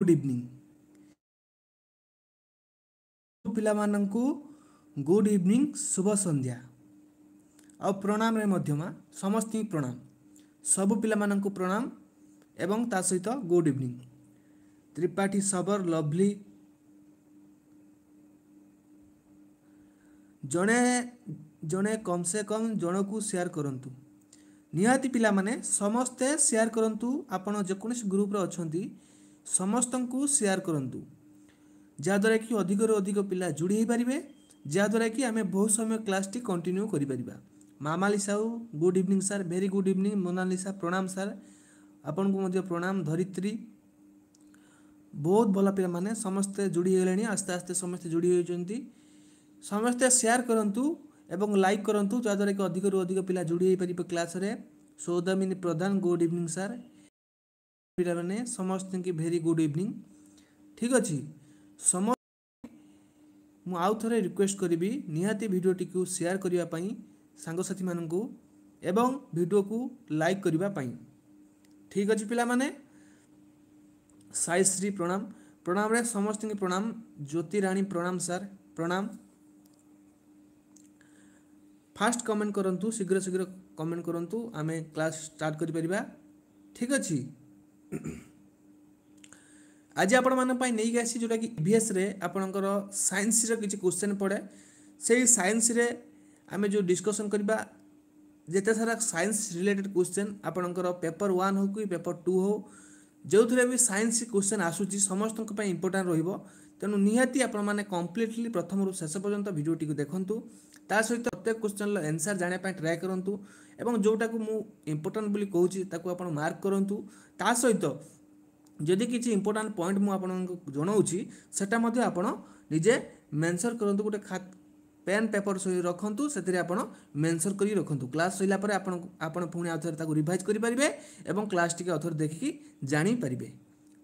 good evening ପିଲାମାନଙ୍କୁ good evening ଶୁଭ ସନ୍ଧ୍ୟା ଆଉ ପ୍ରଣାମରେ ମଧ୍ୟ ମା' ସମସ୍ତଙ୍କୁ ପ୍ରଣାମ ସବୁ ପିଲାମାନଙ୍କୁ ପ୍ରଣାମ ଏବଂ ତା ସହିତ ଗୁଡ୍ ଇଭିନିଂ ତ୍ରିପାଠୀ ସବର ଲଭଲି ଜଣେ ଜଣେ କମ୍ ସେ କମ୍ ଜଣକୁ ସେୟାର କରନ୍ତୁ ନିହାତି ପିଲାମାନେ ସମସ୍ତେ ସେୟାର କରନ୍ତୁ ଆପଣ ଯେକୌଣସି ଗ୍ରୁପ୍ରେ ଅଛନ୍ତି ସମସ୍ତଙ୍କୁ ସେୟାର କରନ୍ତୁ ଯାହାଦ୍ୱାରା କି ଅଧିକରୁ ଅଧିକ ପିଲା ଯୋଡ଼ି ହୋଇପାରିବେ ଯାହାଦ୍ୱାରା କି ଆମେ ବହୁତ ସମୟ କ୍ଲାସ୍ଟି କଣ୍ଟିନ୍ୟୁ କରିପାରିବା Mamali Sahu good evening sir very good evening Monalisa ପ୍ରଣାମ ସାର୍ ଆପଣଙ୍କୁ ମଧ୍ୟ ପ୍ରଣାମ ଧରିତ୍ରୀ ବହୁତ ଭଲ ପିଲାମାନେ ସମସ୍ତେ ଯୋଡ଼ି ହୋଇଗଲେଣି ଆସ୍ତେ ଆସ୍ତେ ସମସ୍ତେ ଯୋଡ଼ି ହୋଇଛନ୍ତି ସମସ୍ତେ ସେୟାର କରନ୍ତୁ ଏବଂ ଲାଇକ୍ କରନ୍ତୁ ଯାହାଦ୍ୱାରା କି ଅଧିକରୁ ଅଧିକ ପିଲା ଯୋଡ଼ି ହୋଇପାରିବେ କ୍ଲାସ୍ରେ Saudamini Pradhan good evening sir ପିଲାମାନେ ସମସ୍ତଙ୍କୁ ଭେରି ଗୁଡ଼୍ ଇଭିନିଂ ଠିକ୍ ଅଛି ସମସ୍ତେ ମୁଁ ଆଉ ଥରେ ରିକ୍ୱେଷ୍ଟ କରିବି ନିହାତି ଭିଡ଼ିଓଟିକୁ ସେୟାର କରିବା ପାଇଁ ସାଙ୍ଗସାଥିମାନଙ୍କୁ ଏବଂ ଭିଡ଼ିଓକୁ ଲାଇକ୍ କରିବା ପାଇଁ ଠିକ୍ ଅଛି ପିଲାମାନେ ସାଇ ଶ୍ରୀ ପ୍ରଣାମ ପ୍ରଣାମରେ ସମସ୍ତଙ୍କୁ ପ୍ରଣାମ ଜ୍ୟୋତିରାଣୀ ପ୍ରଣାମ ସାର୍ ପ୍ରଣାମ ଫାଷ୍ଟ କମେଣ୍ଟ କରନ୍ତୁ ଶୀଘ୍ର ଶୀଘ୍ର କମେଣ୍ଟ କରନ୍ତୁ ଆମେ କ୍ଲାସ୍ ଷ୍ଟାର୍ଟ କରିପାରିବା ଠିକ୍ ଅଛି ଆଜି ଆପଣମାନଙ୍କ ପାଇଁ ନେଇକି ଆସିଛି ଯେଉଁଟାକି ଇଭିଏସ୍ରେ e ଆପଣଙ୍କର ସାଇନ୍ସର କିଛି କ୍ୱେଶ୍ଚେନ୍ ପଡ଼େ ସେଇ ସାଇନ୍ସରେ ଆମେ ଯେଉଁ ଡିସ୍କସନ୍ କରିବା ଯେତେ ସାରା ସାଇନ୍ସ ରିଲେଟେଡ଼୍ କ୍ୱେଶ୍ଚେନ୍ ଆପଣଙ୍କର ପେପର୍ ୱାନ୍ ହେଉ କି ପେପର୍ ଟୁ ହେଉ ଯେଉଁଥିରେ ବି ସାଇନ୍ସ କ୍ୱେଶ୍ଚେନ୍ ଆସୁଛି ସମସ୍ତଙ୍କ ପାଇଁ ଇମ୍ପୋର୍ଟାଣ୍ଟ ରହିବ ତେଣୁ ନିହାତି ଆପଣମାନେ କମ୍ପ୍ଲିଟଲି ପ୍ରଥମରୁ ଶେଷ ପର୍ଯ୍ୟନ୍ତ ଭିଡ଼ିଓଟିକୁ ଦେଖନ୍ତୁ ତା ସହିତ ପ୍ରତ୍ୟେକ କ୍ୱେଶ୍ଚେନ୍ର ଏନ୍ସାର୍ ଜାଣିବା ପାଇଁ ଟ୍ରାଏ କରନ୍ତୁ ଏବଂ ଯେଉଁଟାକୁ ମୁଁ ଇମ୍ପୋର୍ଟାଣ୍ଟ ବୋଲି କହୁଛି ତାକୁ ଆପଣ ମାର୍କ କରନ୍ତୁ ତା ସହିତ ଯଦି କିଛି ଇମ୍ପୋର୍ଟାଣ୍ଟ ପଏଣ୍ଟ ମୁଁ ଆପଣଙ୍କୁ ଜଣାଉଛି ସେଟା ମଧ୍ୟ ଆପଣ ନିଜେ ମେନ୍ସର କରନ୍ତୁ ଗୋଟେ ପେନ୍ ପେପର୍ ସହି ରଖନ୍ତୁ ସେଥିରେ ଆପଣ ମେନ୍ସର କରି ରଖନ୍ତୁ କ୍ଲାସ୍ ସରିଲା ପରେ ଆପଣ ଆପଣ ପୁଣି ଆଉ ଥରେ ତାକୁ ରିଭାଇଜ୍ କରିପାରିବେ ଏବଂ କ୍ଲାସ୍ ଟିକେ ଆଉ ଥରେ ଦେଖିକି ଜାଣିପାରିବେ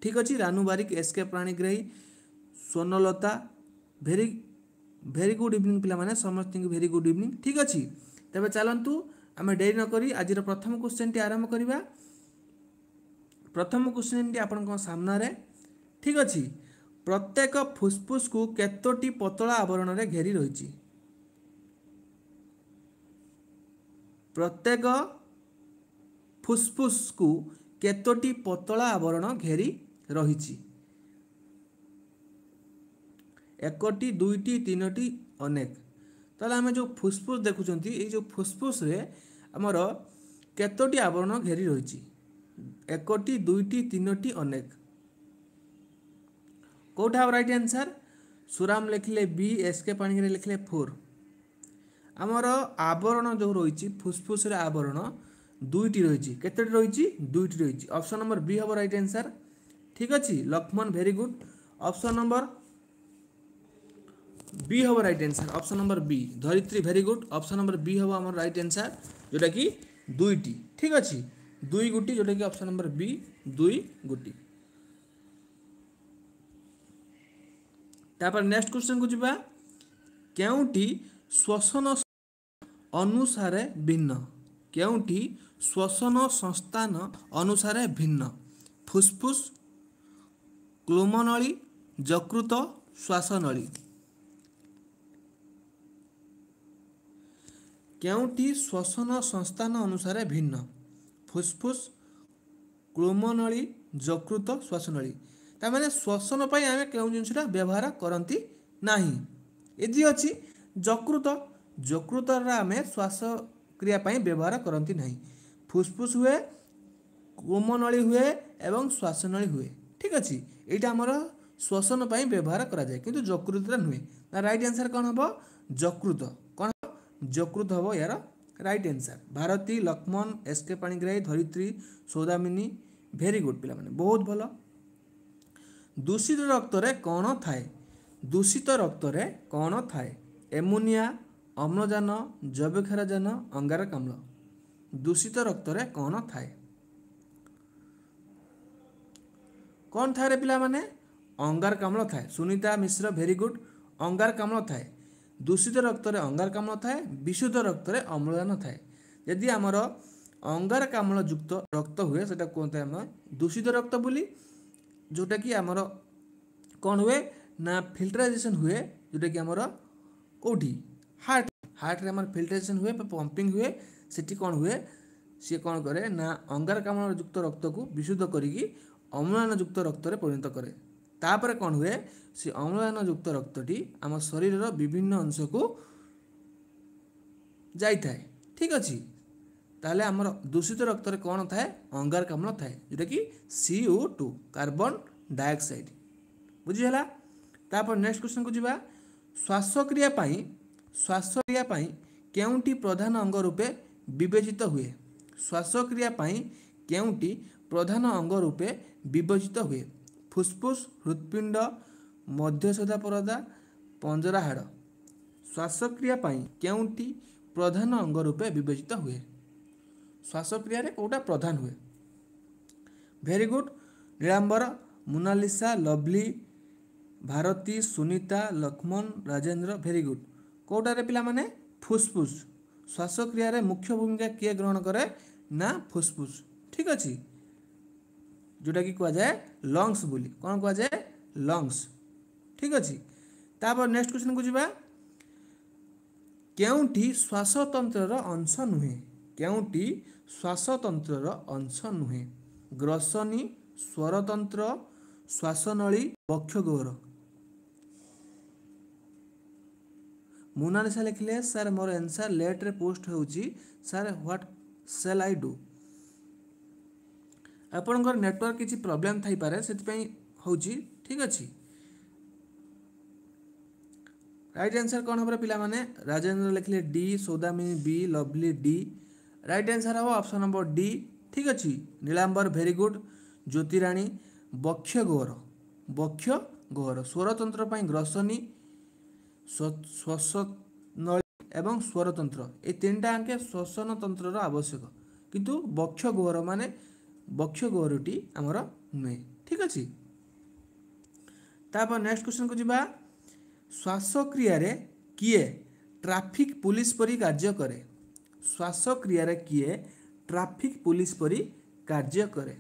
ଠିକ୍ ଅଛି Ranu Barik S K Panigrahi Swarnalata very very good evening ପିଲାମାନେ ସମସ୍ତଙ୍କୁ ଭେରି ଗୁଡ୍ ଇଭିନିଂ ଠିକ୍ ଅଛି ତେବେ ଚାଲନ୍ତୁ ଆମେ ଡେରି ନକରି ଆଜିର ପ୍ରଥମ କୋଶ୍ଚିନ୍ଟି ଆରମ୍ଭ କରିବା ପ୍ରଥମ କୋଶ୍ଚିନ୍ଟି ଆପଣଙ୍କ ସାମ୍ନାରେ ଠିକ୍ ଅଛି ପ୍ରତ୍ୟେକ ଫୁସ୍ଫୁସ୍କୁ କେତୋଟି ପତଳା ଆବରଣରେ ଘେରି ରହିଛି ପ୍ରତ୍ୟେକ ଫୁସ୍ଫୁସ୍କୁ କେତୋଟି ପତଳା ଆବରଣ ଘେରି ରହିଛି ଏକଟି ଦୁଇଟି ତିନୋଟି ଅନେକ ତାହେଲେ ଆମେ ଯେଉଁ ଫୁସ୍ଫୁସ୍ ଦେଖୁଛନ୍ତି ଏଇ ଯେଉଁ ଫୁସ୍ଫୁସ୍ରେ ଆମର କେତୋଟି ଆବରଣ ଘେରି ରହିଛି ଏକଟି ଦୁଇଟି ତିନୋଟି ଅନେକ କେଉଁଟା ହେବ ରାଇଟ୍ ଆନ୍ସର୍ ସୁରାମ ଲେଖିଲେ ବି ଏସ୍ କେ ପାଣିଗ୍ରାହୀ ଲେଖିଲେ ଫୋର୍ ଆମର ଆବରଣ ଯେଉଁ ରହିଛି ଫୁସ୍ଫୁସ୍ରେ ଆବରଣ ଦୁଇଟି ରହିଛି କେତୋଟି ରହିଛି ଦୁଇଟି ରହିଛି ଅପସନ୍ ନମ୍ବର ବି ହେବ ରାଇଟ୍ ଆନ୍ସର୍ ଠିକ୍ ଅଛି Laxman very good option number B হব right answer option number B Dharitri very good option number B হব আমার রাইট অ্যান্সার যেটা কি দুইটি ঠিক আছে দুই গুটি যেটা কি অপশন নম্বর বি দুই গুটি তারপর নেক্সট কোশ্চেন কু যা কেউটি শ্বসন অনুসারে ভিন্ন কেউটি শ্বসন সংস্থান অনুসারে ভিন্ন ফুসফুস ক্লোমনলী যকৃত শ্বাসনলী କେଉଁଟି ଶ୍ୱସନ ସଂସ୍ଥାନ ଅନୁସାରେ ଭିନ୍ନ ଫୁସ୍ଫୁସ୍ କୃମନଳୀ ଯକୃତ ଶ୍ୱାସନଳୀ ତା'ମାନେ ଶ୍ୱସନ ପାଇଁ ଆମେ କେଉଁ ଜିନିଷଟା ବ୍ୟବହାର କରନ୍ତି ନାହିଁ ଏଠି ଅଛି ଯକୃତ ଯକୃତର ଆମେ ଶ୍ୱାସ କ୍ରିୟା ପାଇଁ ବ୍ୟବହାର କରନ୍ତି ନାହିଁ ଫୁସ୍ଫୁସ୍ ହୁଏ କୃମନଳୀ ହୁଏ ଏବଂ ଶ୍ୱାସନଳୀ ହୁଏ ଠିକ୍ ଅଛି ଏଇଟା ଆମର ଶ୍ୱସନ ପାଇଁ ବ୍ୟବହାର କରାଯାଏ କିନ୍ତୁ ଯକୃତଟା ନୁହେଁ ତା ରାଇଟ୍ ଆନ୍ସର୍ କ'ଣ ହେବ ଯକୃତ যকৃত হব এর right answer Bharati Laxman S K Panigrahi Dharitri Saudamini very good পিলামানে বহুত ভাল দূষিত রক্তরে কণ থাকে দূষিত রক্তরে কণ থাকে এমোনিয়া অম্লজান জৈবক্ষারজান অঙ্গারকাম্ল দূষিত রক্তরে কণ থাকে কণ থাকে পিলামানে অঙ্গারকাম্ল থাকে সুনিতা মিশ্র ভেরি গুড অঙ্গারকাম্ল থাকে ଦୂଷିତ ରକ୍ତରେ ଅଙ୍ଗାରକାମ୍ଳ ଥାଏ ବିଶୁଦ୍ଧ ରକ୍ତରେ ଅମ୍ଳଜାନ ଥାଏ ଯଦି ଆମର ଅଙ୍ଗାରକାମ୍ଳ ଯୁକ୍ତ ରକ୍ତ ହୁଏ ସେଇଟା କୁହନ୍ତି ଆମେ ଦୂଷିତ ରକ୍ତ ବୋଲି ଯେଉଁଟାକି ଆମର କ'ଣ ହୁଏ ନା ଫିଲ୍ଟରାଇଜେସନ୍ ହୁଏ ଯେଉଁଟାକି ଆମର କେଉଁଠି ହାର୍ଟ ହାର୍ଟରେ ଆମର ଫିଲ୍ଟରାଇଜେସନ୍ ହୁଏ ବା ପମ୍ପିଂ ହୁଏ ସେଠି କ'ଣ ହୁଏ ସିଏ କ'ଣ କରେ ନା ଅଙ୍ଗାରକାମ୍ଳ ଯୁକ୍ତ ରକ୍ତକୁ ବିଶୁଦ୍ଧ କରିକି ଅମ୍ଳଜାନ ଯୁକ୍ତ ରକ୍ତରେ ପରିଣତ କରେ ତାପରେ କ'ଣ ହୁଏ ସେ ଅମ୍ଳଜାନ ଯୁକ୍ତ ରକ୍ତଟି ଆମ ଶରୀରର ବିଭିନ୍ନ ଅଂଶକୁ ଯାଇଥାଏ ଠିକ୍ ଅଛି ତାହେଲେ ଆମର ଦୂଷିତ ରକ୍ତରେ କ'ଣ ଥାଏ ଅଙ୍ଗାରକାମ୍ଳ ଥାଏ ଯେଉଁଟାକି C O two carbon dioxide ବୁଝିହେଲା ତାପରେ ନେକ୍ସଟ କ୍ୱେଶ୍ଚନକୁ ଯିବା ଶ୍ୱାସକ୍ରିୟା ପାଇଁ ଶ୍ୱାସକ୍ରିୟା ପାଇଁ କେଉଁଟି ପ୍ରଧାନ ଅଙ୍ଗ ରୂପେ ବିବେଚିତ ହୁଏ ଶ୍ୱାସକ୍ରିୟା ପାଇଁ କେଉଁଟି ପ୍ରଧାନ ଅଙ୍ଗ ରୂପେ ବିବେଚିତ ହୁଏ ଫୁସ୍ଫୁସ୍ ହୃତ୍ପିଣ୍ଡ ମଧ୍ୟସଦା ପରଦା ପଞ୍ଜରା ହାଡ଼ ଶ୍ୱାସକ୍ରିୟା ପାଇଁ କେଉଁଟି ପ୍ରଧାନ ଅଙ୍ଗ ରୂପେ ବିବେଚିତ ହୁଏ ଶ୍ୱାସକ୍ରିୟାରେ କେଉଁଟା ପ୍ରଧାନ ହୁଏ very good Nilambar Monalisa Lovely Bharati Sunita Laxman Rajendra very good କେଉଁଟାରେ ପିଲାମାନେ ଫୁସ୍ଫୁସ୍ ଶ୍ୱାସକ୍ରିୟାରେ ମୁଖ୍ୟ ଭୂମିକା କିଏ ଗ୍ରହଣ କରେ ନା ଫୁସ୍ଫୁସ୍ ଠିକ୍ ଅଛି ଯେଉଁଟାକି କୁହାଯାଏ ଲଙ୍ଗସ୍ ବୋଲି କ'ଣ କୁହାଯାଏ ଲଙ୍ଗସ୍ ଠିକ୍ ଅଛି ତାପରେ ନେକ୍ସଟ କ୍ୱେଶ୍ଚିନକୁ ଯିବା କେଉଁଠି ଶ୍ୱାସତନ୍ତ୍ରର ଅଂଶ ନୁହେଁ କେଉଁଠି ଶ୍ୱାସତନ୍ତ୍ରର ଅଂଶ ନୁହେଁ ଗ୍ରସନୀ ସ୍ୱରତନ୍ତ୍ର ଶ୍ୱାସନଳୀ ବକ୍ଷଗୋର ମୁନାନିସା ଲେଖିଲେ ସାର୍ ମୋର ଏନ୍ସାର୍ ଲେଟ୍ରେ ପୋଷ୍ଟ ହେଉଛି sir what shall I do ଆପଣଙ୍କର ନେଟୱାର୍କ କିଛି ପ୍ରୋବ୍ଲେମ୍ ଥାଇପାରେ ସେଥିପାଇଁ ହେଉଛି ଠିକ୍ ଅଛି ରାଇଟ୍ ଆନ୍ସର୍ କ'ଣ ହେବ ପିଲାମାନେ ରାଜେନ୍ଦ୍ର ଲେଖିଲେ D Saudamini B Lovely D right answer ହେବ ଅପସନ୍ ନମ୍ବର ଡି ଠିକ୍ ଅଛି ନୀଳାମ୍ବର ଭେରି ଗୁଡ଼୍ ଜ୍ୟୋତିରାଣୀ ବକ୍ଷ ଗୋହର ବକ୍ଷ ଗୋହର ସ୍ୱରତନ୍ତ୍ର ପାଇଁ ଗ୍ରସନୀ ଶ୍ୱସନଳୀ ଏବଂ ସ୍ୱରତନ୍ତ୍ର ଏ ତିନିଟା ଆଙ୍କେ ଶ୍ୱସନତନ୍ତ୍ରର ଆବଶ୍ୟକ କିନ୍ତୁ ବକ୍ଷ ଗୋହର ମାନେ বক্ষ গৌরটি আমার নুহে ঠিক আছে তারপর নেক্সট কোশ্চেন কু যা শ্বাসক্রিয়ারে কিয়ে ট্রাফিক পুলিশ পরি কার্য করে শ্বাসক্রিয়ারে কিয়ে ট্রাফিক পুলিশ পরি কার্য করে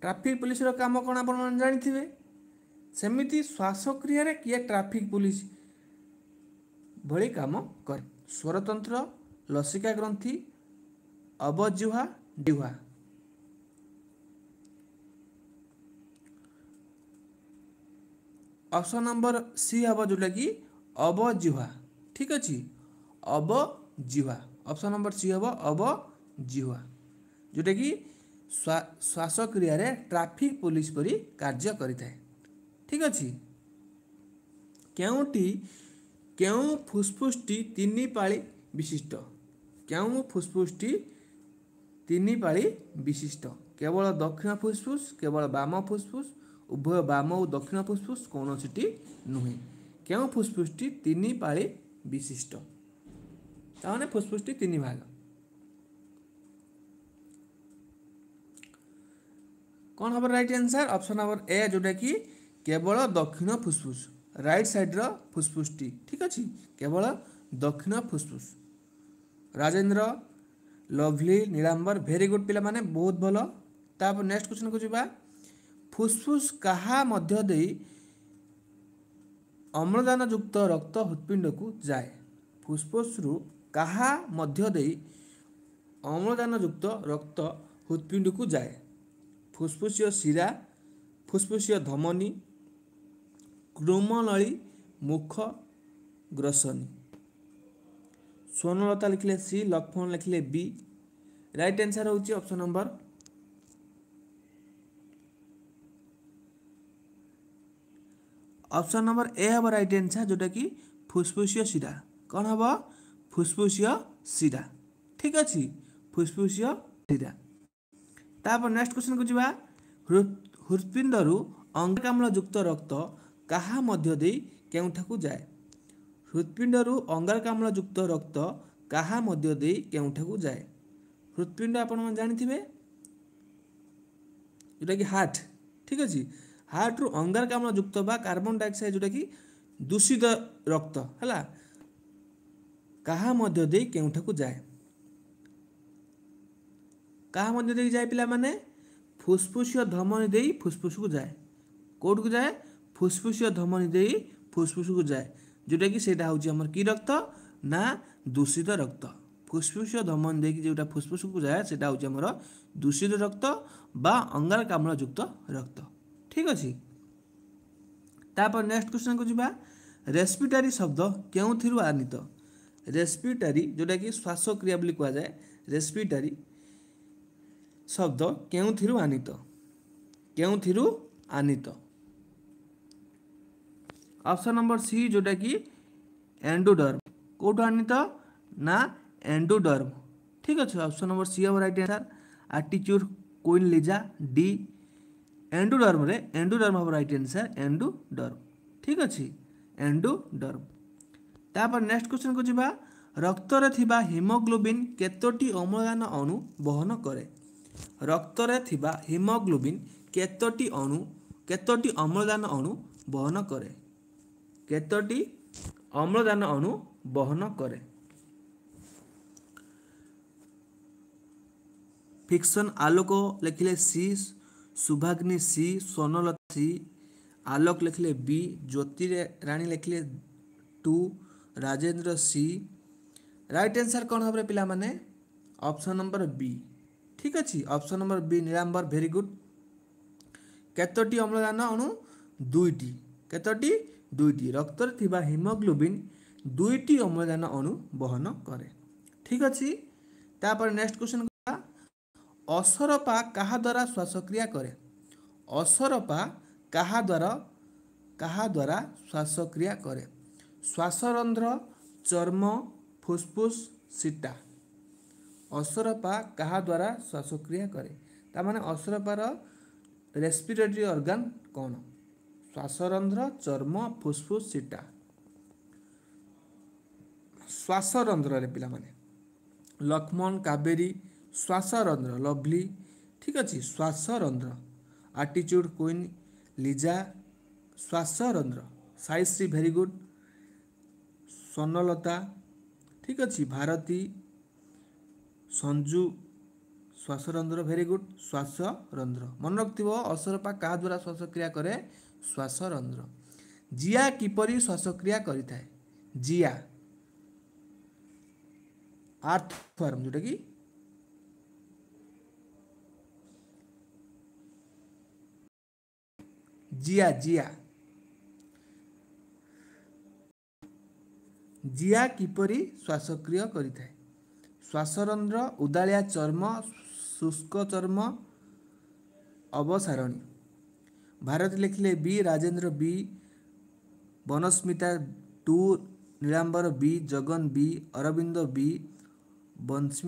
ট্রাফিক পুলিশর কাম কোণ আপনার জাঁথিবে ସେମିତି ଶ୍ୱାସକ୍ରିୟାରେ କିଏ ଟ୍ରାଫିକ୍ ପୁଲିସ ଭଳି କାମ କରେ ସ୍ୱରତନ୍ତ୍ର ଲସିକା ଗ୍ରନ୍ଥି ଅବଜୁହା ଡିହୁଆ ଅପସନ୍ ନମ୍ବର ସି ହେବ ଯେଉଁଟାକି ଅବଜିହ୍ୱା ଠିକ୍ ଅଛି ଅବଜିହ୍ୱା ଅପସନ୍ ନମ୍ବର ସି ହେବ ଅବଜିହ୍ୱା ଯେଉଁଟାକି ଶ୍ୱାସକ୍ରିୟାରେ ଟ୍ରାଫିକ୍ ପୋଲିସ ପରି କାର୍ଯ୍ୟ କରିଥାଏ ଠିକ୍ ଅଛି କେଉଁଟି କେଉଁ ଫୁସ୍ଫୁସ୍ଟି ତିନି ପାଳି ବିଶିଷ୍ଟ କେଉଁ ଫୁସ୍ଫୁସ୍ଟି ତିନି ପାଳି ବିଶିଷ୍ଟ କେବଳ ଦକ୍ଷିଣ ଫୁସ୍ଫୁସ୍ କେବଳ ବାମ ଫୁସ୍ଫୁସ୍ ଉଭୟ ବାମ ଓ ଦକ୍ଷିଣ ଫୁସଫୁସ୍ କୌଣସିଟି ନୁହେଁ କେଉଁ ଫୁସଫୁସଟି ତିନି ପାଳି ବିଶିଷ୍ଟ ତାମାନେ ଫୁସଫୁସଟି ତିନି ଭାଗ କ'ଣ ହେବ right answer option number A ଯେଉଁଟାକି କେବଳ ଦକ୍ଷିଣ ଫୁସଫୁସ୍ ରାଇଟ୍ ସାଇଡ଼୍ର ଫୁସଫୁସଟି ଠିକ୍ ଅଛି କେବଳ ଦକ୍ଷିଣ ଫୁସଫୁସ୍ ରାଜେନ୍ଦ୍ର ଲଭଲି ନୀଳାମ୍ବର ଭେରି ଗୁଡ୍ ପିଲାମାନେ ବହୁତ ଭଲ ତାପରେ ନେକ୍ସଟ କ୍ୱେଶ୍ଚନକୁ ଯିବା ଫୁସ୍ଫୁସ୍ କାହା ମଧ୍ୟ ଦେଇ ଅମ୍ଳଜାନଯୁକ୍ତ ରକ୍ତ ହୃତ୍ପିଣ୍ଡକୁ ଯାଏ ଫୁସ୍ଫୁସ୍ରୁ କାହା ମଧ୍ୟ ଦେଇ ଅମ୍ଳଜାନଯୁକ୍ତ ରକ୍ତ ହୃତ୍ପିଣ୍ଡକୁ ଯାଏ ଫୁସ୍ଫୁସୀୟ ଶିରା ଫୁସ୍ଫୁସୀୟ ଧମନୀ କ୍ରୋମନଳୀ ମୁଖ ଗ୍ରସନୀ ସ୍ୱର୍ଣ୍ଣଲତା লিখলে সি লক্ষণ লিখলে বি রাইট অ্যান্সার হচ্ছে option number option number A ହେବ ରାଇଟ୍ ଆନ୍ସର୍ ଯେଉଁଟାକି ଫୁସ୍ଫୁସୀୟ ଶିରା କ'ଣ ହେବ ଫୁସ୍ଫୁସୀୟ ଶିରା ଠିକ୍ ଅଛି ଫୁସ୍ଫୁସୀୟ ଶିରା ତାପରେ ନେକ୍ସଟ କ୍ୱେଶ୍ଚନକୁ ଯିବା ହୃତ୍ପିଣ୍ଡରୁ ଅଙ୍ଗାରକାମ୍ଳଯୁକ୍ତ ରକ୍ତ କାହା ମଧ୍ୟ ଦେଇ କେଉଁଠାକୁ ଯାଏ ହୃତ୍ପିଣ୍ଡରୁ ଅଙ୍ଗାରକାମ୍ଳଯୁକ୍ତ ରକ୍ତ କାହା ମଧ୍ୟ ଦେଇ କେଉଁଠାକୁ ଯାଏ ହୃତ୍ପିଣ୍ଡ ଆପଣମାନେ ଜାଣିଥିବେ ଯେଉଁଟାକି ହାର୍ଟ ଠିକ୍ ଅଛି ହାର୍ଟରୁ ଅଙ୍ଗାରକାମ୍ଳ ଯୁକ୍ତ ବା କାର୍ବନ ଡାଇଅକ୍ସାଇଡ଼ ଯେଉଁଟାକି ଦୂଷିତ ରକ୍ତ ହେଲା କାହା ମଧ୍ୟ ଦେଇ କେଉଁଠାକୁ ଯାଏ କାହା ମଧ୍ୟ ଦେଇ ଯାଏ ପିଲାମାନେ ଫୁସ୍ଫୁସୀୟ ଧମନୀ ଦେଇ ଫୁସ୍ଫୁସକୁ ଯାଏ କେଉଁଠିକୁ ଯାଏ ଫୁସ୍ଫୁସୀୟ ଧମନୀ ଦେଇ ଫୁସ୍ଫୁସକୁ ଯାଏ ଯେଉଁଟାକି ସେଇଟା ହେଉଛି ଆମର କି ରକ୍ତ ନା ଦୂଷିତ ରକ୍ତ ଫୁସ୍ଫୁସୀୟ ଧମନୀ ଦେଇକି ଯେଉଁଟା ଫୁସ୍ଫୁସକୁ ଯାଏ ସେଇଟା ହେଉଛି ଆମର ଦୂଷିତ ରକ୍ତ ବା ଅଙ୍ଗାରକାମ୍ଳଯୁକ୍ତ ରକ୍ତ ঠিক ଅଛି ତାପରେ ନେକ୍ସଟ କ୍ୱେଶ୍ଚନକୁ ଯିବା ରେସ୍ପିଟାରୀ ଶବ୍ଦ କେଉଁଥିରୁ ଆନିତ ରେସ୍ପିଟାରୀ ଯେଉଁଟାକି ଶ୍ୱାସକ୍ରିୟା ବୋଲି କୁହାଯାଏ ରେସ୍ପିଟାରୀ ଶବ୍ଦ କେଉଁଥିରୁ ଆନିତ କେଉଁଥିରୁ ଆନିତ ଅପସନ୍ ନମ୍ବର ସି ଯେଉଁଟାକି ଏଣ୍ଡୋଡର୍ମ କେଉଁଠୁ ଆନିତ ନା ଏଣ୍ଡୋଡର୍ମ ଠିକ୍ ଅଛି ଅପସନ୍ ନମ୍ବର ସି ହେବ ରାଇଟ୍ ଆନ୍ସର୍ ଆଟିଚ୍ୟୁଡ଼ queen Liza D endoderm endoderm हम रईट आंसर एंडोडर्म ठीक अच्छे एंडोडर्म तापर नेक्स्ट क्वेश्चन को जी রক্তরে থিবা হিমোগ্লোবিন কেতোটি অম্লজান অণু বহন করে রক্তরে থিবা হিমোগ্লোবিন কেতোটি অণু কেতোটি অম্লজান অণু বহন করে কেতোটি অম্লজান অণু বহন করে ফিকশন আলোক লিখিলে C Shubhagni C Swarnalata C Alok লিখলে বি জ্যোতি রাণী লিখলে টু রাজেন্দ্র সি রাইট আনসার কোণ হবে পিলামানে অপশন নম্বর বি ঠিক আছে option number B Nilambar very good কতটি অম্লজান অণু দুইটি কতটি দুইটি রক্তরে থিবা হিমোগ্লোবিন দুইটি অম্লজান অণু বহন করে ঠিক আছে তারপরে নেক্সট কোশ্চেন ଅସରପା କାହା ଦ୍ୱାରା ଶ୍ୱାସକ୍ରିୟା କରେ ଅସରପା କାହା ଦ୍ୱାରା କାହା ଦ୍ୱାରା ଶ୍ୱାସକ୍ରିୟା କରେ ଶ୍ୱାସରନ୍ଧ୍ର ଚର୍ମ ଫୁସ୍ଫୁସ୍ ସିଟା ଅସରପା ଦ୍ୱାରା ଶ୍ୱାସକ୍ରିୟା କରେ ତା'ମାନେ ଅସରପାର ରେସ୍ପିରେଟରୀ ଅର୍ଗାନ କ'ଣ ଶ୍ୱାସରନ୍ଧ୍ର ଚର୍ମ ଫୁସ୍ଫୁସ୍ ସିଟା ଶ୍ୱାସରନ୍ଧ୍ରରେ ପିଲାମାନେ ଲକ୍ଷ୍ମଣ କାବେରୀ ଶ୍ୱାସରନ୍ଧ୍ର ଲଭ୍ଲି ଠିକ୍ ଅଛି ଶ୍ୱାସରନ୍ଧ୍ର ଆଟିଚ୍ୟୁଡ୍ କୁଇନ୍ ଲିଜା ଶ୍ୱାସରନ୍ଧ୍ର ସାଇଶ୍ରୀ ଭେରି ଗୁଡ଼୍ ସ୍ୱର୍ଣ୍ଣଲତା ଠିକ୍ ଅଛି ଭାରତୀ ସଞ୍ଜୁ ଶ୍ୱାସରନ୍ଧ୍ର ଭେରି ଗୁଡ଼୍ ଶ୍ୱାସରନ୍ଧ୍ର ମନେ ରଖିଥିବ ଅସରପା କାହା ଦ୍ୱାରା ଶ୍ୱାସକ୍ରିୟା କରେ ଶ୍ୱାସରନ୍ଧ୍ର ଜିଆ କିପରି ଶ୍ୱାସକ୍ରିୟା କରିଥାଏ ଜିଆ ଆର୍ଥ ଫର୍ମ ଯେଉଁଟାକି जिया जिया जिया जियापरि श्वासक्रिय गरिसर उदा चर्म चर्म अवसारणी भारत लिखले बी राजेन्द्र बी बनस्मिता टु Nilambar B Jagan B B B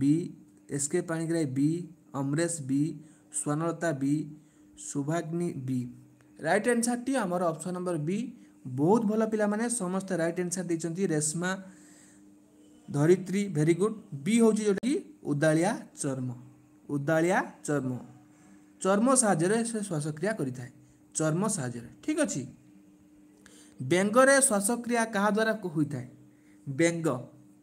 B S K Panigrahi B Amaresh B Swarnalata B B right আনসারটি ଆମର ଅପ୍ସନ୍ ନମ୍ବର ବି ବହୁତ ଭଲ ପିଲାମାନେ ସମସ୍ତେ ରାଇଟ୍ ଆନ୍ସର୍ ଦେଇଛନ୍ତି Reshma Dharitri very good B ହେଉଛି ଯେଉଁଟାକି ଉଦାଳିଆ ଚର୍ମ ଉଦାଳିଆ ଚର୍ମ ଚର୍ମ ସାହାଯ୍ୟରେ ସେ ଶ୍ୱାସକ୍ରିୟା କରିଥାଏ ଚର୍ମ ସାହାଯ୍ୟରେ ଠିକ୍ ଅଛି ବେଙ୍ଗରେ ଶ୍ୱାସକ୍ରିୟା କାହା ଦ୍ୱାରା ହୋଇଥାଏ ବେଙ୍ଗ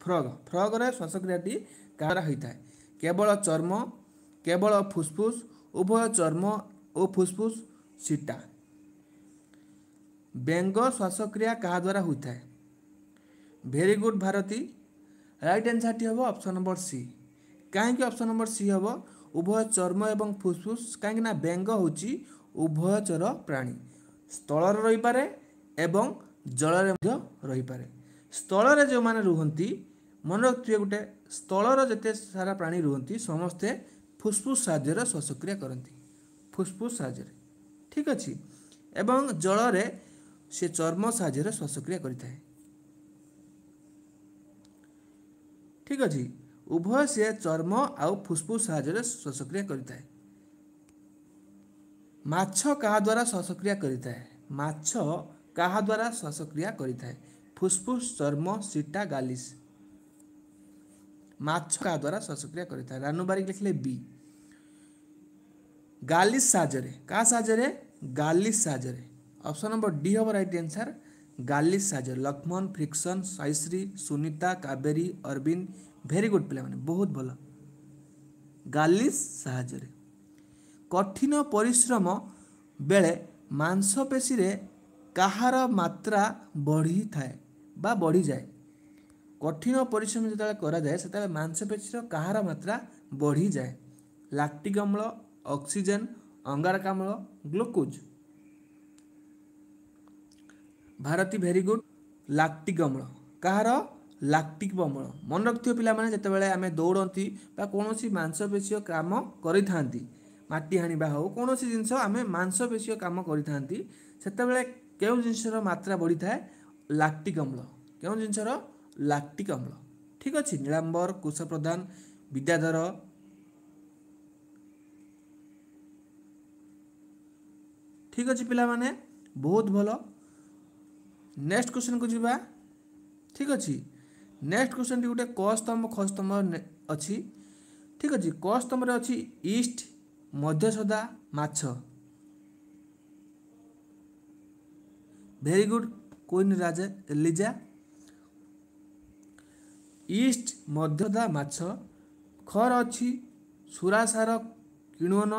ଫ୍ରଗ ଫ୍ରଗରେ ଶ୍ୱାସକ୍ରିୟାଟି କାହା ହୋଇଥାଏ କେବଳ ଚର୍ମ କେବଳ ଫୁସ୍ଫୁସ୍ ଉଭୟ ଚର୍ମ ଓ ଫୁସ୍ଫୁସ୍ ସିଟା ব্যঙ্গ শ্বাসক্রিয়া কাহা দ্বারা হয়ে ভেরি গুড ভারতী রাইট আনসারটি হব অপশন নম্বর সি কাহিঁকি অপশন নম্বর সি হব উভয় চর্ম এবং ফুসফুস কাহিঁকি না ব্যঙ্গ হচ্ছে উভয়চর প্রাণী ସ୍ଥଳରେ ରହିପାରେ ଏବଂ ଜଳରେ ମଧ୍ୟ ରହିପାରେ ସ୍ଥଳରେ ଯେଉଁମାନେ ରୁହନ୍ତି ମନେ ରଖିଥିବେ ଗୋଟେ ସ୍ଥଳର ଯେତେ ସାରା ପ୍ରାଣୀ ରୁହନ୍ତି ସମସ୍ତେ ଫୁସ୍ଫୁସ୍ ସାହାଯ୍ୟରେ ଶ୍ୱାସକ୍ରିୟା କରନ୍ତି ଫୁସ୍ଫୁସ୍ ସାହାଯ୍ୟରେ ଠିକ୍ ଅଛି ଏବଂ ଜଳରେ ସେ ଚର୍ମ ସାହାଯ୍ୟରେ ଶ୍ୱାସକ୍ରିୟା କରିଥାଏ ଠିକ୍ ଅଛି ଉଭୟ ସେ ଚର୍ମ ଆଉ ଫୁସ୍ଫୁସ୍ ସାହାଯ୍ୟରେ ଶ୍ୱାସକ୍ରିୟା କରିଥାଏ ମାଛ କାହା ଦ୍ୱାରା ଶ୍ୱାସକ୍ରିୟା କରିଥାଏ ମାଛ କାହା ଦ୍ୱାରା ଶ୍ୱାସକ୍ରିୟା କରିଥାଏ ଫୁସ୍ଫୁସ୍ ଚର୍ମ ସିଟା ଗାଲିସ୍ ମାଛ କାହା ଦ୍ୱାରା ଶ୍ୱାସକ୍ରିୟା କରିଥାଏ ରାନୁ ବାରିକ ଲେଖିଲେ ବି ଗାଲିସ୍ ସାହାଯ୍ୟରେ କାହା ସାହାଯ୍ୟରେ ଗାଲିସ୍ ସାହାଯ୍ୟରେ অপশন নম্বর ডি হব রাইট আনসার গার্লি সাজর লক্ষ্মণ ফ্রিকশন সাইশ্রী সুনিতা কাবেরী অরবিন্দ ভেরি গুড পিলামানে বহুত ভাল গার্লিশ সাহায্যে কঠিন পরিশ্রম বেড়ে মাংসপেশীরে কাহার মাত্রা বড়ি থাকে বা বড়ি যায় কঠিন পরিশ্রম যেতবে করা যায় সেতবে মাংসপেশীর কাহার মাত্রা বড়ি যায় ଲାକ୍ଟିକ୍ ଅମ୍ଳ ଅକ୍ସିଜେନ୍ ଅଙ୍ଗାରକାମ୍ଳ glucose Bharati very good lactic ଅମ୍ଳ କାହାର ଲାକ୍ଟିକ୍ ଅମ୍ଳ ମନେ ରଖିଥିବ ପିଲାମାନେ ଯେତେବେଳେ ଆମେ ଦୌଡ଼ନ୍ତି ବା କୌଣସି ମାଂସପେଶୀୟ କାମ କରିଥାନ୍ତି ମାଟି ହାଣିବା ହେଉ କୌଣସି ଜିନିଷ ଆମେ ମାଂସପେଶୀୟ କାମ କରିଥାନ୍ତି ସେତେବେଳେ କେଉଁ ଜିନିଷର ମାତ୍ରା ବଢ଼ିଥାଏ ଲାକ୍ଟିକ୍ ଅମ୍ଳ କେଉଁ ଜିନିଷର ଲାକ୍ଟିକ୍ ଅମ୍ଳ ଠିକ୍ ଅଛି ନୀଳାମ୍ବର କୃଷ ପ୍ରଧାନ ବିଦ୍ୟାଧର ଠିକ୍ ଅଛି ପିଲାମାନେ ବହୁତ ଭଲ ନେକ୍ସଟ କୁଏସନକୁ ଯିବା ଠିକ ଅଛି ନେକ୍ସଟ କୁଏସନଟି ଗୋଟେ କସ୍ତମ୍ଭ ଖସ୍ତମ୍ଭ ଅଛି ଠିକ ଅଛି କସ୍ତମ୍ଭରେ ଅଛି ଇଷ୍ଟ ମଧ୍ୟସଦା ମାଛ ଭେରି ଗୁଡ଼ କୁଇନ୍ ରାଜା ଲିଜା ଇଷ୍ଟ ମଧ୍ୟଦା ମାଛ ଖର ଅଛି ସୁରାସାର କିଣୁନ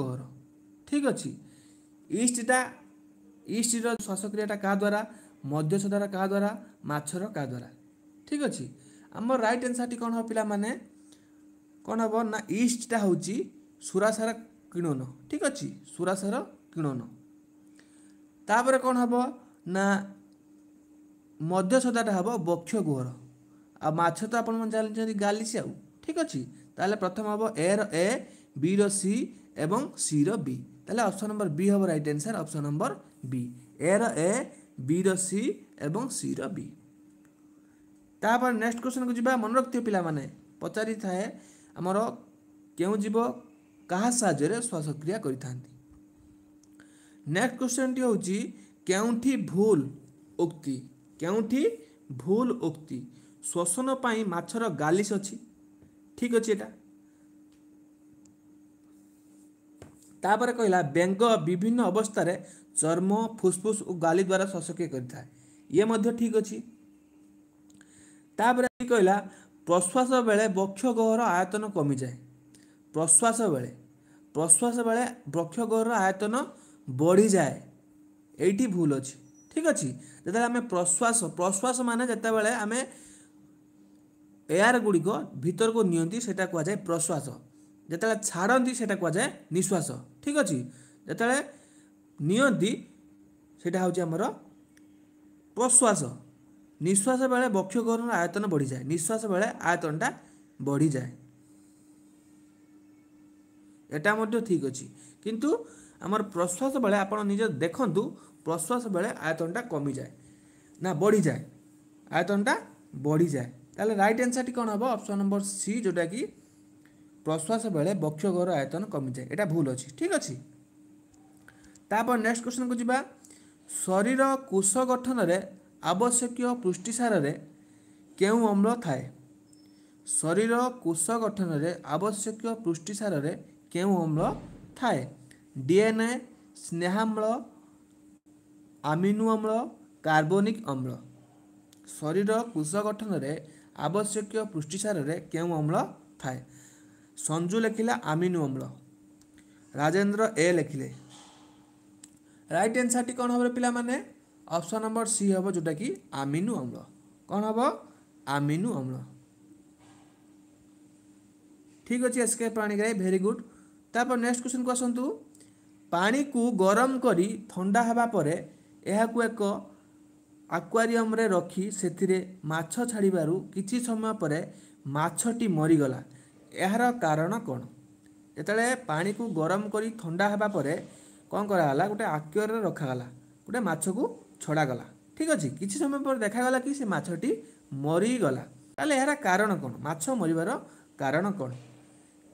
ଘର ଠିକ ଅଛି ଇଷ୍ଟଟା ଇଷ୍ଟର ଶ୍ୱାସକ୍ରିୟାଟା କାହା ଦ୍ୱାରା ମଧ୍ୟସ୍ଥର କାହା ଦ୍ୱାରା ମାଛର କାହା ଦ୍ୱାରା ଠିକ୍ ଅଛି ଆମର ରାଇଟ୍ ଆନ୍ସର୍ଟି କ'ଣ ହେବ ପିଲାମାନେ କ'ଣ ହେବ ନା ଇଷ୍ଟଟା ହେଉଛି ସୁରାସାର କିଣନ ଠିକ୍ ଅଛି ସୁରାସାର କିଣନ ତାପରେ କ'ଣ ହେବ ନା ମଧ୍ୟସଦାଟା ହେବ ବକ୍ଷ ଗୁହର ଆଉ ମାଛ ତ ଆପଣମାନେ ଜାଣିଛନ୍ତି ଗାଲିସି ଆଉ ଠିକ୍ ଅଛି ତାହେଲେ ପ୍ରଥମ ହେବ ଏ ର ଏ ବି ର ସି ଏବଂ ସି ର ବି ତାହେଲେ ଅପ୍ସନ୍ ନମ୍ବର ବି ହେବ right answer option number B ଏର ଏ ବିର ସି ଏବଂ ସିର ବି ତାପରେ ନେକ୍ସଟ କ୍ୱେଶ୍ଚନକୁ ଯିବା ମନେ ରଖିଥିବେ ପିଲାମାନେ ପଚାରିଥାଏ ଆମର କେଉଁ ଜୀବ କାହା ସାହାଯ୍ୟରେ ଶ୍ୱାସକ୍ରିୟା କରିଥାନ୍ତି ନେକ୍ସଟ କ୍ୱେଶ୍ଚନଟି ହେଉଛି କେଉଁଠି ଭୁଲ ଉକ୍ତି କେଉଁଠି ଭୁଲ ଉକ୍ତି ଶୋଷଣ ପାଇଁ ମାଛର ଗାଲିସ୍ ଅଛି ଠିକ୍ ଅଛି ଏଇଟା ତାପରେ କହିଲା ବେଙ୍ଗ ବିଭିନ୍ନ ଅବସ୍ଥାରେ ଚର୍ମ ଫୁସ୍ଫୁସ୍ ଓ ଗାଲି ଦ୍ୱାରା ଶସକ୍ରିୟ କରିଥାଏ ଇଏ ମଧ୍ୟ ଠିକ୍ ଅଛି ତାପରେ କହିଲା ପ୍ରଶ୍ୱାସ ବେଳେ ବକ୍ଷଗହର ଆୟତନ କମିଯାଏ ପ୍ରଶ୍ୱାସ ବେଳେ ପ୍ରଶ୍ୱାସ ବେଳେ ବକ୍ଷଗହର ଆୟତନ ବଢ଼ିଯାଏ ଏଇଠି ଭୁଲ ଅଛି ଠିକ୍ ଅଛି ଯେତେବେଳେ ଆମେ ପ୍ରଶ୍ୱାସ ପ୍ରଶ୍ୱାସ ମାନେ ଯେତେବେଳେ ଆମେ ଏୟାର ଗୁଡ଼ିକ ଭିତରକୁ ନିଅନ୍ତି ସେଇଟା କୁହାଯାଏ ପ୍ରଶ୍ୱାସ ଯେତେବେଳେ ଛାଡ଼ନ୍ତି ସେଇଟା କୁହାଯାଏ ନିଶ୍ୱାସ ଠିକ୍ ଅଛି ଯେତେବେଳେ ନିଅନ୍ତି ସେଇଟା ହେଉଛି ଆମର ପ୍ରଶ୍ୱାସ ନିଶ୍ୱାସ ବେଳେ ବକ୍ଷଗୋରଣର ଆୟତନ ବଢ଼ିଯାଏ ନିଶ୍ୱାସ ବେଳେ ଆୟତନଟା ବଢ଼ିଯାଏ এটা মধ্য ঠিক অছি কিন্তু আমার প্রশ্বাস বেড়ে আপনার নিজ দেখন্তু প্রশ্বাস বেড়ে আয়তনটা কমি যায় না বড়ি যায় আয়তনটা বড়ি যায় তাহলে রাইট আনসারটি কোণ হব অপশন নম্বর সি যেটা কি ପ୍ରଶ୍ୱାସ ବେଳେ ବକ୍ଷଗହର ଆୟତନ କମିଯାଏ ଏଇଟା ଭୁଲ ଅଛି ଠିକ୍ ଅଛି ତାପରେ ନେକ୍ସଟ କୋଶ୍ଚିନ୍କୁ ଯିବା ଶରୀର କୋଷ ଗଠନରେ ଆବଶ୍ୟକୀୟ ପୁଷ୍ଟିସାରରେ କେଉଁ ଅମ୍ଳ ଥାଏ ଶରୀର କୋଷ ଗଠନରେ ଆବଶ୍ୟକୀୟ ପୁଷ୍ଟିସାରରେ କେଉଁ ଅମ୍ଳ ଥାଏ ଡିଏନ୍ଏ ସ୍ନେହାମ୍ଳ ଆମିନୁ ଅମ୍ଳ କାର୍ବୋନିକ ଅମ୍ଳ ଶରୀର କୋଷ ଗଠନରେ ଆବଶ୍ୟକୀୟ ପୁଷ୍ଟିସାରରେ କେଉଁ ଅମ୍ଳ ଥାଏ ସଞ୍ଜୁ ଲେଖିଲା ଆମିନ ଅମ୍ଳ ରାଜେନ୍ଦ୍ର ଏ ଲେଖିଲେ ରାଇଟ୍ ଆନ୍ସାରଟି କ'ଣ ହେବ ପିଲାମାନେ ଅପସନ୍ ନମ୍ବର ସି ହେବ ଯେଉଁଟାକି ଆମିନୁ ଅମ୍ଳ କ'ଣ ହେବ ଆମିନୁ ଅମ୍ଳ ଠିକ୍ ଅଛି ଏସ୍କେ ପାଣିଗ୍ରାହୀ ଭେରି ଗୁଡ଼୍ ତାପରେ ନେକ୍ସଟ କ୍ୱେଶ୍ଚନକୁ ଆସନ୍ତୁ ପାଣିକୁ ଗରମ କରି ଥଣ୍ଡା ହେବା ପରେ ଏହାକୁ ଏକ ଆକ୍ୱାରିୟମ୍ରେ ରଖି ସେଥିରେ ମାଛ ଛାଡ଼ିବାରୁ କିଛି ସମୟ ପରେ ମାଛଟି ମରିଗଲା ଏହାର କାରଣ କ'ଣ ଯେତେବେଳେ ପାଣିକୁ ଗରମ କରି ଥଣ୍ଡା ହେବା ପରେ କ'ଣ କରାଗଲା ଗୋଟେ ଆକ୍ୟୁଆରରେ ରଖାଗଲା ଗୋଟେ ମାଛକୁ ଛଡ଼ାଗଲା ଠିକ୍ ଅଛି କିଛି ସମୟ ପରେ ଦେଖାଗଲା କି ସେ ମାଛଟି ମରିଗଲା ତାହେଲେ ଏହାର କାରଣ କ'ଣ ମାଛ ମରିବାର କାରଣ କ'ଣ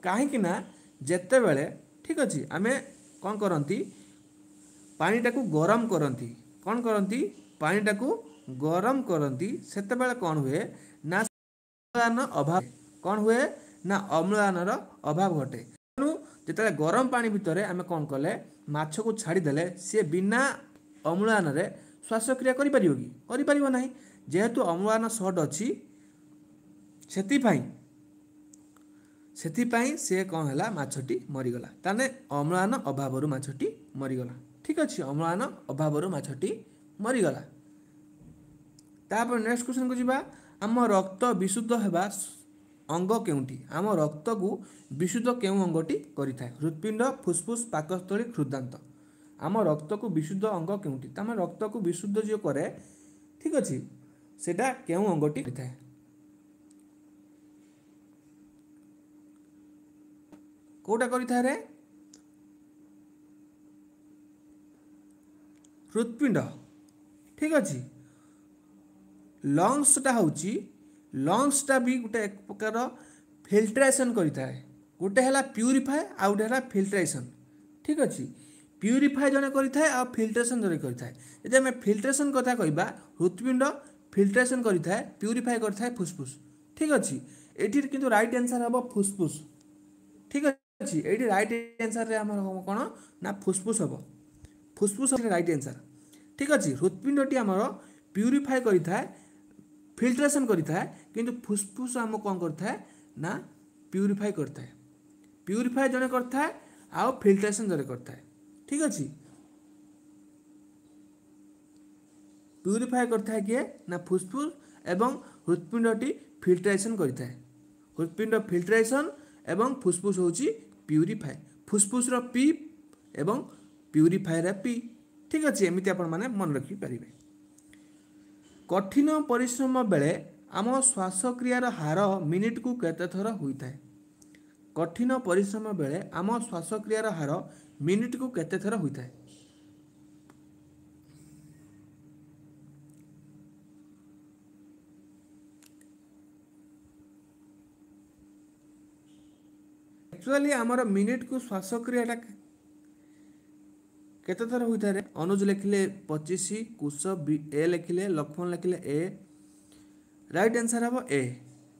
କାହିଁକିନା ଯେତେବେଳେ ଠିକ୍ ଅଛି ଆମେ କ'ଣ କରନ୍ତି ପାଣିଟାକୁ ଗରମ କରନ୍ତି କ'ଣ କରନ୍ତି ପାଣିଟାକୁ ଗରମ କରନ୍ତି ସେତେବେଳେ କ'ଣ ହୁଏ ନା ଅଭାବ କ'ଣ ହୁଏ ନା ଅମ୍ଳଜାନର ଅଭାବ ଘଟେ ତେଣୁ ଯେତେବେଳେ ଗରମ ପାଣି ଭିତରେ ଆମେ କ'ଣ କଲେ ମାଛକୁ ଛାଡ଼ିଦେଲେ ସିଏ ବିନା ଅମ୍ଳଜାନରେ ଶ୍ୱାସକ୍ରିୟା କରିପାରିବ କି କରିପାରିବ ନାହିଁ ଯେହେତୁ ଅମ୍ଳଜାନ ସର୍ଟ ଅଛି ସେଥିପାଇଁ ସେଥିପାଇଁ ସିଏ କ'ଣ ହେଲା ମାଛଟି ମରିଗଲା ତାହେଲେ ଅମ୍ଳଜାନ ଅଭାବରୁ ମାଛଟି ମରିଗଲା ଠିକ୍ ଅଛି ଅମ୍ଳଜାନ ଅଭାବରୁ ମାଛଟି ମରିଗଲା ତାପରେ ନେକ୍ସଟ କ୍ୱେଶ୍ଚନକୁ ଯିବା ଆମ ରକ୍ତ ବିଶୁଦ୍ଧ ହେବା ଅଙ୍ଗ କେଉଁଠି ଆମ ରକ୍ତକୁ ବିଶୁଦ୍ଧ କେଉଁ ଅଙ୍ଗଟି କରିଥାଏ ହୃତ୍ପିଣ୍ଡ ଫୁସ୍ଫୁସ୍ ପାକସ୍ଥଳୀ କ୍ଷୁଦାନ୍ତ ଆମ ରକ୍ତକୁ ବିଶୁଦ୍ଧ ଅଙ୍ଗ କେଉଁଠି ତମ ରକ୍ତକୁ ବିଶୁଦ୍ଧ ଯିଏ କରେ ଠିକ୍ ଅଛି ସେଇଟା କେଉଁ ଅଙ୍ଗଟି କରିଥାଏ କେଉଁଟା କରିଥାଏ ରେ ହୃତ୍ପିଣ୍ଡ ଠିକ୍ ଅଛି ଲଙ୍ଗସଟା ହେଉଛି ଲଙ୍ଗସଟା ବି ଗୋଟେ ଏକ ପ୍ରକାର ଫିଲ୍ଟ୍ରେସନ୍ କରିଥାଏ ଗୋଟେ ହେଲା ପ୍ୟୁରିଫାଏ ଆଉ ଗୋଟେ ହେଲା ଫିଲ୍ଟ୍ରେସନ୍ ଠିକ୍ ଅଛି ପ୍ୟୁରିଫାଏ ଜଣେ କରିଥାଏ ଆଉ ଫିଲ୍ଟ୍ରେସନ୍ ଜଣେ କରିଥାଏ ଯଦି ଆମେ ଫିଲ୍ଟ୍ରେସନ୍ କଥା କହିବା ହୃତ୍ପିଣ୍ଡ ଫିଲ୍ଟ୍ରେସନ୍ କରିଥାଏ ପ୍ୟୁରିଫାଏ କରିଥାଏ ଫୁସ୍ଫୁସ୍ ଠିକ୍ ଅଛି ଏଠିରେ କିନ୍ତୁ ରାଇଟ୍ ଆନ୍ସର୍ ହେବ ଫୁସ୍ଫୁସ୍ ଠିକ୍ ଅଛି ଏଇଠି ରାଇଟ୍ ଆନ୍ସର୍ରେ ଆମର କ'ଣ ନା ଫୁସ୍ଫୁସ୍ ହେବ ଫୁସ୍ଫୁସ୍ ରାଇଟ୍ ଆନ୍ସର୍ ଠିକ୍ ଅଛି ହୃତ୍ପିଣ୍ଡଟି ଆମର ପ୍ୟୁରିଫାଏ କରିଥାଏ ফিল্ট্রেসন করে থাকে কিন্তু ফুসফুস আম কম করে থাকে না পিউরিফাই করে থাকে পিউরিফাই জনে করে থাকে আও ফিল্ট্রেসন জনে করে থাকে ঠিক আছে পিউরিফাই করে থাকে কি না ফুসফুস এবং হৃৎপিণ্ডটি ফিল্ট্রেসন করে থাকে হৃৎপিণ্ড ফিল্ট্রেসন এবং ফুসফুস হচ্ছে পিউরিফাই ফুসফুসর পি এবং পিউরিফায়ার পি ঠিক আছে এমিতি আপনার মানে মনে রাখিপারে କଠିନ ପରିଶ୍ରମ ବେଳେ ଆମ ଶ୍ୱାସକ୍ରିୟାର ହାର ମିନିଟ୍କୁ କେତେଥର ହୋଇଥାଏ କଠିନ ପରିଶ୍ରମ ବେଳେ ଆମ ଶ୍ୱାସକ୍ରିୟାର ହାର ମିନିଟ୍କୁ କେତେଥର ହୋଇଥାଏ ଆକ୍ଚୁଆଲି ଆମର ମିନିଟ୍କୁ ଶ୍ୱାସକ୍ରିୟାଟା କେତେ ଥର ହୋଇଥାଏ ଅନୁଜ ଲେଖିଲେ ପଚିଶ କୁଶ ବି ଏ ଲେଖିଲେ ଲକ୍ଷ୍ମଣ ଲେଖିଲେ ଏ ରାଇଟ୍ ଆନ୍ସର୍ ହେବ ଏ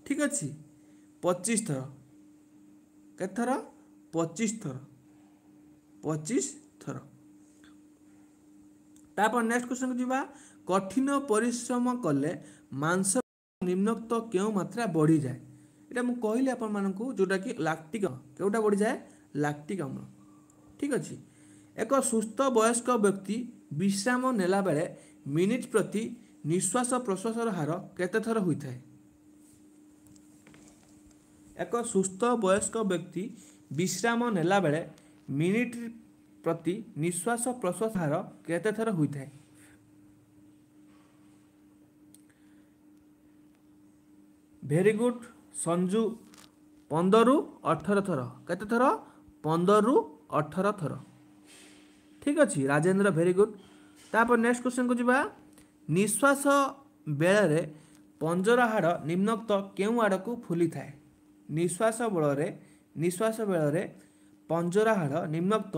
ଠିକ୍ ଅଛି ପଚିଶ ଥର କେତେ ଥର ପଚିଶ ଥର ପଚିଶ ଥର ତାପରେ ନେକ୍ସଟ କ୍ୱେଶ୍ଚନକୁ ଯିବା କଠିନ ପରିଶ୍ରମ କଲେ ମାଂସ ନିମ୍ନୋକ୍ତ କେଉଁ ମାତ୍ରା ବଢ଼ିଯାଏ ଏଇଟା ମୁଁ କହିଲି ଆପଣମାନଙ୍କୁ ଯେଉଁଟାକି ଲାକ୍ଟିକ୍ କେଉଁଟା ବଢ଼ିଯାଏ ଲାକ୍ଟିକ୍ ଅମ୍ଳ ଠିକ୍ ଅଛି ଏକ ସୁସ୍ଥ ବୟସ୍କ ବ୍ୟକ୍ତି ବିଶ୍ରାମ ନେଲାବେଳେ ମିନିଟ୍ ପ୍ରତି ନିଶ୍ୱାସ ପ୍ରଶ୍ୱାସର ହାର କେତେ ଥର ହୋଇଥାଏ ଏକ ସୁସ୍ଥ ବୟସ୍କ ବ୍ୟକ୍ତି ବିଶ୍ରାମ ନେଲାବେଳେ ମିନିଟ୍ ପ୍ରତି ନିଶ୍ୱାସ ପ୍ରଶ୍ୱାସ ହାର କେତେ ଥର ହୋଇଥାଏ ଭେରି ଗୁଡ଼୍ ସଞ୍ଜୁ ପନ୍ଦରରୁ ଅଠର ଥର କେତେ ଥର ପନ୍ଦରରୁ ଅଠର ଥର ଠିକ୍ ଅଛି ରାଜେନ୍ଦ୍ର ଭେରି ଗୁଡ଼୍ ତାପରେ ନେକ୍ସଟ କ୍ୱେଶ୍ଚନକୁ ଯିବା ନିଶ୍ୱାସ ବେଳରେ ପଞ୍ଜର ହାଡ଼ ନିମ୍ନକ୍ତ କେଉଁ ଆଡ଼କୁ ଫୁଲିଥାଏ ନିଶ୍ୱାସ ବଳରେ ନିଶ୍ୱାସ ବେଳରେ ପଞ୍ଜର ହାଡ଼ ନିମ୍ନକ୍ତ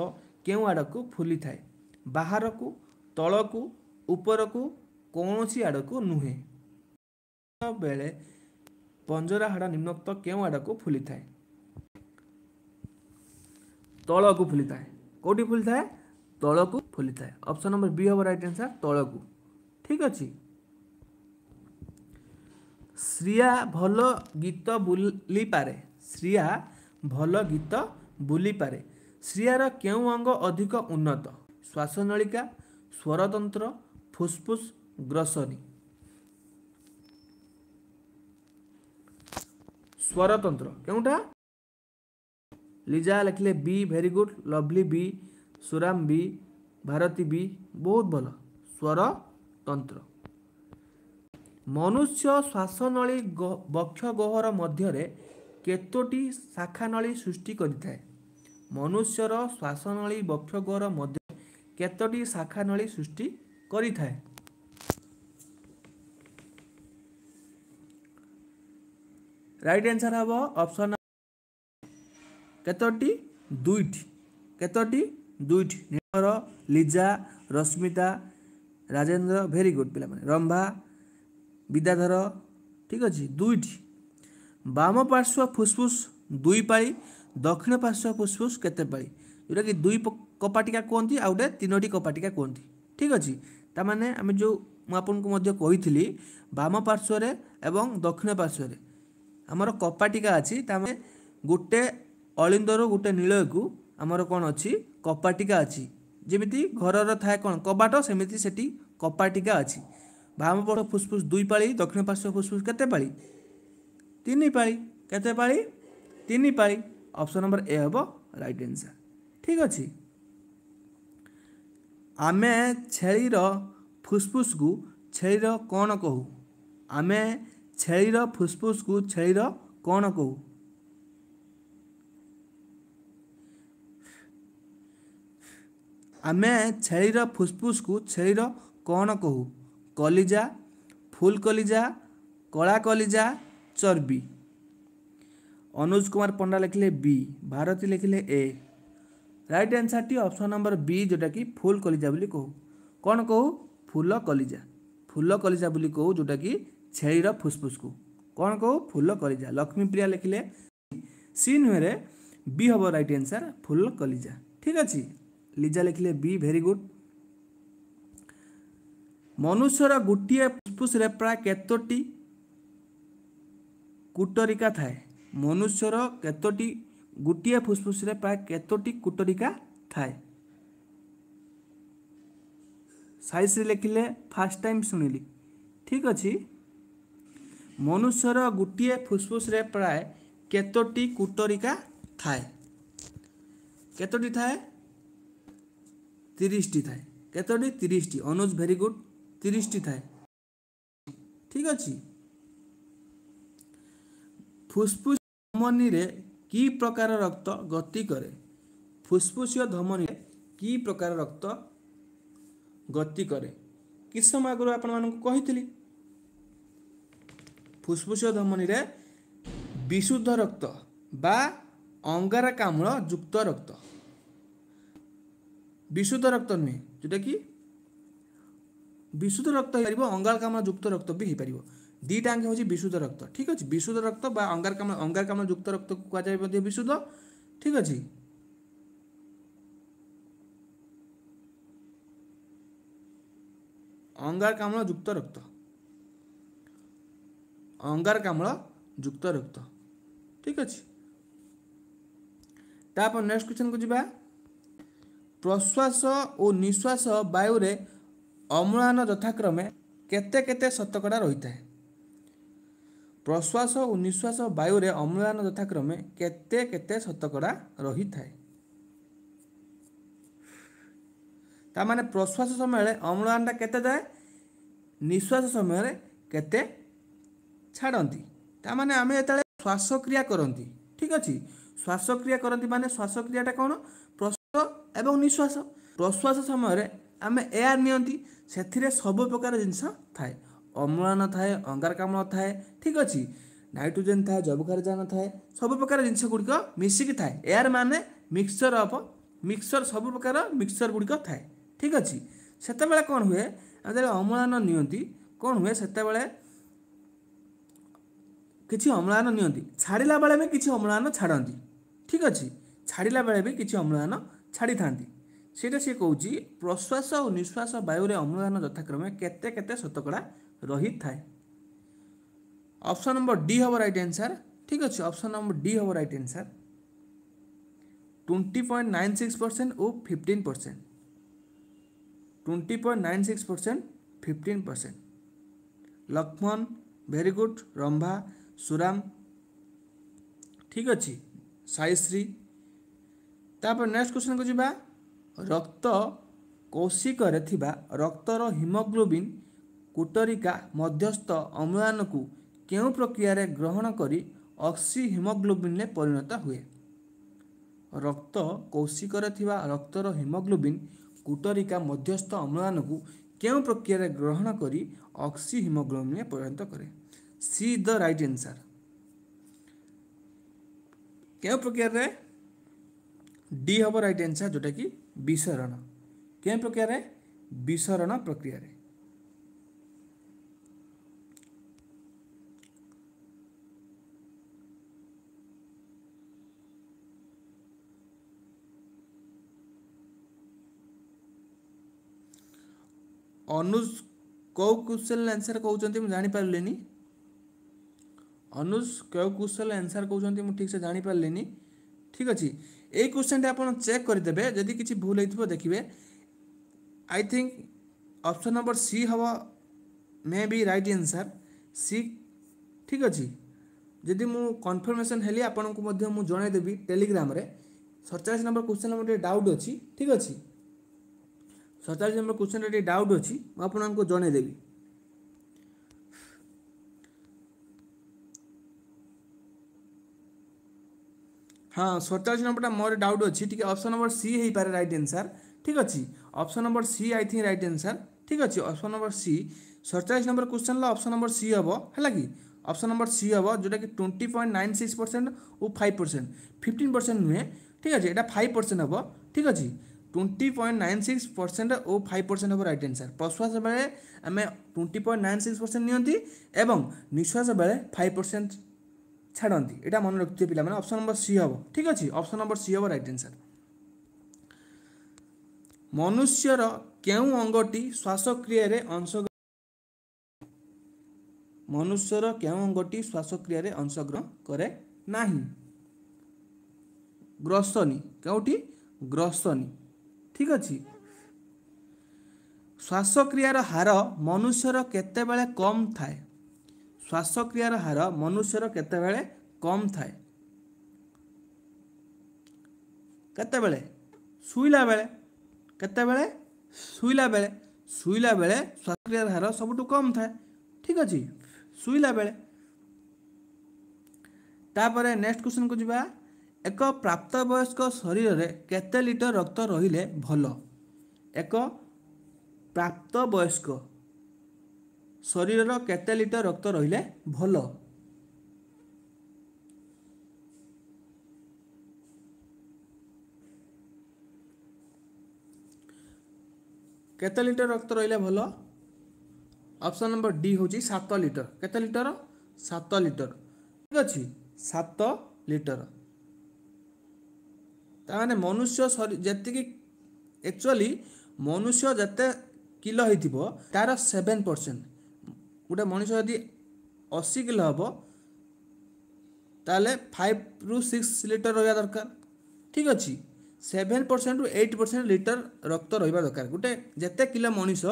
କେଉଁ ଆଡ଼କୁ ଫୁଲିଥାଏ ବାହାରକୁ ତଳକୁ ଉପରକୁ କୌଣସି ଆଡ଼କୁ ନୁହେଁ ବେଳେ ପଞ୍ଜର ହାଡ଼ ନିମ୍ନକ୍ତ କେଉଁ ଆଡ଼କୁ ଫୁଲିଥାଏ ତଳକୁ ଫୁଲିଥାଏ କେଉଁଠି ଫୁଲିଥାଏ ତଳକୁ ଫୁଲିଥାଏ ଅପସନ୍ ନମ୍ବର ବି ହେବ ରାଇଟ୍ ଆନ୍ସାର୍ ତଳକୁ ଠିକ୍ ଅଛି ଶ୍ରିୟା ଭଲ ଗୀତ ବୁଲିପାରେ ଶ୍ରିୟା ଭଲ ଗୀତ ବୁଲିପାରେ ଶ୍ରିୟାର କେଉଁ ଅଙ୍ଗ ଅଧିକ ଉନ୍ନତ ଶ୍ୱାସନଳିକା ସ୍ୱରତନ୍ତ୍ର ଫୁସ୍ଫୁସ୍ ଗ୍ରସନୀ ସ୍ୱରତନ୍ତ୍ର କେଉଁଟା ଲିଜା ଲେଖିଲେ B very good Lovely B Suram B Bharati B ବହୁତ ଭଲ ସ୍ୱର ତନ୍ତ୍ର ମନୁଷ୍ୟ ଶ୍ୱାସନଳୀ ବକ୍ଷଗହ୍ୱର ମଧ୍ୟରେ କେତୋଟି ଶାଖାନଳୀ ସୃଷ୍ଟି କରିଥାଏ ମନୁଷ୍ୟର ଶ୍ୱାସନଳୀ ବକ୍ଷଗହ୍ୱର ମଧ୍ୟରେ କେତୋଟି ଶାଖାନଳୀ ସୃଷ୍ଟି କରିଥାଏ ରାଇଟ୍ ଆନ୍ସର ହେବ ଅପସନ୍ କେତୋଟି ଦୁଇଟି କେତୋଟି দুইটি নীলর লিজা ରଶ୍ମିତା ରାଜେନ୍ଦ୍ର ଭେରି ଗୁଡ଼୍ ପିଲାମାନେ ରମ୍ଭା ବିଦ୍ୟାଧର ଠିକ୍ ଅଛି ଦୁଇଟି ବାମ ପାର୍ଶ୍ୱ ଫୁସ୍ଫୁସ୍ ଦୁଇ ପାଳି ଦକ୍ଷିଣ ପାର୍ଶ୍ୱ ଫୁସ୍ଫୁସ୍ କେତେ ପାଳି ଯେଉଁଟାକି ଦୁଇ କପାଟିକା କୁହନ୍ତି ଆଉ ଗୋଟେ ତିନୋଟି କପାଟିକା କୁହନ୍ତି ଠିକ୍ ଅଛି ତାମାନେ ଆମେ ଯେଉଁ ମୁଁ ଆପଣଙ୍କୁ ମଧ୍ୟ କହିଥିଲି ବାମ ପାର୍ଶ୍ୱରେ ଏବଂ ଦକ୍ଷିଣ ପାର୍ଶ୍ୱରେ ଆମର କପାଟିକା ଅଛି ତାମାନେ ଗୋଟେ ଅଳିନ୍ଦରୁ ଗୋଟେ ନୀଳୟକୁ ଆମର କ'ଣ ଅଛି କପାଟିକା ଅଛି ଯେମିତି ଘରର ଥାଏ କ'ଣ କବାଟ ସେମିତି ସେଠି କପାଟିକା ଅଛି ବାମପଟ ଫୁସ୍ଫୁସ୍ ଦୁଇ ପାଳି ଦକ୍ଷିଣ ପାର୍ଶ୍ୱ ଫୁସ୍ଫୁସ୍ କେତେ ପାଳି ତିନି ପାଳି କେତେ ପାଳି ତିନି ପାଳି ଅପ୍ସନ୍ ନମ୍ବର ଏ ହେବ ରାଇଟ୍ ଆନ୍ସର୍ ଠିକ୍ ଅଛି ଆମେ ଛେଳିର ଫୁସ୍ଫୁସ୍କୁ ଛେଳିର କ'ଣ କହୁ ଆମେ ଛେଳିର ଫୁସ୍ଫୁସ୍କୁ ଛେଳିର କ'ଣ କହୁ ଆମେ ଛେଳିର ଫୁସ୍ଫୁସ୍କୁ ଛେଳିର କ'ଣ କହୁ କଲିଜା ଫୁଲ କଲିଜା କଳା କଲିଜା ଚର୍ବି ଅନୁଜ କୁମାର ପଣ୍ଡା ଲେଖିଲେ ବି ଭାରତୀ ଲେଖିଲେ ଏ ରାଇଟ୍ ଆନ୍ସର୍ଟି ଅପସନ୍ ନମ୍ବର ବି ଯେଉଁଟାକି ଫୁଲ କଲିଜା ବୋଲି କହୁ କ'ଣ କହୁ ଫୁଲ କଲିଜା ଫୁଲ କଲିଜା ବୋଲି କହୁ ଯେଉଁଟାକି ଛେଳିର ଫୁସ୍ଫୁସ୍କୁ କ'ଣ କହୁ ଫୁଲ କଲିଜା ଲକ୍ଷ୍ମୀପ୍ରିୟା ଲେଖିଲେ ସି ନୁହେଁରେ ବି ହେବ ରାଇଟ୍ ଆନ୍ସର୍ ଫୁଲ କଲିଜା ଠିକ୍ ଅଛି লিজা লিখিলে বি ভেরি গুড ମନୁଷ୍ୟର ଗୋଟିଏ ଫୁସ୍ଫୁସ୍ରେ ପ୍ରାୟ କେତୋଟି କୁଟରିକା ଥାଏ ମନୁଷ୍ୟର କେତୋଟି ଗୋଟିଏ ଫୁସ୍ଫୁସ୍ରେ ପ୍ରାୟ କେତୋଟି କୁଟରିକା ଥାଏ ସାଇଜରେ ଲେଖିଲେ ଫାର୍ଷ୍ଟ ଟାଇମ୍ ଶୁଣିଲି ଠିକ୍ ଅଛି ମନୁଷ୍ୟର ଗୋଟିଏ ଫୁସ୍ଫୁସ୍ରେ ପ୍ରାୟ କେତୋଟି କୁଟରିକା ଥାଏ କେତୋଟି ଥାଏ ତିରିଶଟି ଥାଏ କେତୋଟି ତିରିଶଟି ଅନୁଜ ଭେରି ଗୁଡ୍ ତିରିଶଟି ଥାଏ ଠିକ୍ ଅଛି ଫୁସ୍ଫୁସ୍ ଧମନୀରେ କି ପ୍ରକାର ରକ୍ତ ଗତି କରେ ଫୁସ୍ଫୁସୀୟ ଧମନୀରେ କି ପ୍ରକାର ରକ୍ତ ଗତି କରେ କିଛି ସମୟ ଆଗରୁ ଆପଣମାନଙ୍କୁ କହିଥିଲି ଫୁସ୍ଫୁସୀୟ ଧମନୀରେ ବିଶୁଦ୍ଧ ରକ୍ତ ବା ଅଙ୍ଗାରକାମ୍ଳ ଯୁକ୍ତ ରକ୍ତ বিশুদ্ধ রক্ত নুহে যেটা কি বিশুদ্ধ রক্ত হয়ে অঙ্গারকামা যুক্ত রক্ত বি হয়ে দুইটা দুইটাঙ্ক হচ্ছে বিশুদ্ধ রক্ত ঠিক আছে বিশুদ্ধ রক্ত বা অঙ্গারকাম্ল অঙ্গারকাম্ল যুক্ত রক্ত কুযায় মধ্যে বিশুদ্ধ ঠিক আছে অঙ্গারকাম্ল যুক্ত রক্ত অঙ্গারকাম্ল যুক্ত রক্ত ঠিক আছে তারপর নেক্সট কোশ্চেন কু যা ପ୍ରଶ୍ୱାସ ଓ ନିଶ୍ୱାସ ବାୟୁରେ ଅମ୍ଳାନ ଯଥାକ୍ରମେ କେତେ କେତେ ଶତକଡ଼ା ରହିଥାଏ ପ୍ରଶ୍ୱାସ ଓ ନିଶ୍ୱାସ ବାୟୁରେ ଅମ୍ଳାନ ଯଥାକ୍ରମେ କେତେ କେତେ ଶତକଡ଼ା ରହିଥାଏ ତା ମାନେ ପ୍ରଶ୍ୱାସ ସମୟରେ ଅମ୍ଳାନଟା କେତେ ଥାଏ ନିଶ୍ୱାସ ସମୟରେ କେତେ ଛାଡ଼ନ୍ତି ତା ମାନେ ଆମେ ଯେତେବେଳେ ଶ୍ୱାସକ୍ରିୟା କରନ୍ତି ଠିକ ଅଛି ଶ୍ୱାସକ୍ରିୟା କରନ୍ତି ମାନେ ଶ୍ୱାସକ୍ରିୟାଟା କ'ଣ ଏବଂ ନିଶ୍ୱାସ ପ୍ରଶ୍ୱାସ ସମୟରେ ଆମେ ଏୟାର ନିଅନ୍ତି ସେଥିରେ ସବୁ ପ୍ରକାର ଜିନିଷ ଥାଏ ଅମ୍ଳାନ ଥାଏ ଅଙ୍ଗାରକାମ୍ଳ ଥାଏ ଠିକ୍ ଅଛି ନାଇଟ୍ରୋଜେନ୍ ଥାଏ ଯବକ୍ଷାରଜାନ ଥାଏ ସବୁ ପ୍ରକାର ଜିନିଷ ଗୁଡ଼ିକ ମିଶିକି ଥାଏ ଏୟାର ମାନେ ମିକ୍ସଚର ଅଫ୍ ମିକ୍ସଚର ସବୁ ପ୍ରକାର ମିକ୍ସଚର ଗୁଡ଼ିକ ଥାଏ ଠିକ୍ ଅଛି ସେତେବେଳେ କ'ଣ ହୁଏ ଆମେ ଯେତେବେଳେ ଅମ୍ଳାନ ନିଅନ୍ତି କ'ଣ ହୁଏ ସେତେବେଳେ କିଛି ଅମ୍ଳାନ ନିଅନ୍ତି ଛାଡ଼ିଲା ବେଳେ ବି କିଛି ଅମ୍ଳାନ ଛାଡ଼ନ୍ତି ଠିକ୍ ଅଛି ଛାଡ଼ିଲା ବେଳେ ବି କିଛି ଅମ୍ଳାନ ଛାଡ଼ିଥାନ୍ତି ସେଇଟା ସିଏ କହୁଛି ପ୍ରଶ୍ୱାସ ଓ ନିଶ୍ୱାସ ବାୟୁରେ ଅମ୍ଳଜାନ ଯଥାକ୍ରମେ କେତେ କେତେ ଶତକଡ଼ା ରହିଥାଏ ଅପସନ୍ ନମ୍ବର ଡି ହେବ ରାଇଟ୍ ଆନ୍ସର୍ ଠିକ୍ ଅଛି ଅପସନ୍ ନମ୍ବର ଡି ହେବ right answer twenty point nine six percent ଓ fifteen percent twenty point nine six percent fifteen percent Laxman very good Rambha Suram ଠିକ୍ ଅଛି ସାଇଶ୍ରୀ ତାପରେ ନେକ୍ସଟ କୋଶ୍ଚିନ୍କୁ ଯିବା ରକ୍ତ କୌଶିକରେ ଥିବା ରକ୍ତର ହିମୋଗ୍ଲୋବିନ୍ କୁଟରିକା ମଧ୍ୟସ୍ଥ ଅମ୍ଳାନକୁ କେଉଁ ପ୍ରକ୍ରିୟାରେ ଗ୍ରହଣ କରି ଅକ୍ସି ହିମୋଗ୍ଲୋବିନ୍ରେ ପରିଣତ ହୁଏ ରକ୍ତ କୌଶିକରେ ଥିବା ରକ୍ତର ହିମୋଗ୍ଲୋବିନ୍ କୁଟରିକା ମଧ୍ୟସ୍ଥ ଅମ୍ଳାନକୁ କେଉଁ ପ୍ରକ୍ରିୟାରେ ଗ୍ରହଣ କରି ଅକ୍ସି ହିମୋଗ୍ଲୋବିନ୍ରେ ପରିଣତ କରେ ସି ଦ ରାଇଟ୍ ଆନ୍ସର କେଉଁ ପ୍ରକ୍ରିୟାରେ डी हम रईट आंसर जोटा कि विसरण के प्रकार विसरण प्रक्रिय अनुज कौ क्वेश्चन आंसर कौन जापार अनुज कौ क्वेश्चन आंसर कौन ठीक से जापारे ठीक अच्छे এই কোশ্চেনটা আপনার চেক করে দেবে যদি কিছু ভুল হয়েছে দেখবে I think option number C হব maybe right answer C ঠিক আছে যদি মু কনফর্মেসন হলে আপনার মধ্যে মু জনাই জনাইদেবি টেলিগ্রামে সতচাশ নম্বর কোশ্চেন আমার ডাউট অছি ঠিক আছে সতচাশ নম্বর কোশ্চেন ডাউট অছি মু আপনার জনাই জনাইদেবি ହଁ ସତଚାଳିଶ ନମ୍ବରଟା ମୋର ଡାଉଟ୍ ଅଛି ଟିକେ ଅପସନ୍ ନମ୍ବର ସି ହେଇପାରେ ରାଇଟ୍ ଆନ୍ସର୍ ଠିକ୍ ଅଛି option number C I think right answer ଠିକ୍ ଅଛି ଅପସନ୍ ନମ୍ବର ସି ସତଚାଳିଶ ନମ୍ବର କ୍ୱେଶ୍ଚନ୍ର ଅପସନ୍ ନମ୍ବର ସି ହେବ ହେଲା କି ଅପସନ୍ ନମ୍ବର ସି ହେବ ଯେଉଁଟାକି twenty point nine six percent ଓ ଫାଇଭ୍ ପରସେଣ୍ଟ ଫିଫ୍ଟିନ୍ ପରସେଣ୍ଟ ନୁହେଁ ଠିକ୍ ଅଛି ଏଇଟା ଫାଇଭ୍ ପରସେଣ୍ଟ ହେବ ଠିକ୍ ଅଛି twenty point nine six percent ଓ ଫାଇଭ୍ ପରସେଣ୍ଟ ହେବ ରାଇଟ୍ ଆନ୍ସର୍ ପ୍ରଶ୍ୱାସ ବେଳେ ଆମେ twenty point nine six percent ନିଅନ୍ତି ଏବଂ ନିଶ୍ୱାସ ବେଳେ ଫାଇଭ୍ ପରସେଣ୍ଟ ଛାଡ଼ନ୍ତି ଏଇଟା ମନେ ରଖିଥିବେ ପିଲାମାନେ ଅପସନ୍ ନମ୍ବର ସି ହେବ ଠିକ୍ ଅଛି ଅପସନ୍ ନମ୍ବର ସି ହେବ ରାଇଟ୍ ଆନ୍ସର୍ ମନୁଷ୍ୟର କେଉଁ ଅଙ୍ଗଟି ଶ୍ୱାସକ୍ରିୟାରେ ଅଂଶଗ୍ରହଣ ମନୁଷ୍ୟର କେଉଁ ଅଙ୍ଗଟି ଶ୍ୱାସକ୍ରିୟାରେ ଅଂଶଗ୍ରହଣ କରେ ନାହିଁ ଗ୍ରସନୀ କେଉଁଠି ଗ୍ରସନୀ ଠିକ୍ ଅଛି ଶ୍ୱାସକ୍ରିୟାର ହାର ମନୁଷ୍ୟର କେତେବେଳେ କମ୍ ଥାଏ ଶ୍ୱାସକ୍ରିୟାର ହାର ମନୁଷ୍ୟର କେତେବେଳେ କମ୍ ଥାଏ କେତେବେଳେ ଶୋଇଲା ବେଳେ କେତେବେଳେ ଶୋଇଲା ବେଳେ ଶୋଇଲା ବେଳେ ଶ୍ୱାସକ୍ରିୟାର ହାର ସବୁଠୁ କମ୍ ଥାଏ ଠିକ୍ ଅଛି ଶୋଇଲା ବେଳେ ତାପରେ ନେକ୍ସଟ କ୍ୱେଶ୍ଚନକୁ ଯିବା ଏକ ପ୍ରାପ୍ତବୟସ୍କ ଶରୀରରେ କେତେ ଲିଟର ରକ୍ତ ରହିଲେ ଭଲ ଏକ ପ୍ରାପ୍ତବୟସ୍କ ଶରୀରର କେତେ ଲିଟର ରକ୍ତ ରହିଲେ ଭଲ କେତେ ଲିଟର ରକ୍ତ ରହିଲେ ଭଲ ଅପସନ୍ ନମ୍ବର ଡି ହେଉଛି ସାତ ଲିଟର କେତେ ଲିଟର ସାତ ଲିଟର ଠିକ୍ ଅଛି ସାତ ଲିଟର ତାମାନେ ମନୁଷ୍ୟ ଯେତିକି ଆକ୍ଚୁଆଲି ମନୁଷ୍ୟ ଯେତେ କିଲୋ ହେଇଥିବ ତାର ସେଭେନ୍ ପରସେଣ୍ଟ ଗୋଟେ ମଣିଷ ଯଦି ଅଶୀ କିଲୋ ହେବ ତାହେଲେ ଫାଇଭରୁ ସିକ୍ସ ଲିଟର ରହିବା ଦରକାର ଠିକ୍ ଅଛି ସେଭେନ୍ ପରସେଣ୍ଟରୁ ଏଇଟ୍ ପରସେଣ୍ଟ ଲିଟର ରକ୍ତ ରହିବା ଦରକାର ଗୋଟେ ଯେତେ କିଲୋ ମଣିଷ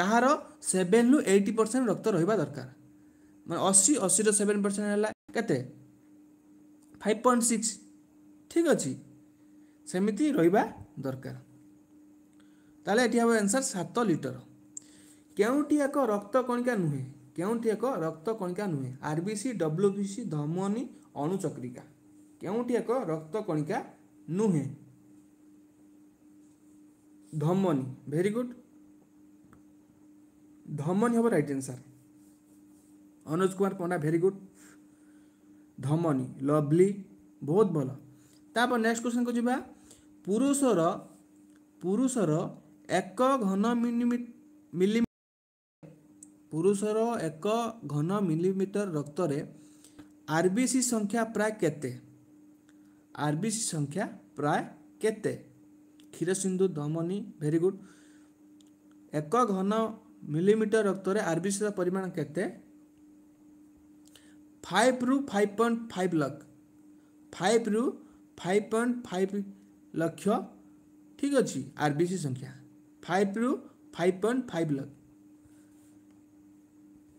ତାହାର ସେଭେନରୁ ଏଇଟ୍ ପରସେଣ୍ଟ ରକ୍ତ ରହିବା ଦରକାର ମାନେ ଅଶୀ ଅଶୀର ସେଭେନ୍ ପରସେଣ୍ଟ ହେଲା କେତେ ଫାଇଭ୍ ପଏଣ୍ଟ ସିକ୍ସ ଠିକ୍ ଅଛି ସେମିତି ରହିବା ଦରକାର ତାହେଲେ ଏଠି ହେବ ଆନ୍ସର୍ ସାତ ଲିଟର କେଉଁଠି ଏକ ରକ୍ତ କଣିକା ନୁହେଁ କେଉଁଠି ଏକ ରକ୍ତ କଣିକା ନୁହେଁ ଆର୍ବିସି ଡବ୍ଲ୍ୟୁବିସି ଧମନୀ ଅଣୁଚକ୍ରିକା କେଉଁଠି ଏକ ରକ୍ତ କଣିକା ନୁହେଁ ଧମନୀ ଭେରି ଗୁଡ୍ ଧମନୀ ହେବ right answer Anuj Kumar Panda very good ଧମନୀ ଲଭଲି ବହୁତ ଭଲ ତାପରେ ନେକ୍ସଟ କ୍ୱେଶ୍ଚନକୁ ଯିବା ପୁରୁଷର ପୁରୁଷର ଏକ ଘନ ମିଲି ପୁରୁଷର ଏକ ଘନ ମିଲିମିଟର ରକ୍ତରେ ଆର୍ ବି ସି ସଂଖ୍ୟା ପ୍ରାୟ କେତେ ଆର୍ ବି ସି ସଂଖ୍ୟା ପ୍ରାୟ କେତେ କ୍ଷୀରସିନ୍ଧୁ ଧମନୀ ଭେରି ଗୁଡ଼୍ ଏକ ଘନ ମିଲିମିଟର ରକ୍ତରେ ଆର୍ ବି ସିର ପରିମାଣ କେତେ ଫାଇଭ୍ରୁ ଫାଇଭ୍ ପଏଣ୍ଟ ଫାଇଭ୍ ଲକ୍ଷ ଫାଇଭ୍ରୁ ଫାଇଭ୍ ପଏଣ୍ଟ ଫାଇଭ୍ ଲକ୍ଷ ଠିକ୍ ଅଛି ଆର୍ ବି ସି ସଂଖ୍ୟା ଫାଇଭ୍ରୁ ଫାଇଭ୍ ପଏଣ୍ଟ ଫାଇଭ୍ ଲକ୍ଷ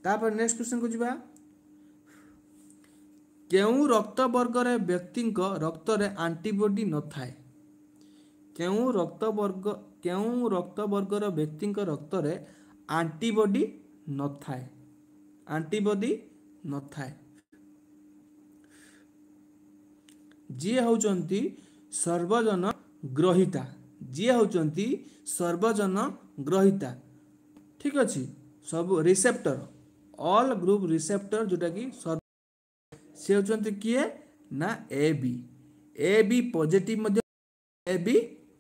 ତାପରେ ନେକ୍ସଟ କ୍ୱେଶ୍ଚନକୁ ଯିବା କେଉଁ ରକ୍ତ ବର୍ଗରେ ବ୍ୟକ୍ତିଙ୍କ ରକ୍ତରେ ଆଣ୍ଟିବଡ଼ି ନଥାଏ କେଉଁ ରକ୍ତ ବର୍ଗ କେଉଁ ରକ୍ତ ବର୍ଗର ବ୍ୟକ୍ତିଙ୍କ ରକ୍ତରେ ଆଣ୍ଟିବଡ଼ି ନଥାଏ ଆଣ୍ଟିବଡ଼ି ନଥାଏ ଯିଏ ହେଉଛନ୍ତି ସର୍ବଜନ ଗ୍ରହିତା ଯିଏ ହେଉଛନ୍ତି ସର୍ବଜନ ଗ୍ରହିତା ଠିକ ଅଛି ସବୁ ରିସେପ୍ଟର অল ଗ୍ରୁପ ରିସେପ୍ଟର ଯେଉଁଟାକି ସେ ହେଉଛନ୍ତି କିଏ ନା ଏ ବି ଏ ବି ପଜିଟିଭ୍ ମଧ୍ୟ ଏ ବି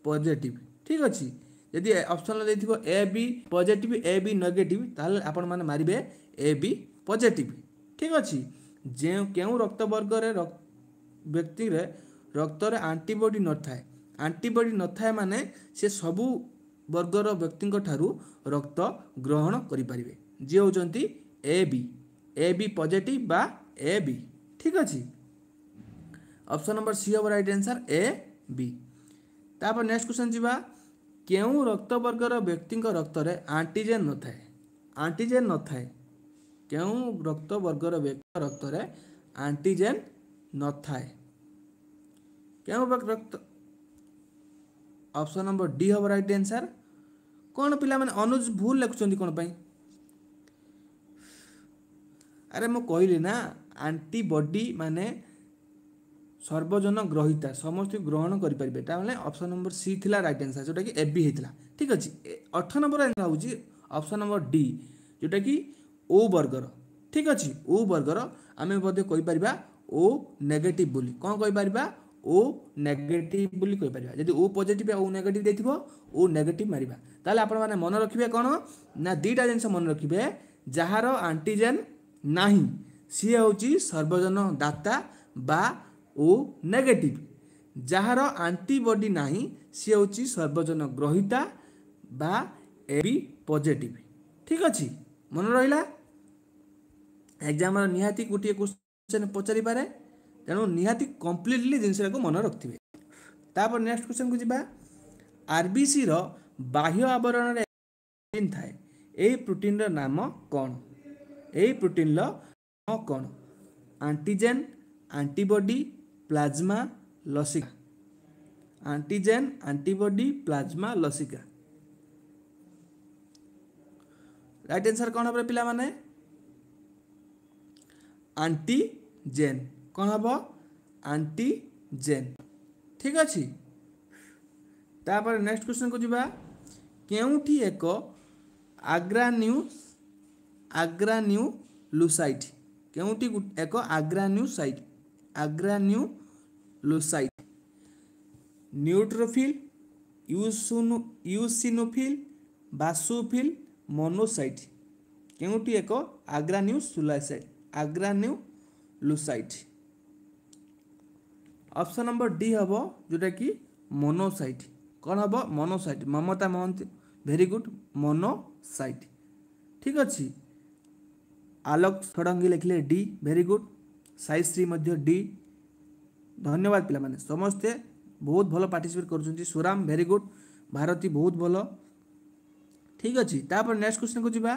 ପଜିଟିଭ୍ ଠିକ୍ ଅଛି ଯଦି ଅପସନ୍ରେ ଦେଇଥିବ ଏ ବି ପଜିଟିଭ୍ ଏ ବି ନେଗେଟିଭ୍ ତାହେଲେ ଆପଣମାନେ ମାରିବେ ଏ ବି ପଜିଟିଭ୍ ଠିକ୍ ଅଛି ଯେଉଁ କେଉଁ ରକ୍ତ ବର୍ଗରେ ବ୍ୟକ୍ତିରେ ରକ୍ତରେ ଆଣ୍ଟିବଡି ନଥାଏ ଆଣ୍ଟିବଡି ନଥାଏ ମାନେ ସେ ସବୁ ବର୍ଗର ବ୍ୟକ୍ତିଙ୍କ ଠାରୁ ରକ୍ତ ଗ୍ରହଣ କରିପାରିବେ ଯିଏ ହେଉଛନ୍ତି A B A B positive বা এ বি ঠিক আছে অপশন নম্বর সি হব রাইট আনসার এ বি তারপর নেক্সট কোশ্চেন যা কেউ রক্তবর্গর ব্যক্তি রক্তরে আন্টিজেন নথায় আন্টিজেন নথায় কেউ রক্তবর্গর ব্যক্তি রক্তরে আন্টিজেন নথায় কেউ রক্ত অপশন নম্বর ডি হব রাইট আনসার কোণ পিলামানে অনুজ ভুল লেখুছেন কোণ পাই ଆରେ ମୁଁ କହିଲି ନା ଆଣ୍ଟିବଡି ମାନେ ସର୍ବଜନ ଗ୍ରହିତା ସମସ୍ତେ ଗ୍ରହଣ କରିପାରିବେ ତାହେଲେ ଅପସନ୍ ନମ୍ବର ସି ଥିଲା ରାଇଟ୍ ଆନ୍ସର୍ ଯେଉଁଟାକି ଏ ବି ହେଇଥିଲା ଠିକ୍ ଅଛି ଅଠର ନମ୍ବର ଆନ୍ସର୍ ହେଉଛି ଅପସନ୍ ନମ୍ବର ଡି ଯେଉଁଟାକି ଓ ବର୍ଗର ଠିକ୍ ଅଛି ଓ ବର୍ଗର ଆମେ ମଧ୍ୟ କହିପାରିବା ଓ ନେଗେଟିଭ୍ ବୋଲି କ'ଣ କହିପାରିବା ଓ ନେଗେଟିଭ୍ ବୋଲି କହିପାରିବା ଯଦି ଓ ପଜିଟିଭ୍ ଆଉ ଓ ନେଗେଟିଭ୍ ଦେଇଥିବ ଓ ନେଗେଟିଭ୍ ମାରିବା ତାହେଲେ ଆପଣମାନେ ମନେ ରଖିବେ କ'ଣ ନା ଦୁଇଟା ଜିନିଷ ମନେ ରଖିବେ ଯାହାର ଆଣ୍ଟିଜେନ୍ ନାହିଁ ସିଏ ହେଉଛି ସର୍ବଜନ ଦାତା ବା ଓ ନେଗେଟିଭ୍ ଯାହାର ଆଣ୍ଟିବଡି ନାହିଁ ସିଏ ହେଉଛି ସର୍ବଜନ ଗ୍ରହିତା ବା ଏ ବି ପଜିଟିଭ୍ ଠିକ୍ ଅଛି ମନେ ରହିଲା ଏକ୍ଜାମ୍ର ନିହାତି ଗୋଟିଏ କୋଶ୍ଚେନ୍ ପଚାରିପାରେ ତେଣୁ ନିହାତି କମ୍ପ୍ଲିଟଲି ଜିନିଷଟାକୁ ମନେ ରଖିଥିବେ ତାପରେ ନେକ୍ସଟ କୋଶ୍ଚେନ୍କୁ ଯିବା ଆର୍ବିସିର ବାହ୍ୟ ଆବରଣରେ ପ୍ରୋଟିନ୍ ଥାଏ ଏହି ପ୍ରୋଟିନ୍ର ନାମ କ'ଣ এই ପ୍ରୋଟିନ୍ର ହଁ କ'ଣ ଆଣ୍ଟିଜେନ୍ ଆଣ୍ଟିବଡି ପ୍ଲାଜମା ଲସିକା ଆଣ୍ଟିଜେନ୍ ଆଣ୍ଟିବଡି ପ୍ଲାଜମା ଲସିକା ରାଇଟ୍ ଆନ୍ସର୍ କ'ଣ ହେବ ପିଲାମାନେ ଆଣ୍ଟିଜେନ୍ କ'ଣ ହେବ ଆଣ୍ଟିଜେନ୍ ଠିକ୍ ଅଛି ତାପରେ ନେକ୍ସଟ କ୍ୱେଶ୍ଚନକୁ ଯିବା କେଉଁଠି ଏକ ଆଗ୍ରା ନ୍ୟୁଜ୍ ଆଗ୍ରାନ୍ୟୁ ଲୁସାଇଟ୍ କେଉଁଟି ଏକ ଆଗ୍ରାନ୍ୟୁ ସାଇଟ୍ ଆଗ୍ରାନ୍ୟୁ ଲୁସାଇଟ୍ ନ୍ୟୁଟ୍ରୋଫିଲ୍ ୟୁସୁନୁ ୟୁସିନୋଫିଲ୍ ବାସୁଫିଲ୍ ମନୋସାଇଟ୍ କେଉଁଟି ଏକ agranulocyte agranulocyte option number D ହେବ ଯେଉଁଟାକି ମନୋସାଇଟ୍ କ'ଣ ହେବ ମନୋସାଇଟ୍ ମମତା ମହାନ୍ତି ଭେରି ଗୁଡ଼ ମନୋସାଇଟ୍ ଠିକ୍ ଅଛି ଆଲୋକ ଷଡ଼ଙ୍ଗୀ ଲେଖିଲେ ଡି ଭେରି ଗୁଡ଼୍ ସାଇଶ୍ରୀ ମଧ୍ୟ ଡି ଧନ୍ୟବାଦ ପିଲାମାନେ ସମସ୍ତେ ବହୁତ ଭଲ ପାର୍ଟିସିପେଟ୍ କରୁଛନ୍ତି ସୁରାମ ଭେରି ଗୁଡ଼୍ ଭାରତୀ ବହୁତ ଭଲ ଠିକ୍ ଅଛି ତାପରେ ନେକ୍ସଟ କ୍ୱେଶ୍ଚନକୁ ଯିବା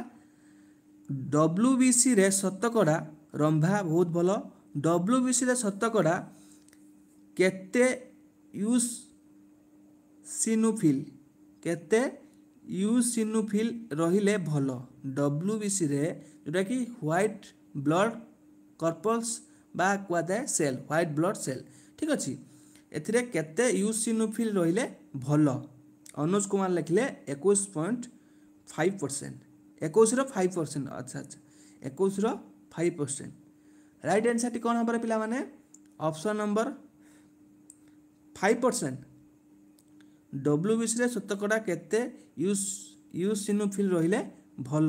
ଡବ୍ଲ୍ୟୁ ବି ସିରେ ଶତକଡ଼ା ରମ୍ଭା ବହୁତ ଭଲ ଡବ୍ଲ୍ୟୁ ବି ସିରେ ଶତକଡ଼ା କେତେ ୟୁସ୍ ସିନୁଫିଲ୍ କେତେ ୟୁସିନୁଫିଲ୍ ରହିଲେ ଭଲ ଡବ୍ଲ୍ୟୁ ବି ସିରେ ଯେଉଁଟାକି ହ୍ୱାଇଟ୍ ବ୍ଲଡ୍ କର୍ପଲ୍ସ ବା କୁହାଯାଏ ସେଲ୍ ହ୍ୱାଇଟ୍ ବ୍ଲଡ୍ ସେଲ୍ ଠିକ୍ ଅଛି ଏଥିରେ କେତେ ୟୁସିନୋଫିଲ୍ ରହିଲେ ଭଲ ଅନୁଜ କୁମାର ଲେଖିଲେ ଏକୋଇଶ ପଏଣ୍ଟ ଫାଇଭ୍ ପରସେଣ୍ଟ ଏକୋଇଶର ଫାଇଭ୍ ପରସେଣ୍ଟ ଆଚ୍ଛା ଆଚ୍ଛା ଏକୋଇଶର ଫାଇଭ୍ ପରସେଣ୍ଟ ରାଇଟ୍ ଆନ୍ସର୍ଟି କ'ଣ ହେବରେ ପିଲାମାନେ ଅପସନ୍ ନମ୍ବର ଫାଇଭ୍ ପରସେଣ୍ଟ ଡବ୍ଲ୍ୟୁବିସିରେ ଶତକଡ଼ା କେତେ ୟୁସ୍ ୟୁସିନୋଫିଲ୍ ରହିଲେ ଭଲ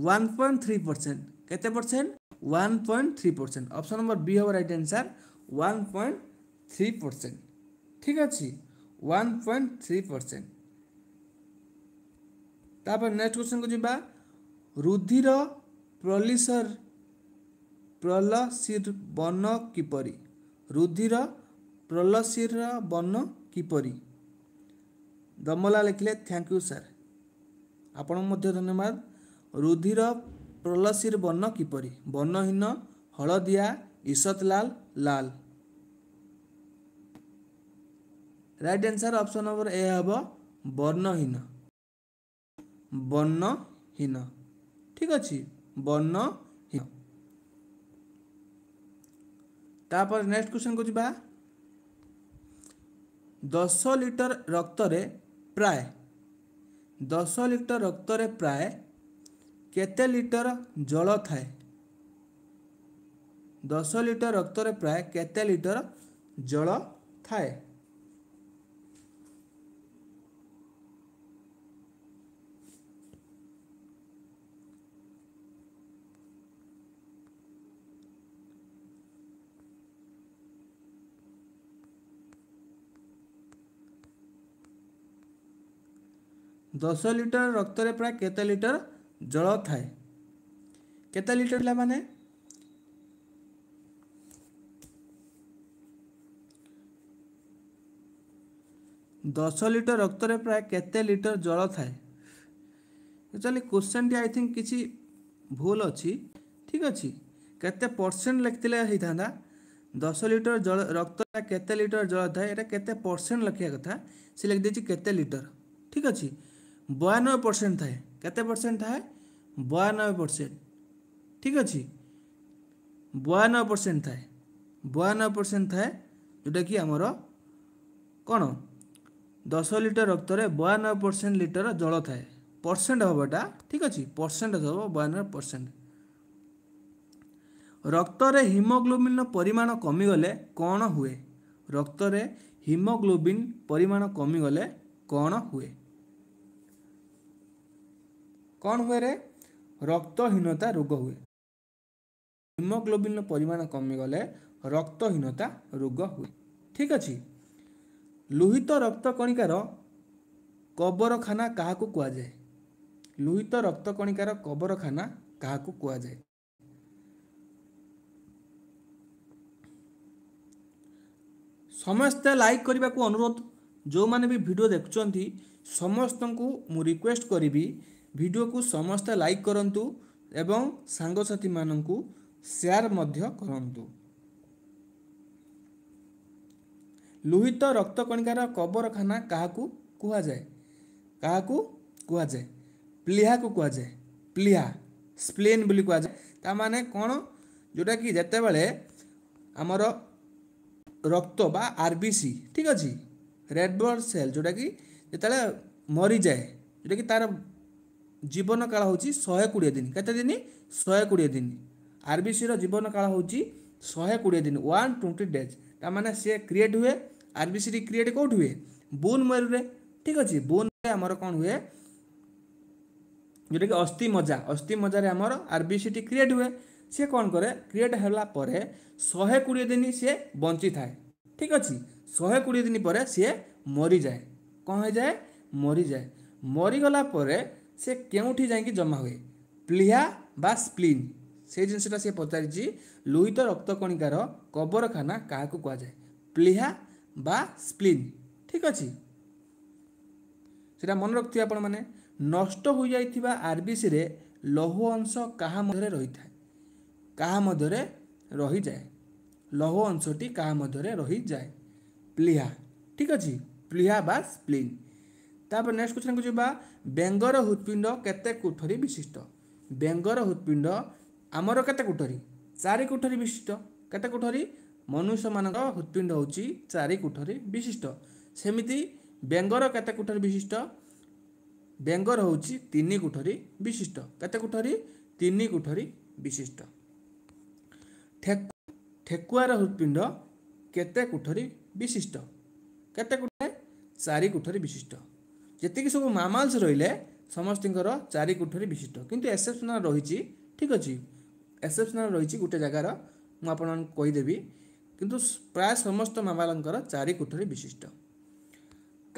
ୱାନ୍ ପଏଣ୍ଟ ଥ୍ରୀ ପରସେଣ୍ଟ କେତେ percent one point three percent option number B ହେବ right answer one point three percent ଠିକ୍ ଅଛି ୱାନ୍ ପଏଣ୍ଟ ଥ୍ରୀ ପରସେଣ୍ଟ ତାପରେ ନେକ୍ସଟ କ୍ୱେଶ୍ଚନକୁ ଯିବା ରୁଧିର ପ୍ରଲିସର ପ୍ରଲସିର ବନ କିପରି ରୁଧିର ପ୍ରଲସିର ବନ କିପରି ଦମଲା ଲେଖିଲେ ଥ୍ୟାଙ୍କ ୟୁ ସାର୍ ଆପଣଙ୍କୁ ମଧ୍ୟ ଧନ୍ୟବାଦ ରୁଧିର ପ୍ରଲସିର ବର୍ଣ୍ଣ କିପରି ବର୍ଣ୍ଣହୀନ ହଳଦିଆ ଇସତଲାଲ ଲାଲ right answer option number A ହେବ ବର୍ଣ୍ଣହୀନ ବର୍ଣ୍ଣହୀନ ଠିକ୍ ଅଛି ବର୍ଣ୍ଣହୀନ ତାପରେ ନେକ୍ସଟ କ୍ୱେଶ୍ଚନକୁ ଯିବା ଦଶ ଲିଟର ରକ୍ତରେ ପ୍ରାୟ ଦଶ ଲିଟର ରକ୍ତରେ ପ୍ରାୟ केते लिटर जल थाए दस लिटर रक्त प्राय केते लिटर जल थाए दस लिटर रक्त प्राय केते लिटर ଜଳ ଥାଏ କେତେ ଲିଟର ପିଲାମାନେ ଦଶ ଲିଟର ରକ୍ତରେ ପ୍ରାୟ କେତେ ଲିଟର ଜଳ ଥାଏ ଆକ୍ଚୁଆଲି କୋଶ୍ଚେନ୍ଟି ଆଇ ଥିଙ୍କ କିଛି ଭୁଲ ଅଛି ଠିକ୍ ଅଛି କେତେ ପରସେଣ୍ଟ ଲେଖିଥିଲେ ହେଇଥାନ୍ତା ଦଶ ଲିଟର ଜଳ ରକ୍ତଟା କେତେ ଲିଟର ଜଳ ଥାଏ ଏଇଟା କେତେ ପରସେଣ୍ଟ ଲେଖିବା କଥା ସେ ଲେଖିଦେଇଛି କେତେ ଲିଟର ଠିକ୍ ଅଛି ବୟାନବେ ପରସେଣ୍ଟ ଥାଏ କେତେ ପରସେଣ୍ଟ ଥାଏ ବୟାନବେ ପରସେଣ୍ଟ ଠିକ୍ ଅଛି ବୟାନବେ ପରସେଣ୍ଟ ଥାଏ ବୟାନବେ ପରସେଣ୍ଟ ଥାଏ ଯେଉଁଟାକି ଆମର କ'ଣ ଦଶ ଲିଟର ରକ୍ତରେ ବୟାନବେ ପରସେଣ୍ଟ ଲିଟର ଜଳ ଥାଏ ପରସେଣ୍ଟ ହେବ ଏଇଟା ଠିକ୍ ଅଛି ପରସେଣ୍ଟ ହେବ ବୟାନବେ ପରସେଣ୍ଟ ରକ୍ତରେ ହିମୋଗ୍ଲୋବିନ୍ର ପରିମାଣ କମିଗଲେ କ'ଣ ହୁଏ ରକ୍ତରେ ହିମୋଗ୍ଲୋବିନ୍ ପରିମାଣ କମିଗଲେ କ'ଣ ହୁଏ କ'ଣ ହୁଏରେ ରକ୍ତହୀନତା ରୋଗ ହୁଏ ହିମୋଗ୍ଲୋବିନର ପରିମାଣ କମିଗଲେ ରକ୍ତହୀନତା ରୋଗ ହୁଏ ଠିକ୍ ଅଛି ଲୁହିତ ରକ୍ତ କଣିକାର କବରଖାନା କାହାକୁ କୁହାଯାଏ ଲୁହିତ ରକ୍ତ କଣିକାର କବରଖାନା କାହାକୁ କୁହାଯାଏ ସମସ୍ତେ ଲାଇକ୍ କରିବାକୁ ଅନୁରୋଧ ଯେଉଁମାନେ ବି ଭିଡ଼ିଓ ଦେଖୁଛନ୍ତି ସମସ୍ତଙ୍କୁ ମୁଁ ରିକ୍ୱେଷ୍ଟ କରିବି ଭିଡ଼ିଓକୁ ସମସ୍ତେ ଲାଇକ୍ କରନ୍ତୁ ଏବଂ ସାଙ୍ଗସାଥିମାନଙ୍କୁ ସେୟାର ମଧ୍ୟ କରନ୍ତୁ ଲୁହିତ ରକ୍ତକଣିକାର କବରଖାନା କାହାକୁ କୁହାଯାଏ କାହାକୁ କୁହାଯାଏ ପ୍ଲିହାକୁ କୁହାଯାଏ ପ୍ଲିହା ସ୍ପ୍ଲେନ୍ ବୋଲି କୁହାଯାଏ ତା ମାନେ କ'ଣ ଯେଉଁଟାକି ଯେତେବେଳେ ଆମର ରକ୍ତ ବା ଆର୍ ବି ସି ଠିକ୍ ଅଛି ରେଡ଼୍ ବ୍ଲଡ଼୍ ସେଲ୍ ଯେଉଁଟାକି ଯେତେବେଳେ ମରିଯାଏ ଯେଉଁଟାକି ତା'ର জীবন কাল হচ্ছে শহে কোড়িয়ে দিন কত দিন শহে কোড়িয়ে দিন আরবিসি জীবন কাল হচ্ছে শহে কোড়িয়ে দিন ওয়ান টোয়েন্টি ডেজ তার মানে সে ক্রিয়েট হুয়ে আরবিসি ক্রিয়েট কোটি হুয়ে বুন মেরুরে ঠিক আছে বুন আমার কম হুয়ে যেটাকি অস্থি মজা অস্থি মজারে আমার আরবিসিটি ক্রিয়েট হুয়ে সে কম করে ক্রিয়েট হলা পরে শহে কোড়িয়ে দিন সে বঞ্চি থাকে ঠিক আছে শহে কোড়িয়ে দিন পরে সে মরিযায়ে কম হয়ে যায় মরিযায়ে মরিগলা পরে ସେ କେଉଁଠି ଯାଇକି ଜମା ହୁଏ ପ୍ଲିହା ବା ସ୍ପ୍ଲିନ୍ ସେ ଜିନିଷଟା ସେ ପଚାରିଛି ଲୁହିତ ରକ୍ତକଣିକାର କବରଖାନା କାହାକୁ କୁହାଯାଏ ପ୍ଲିହା ବା ସ୍ପ୍ଲିନ୍ ଠିକ୍ ଅଛି ସେଇଟା ମନେ ରଖିଥିବେ ଆପଣମାନେ ନଷ୍ଟ ହୋଇଯାଇଥିବା ଆର୍ବିସିରେ ଲୌହ ଅଂଶ କାହା ମଧ୍ୟରେ ରହିଥାଏ କାହା ମଧ୍ୟରେ ରହିଯାଏ ଲୌହ ଅଂଶଟି କାହା ମଧ୍ୟରେ ରହିଯାଏ ପ୍ଲିହା ଠିକ୍ ଅଛି ପ୍ଲିହା ବା ସ୍ପ୍ଲିନ୍ ତାପରେ ନେକ୍ସଟ କୋଶ୍ଚିନ୍କୁ ଯିବା ବେଙ୍ଗର ହୃତ୍ପିଣ୍ଡ କେତେ କୋଠରୀ ବିଶିଷ୍ଟ ବେଙ୍ଗର ହୃତ୍ପିଣ୍ଡ ଆମର କେତେ କୋଠରୀ ଚାରି କୋଠରୀ ବିଶିଷ୍ଟ କେତେ କୋଠରୀ ମନୁଷ୍ୟମାନଙ୍କ ହୃତ୍ପିଣ୍ଡ ହେଉଛି ଚାରି କୋଠରୀ ବିଶିଷ୍ଟ ସେମିତି ବେଙ୍ଗର କେତେ କୋଠରୀ ବିଶିଷ୍ଟ ବେଙ୍ଗର ହେଉଛି ତିନି କୋଠରୀ ବିଶିଷ୍ଟ କେତେ କୋଠରୀ ତିନି କୋଠରୀ ବିଶିଷ୍ଟ ଠେକୁଆର ହୃତ୍ପିଣ୍ଡ କେତେ କୋଠରୀ ବିଶିଷ୍ଟ କେତେ କୋଠରୀ ଚାରି କୋଠରୀ ବିଶିଷ୍ଟ ଯେତିକି ସବୁ ମାମାଲ୍ସ ରହିଲେ ସମସ୍ତଙ୍କର ଚାରି କୋଠରୀ ବିଶିଷ୍ଟ କିନ୍ତୁ ଏକ୍ସେପ୍ସନାଲ୍ ରହିଛି ଠିକ୍ ଅଛି ଏକ୍ସେପ୍ସନାଲ୍ ରହିଛି ଗୋଟେ ଜାଗାର ମୁଁ ଆପଣମାନଙ୍କୁ କହିଦେବି କିନ୍ତୁ ପ୍ରାୟ ସମସ୍ତ ମାମାଲଙ୍କର ଚାରି କୋଠରୀ ବିଶିଷ୍ଟ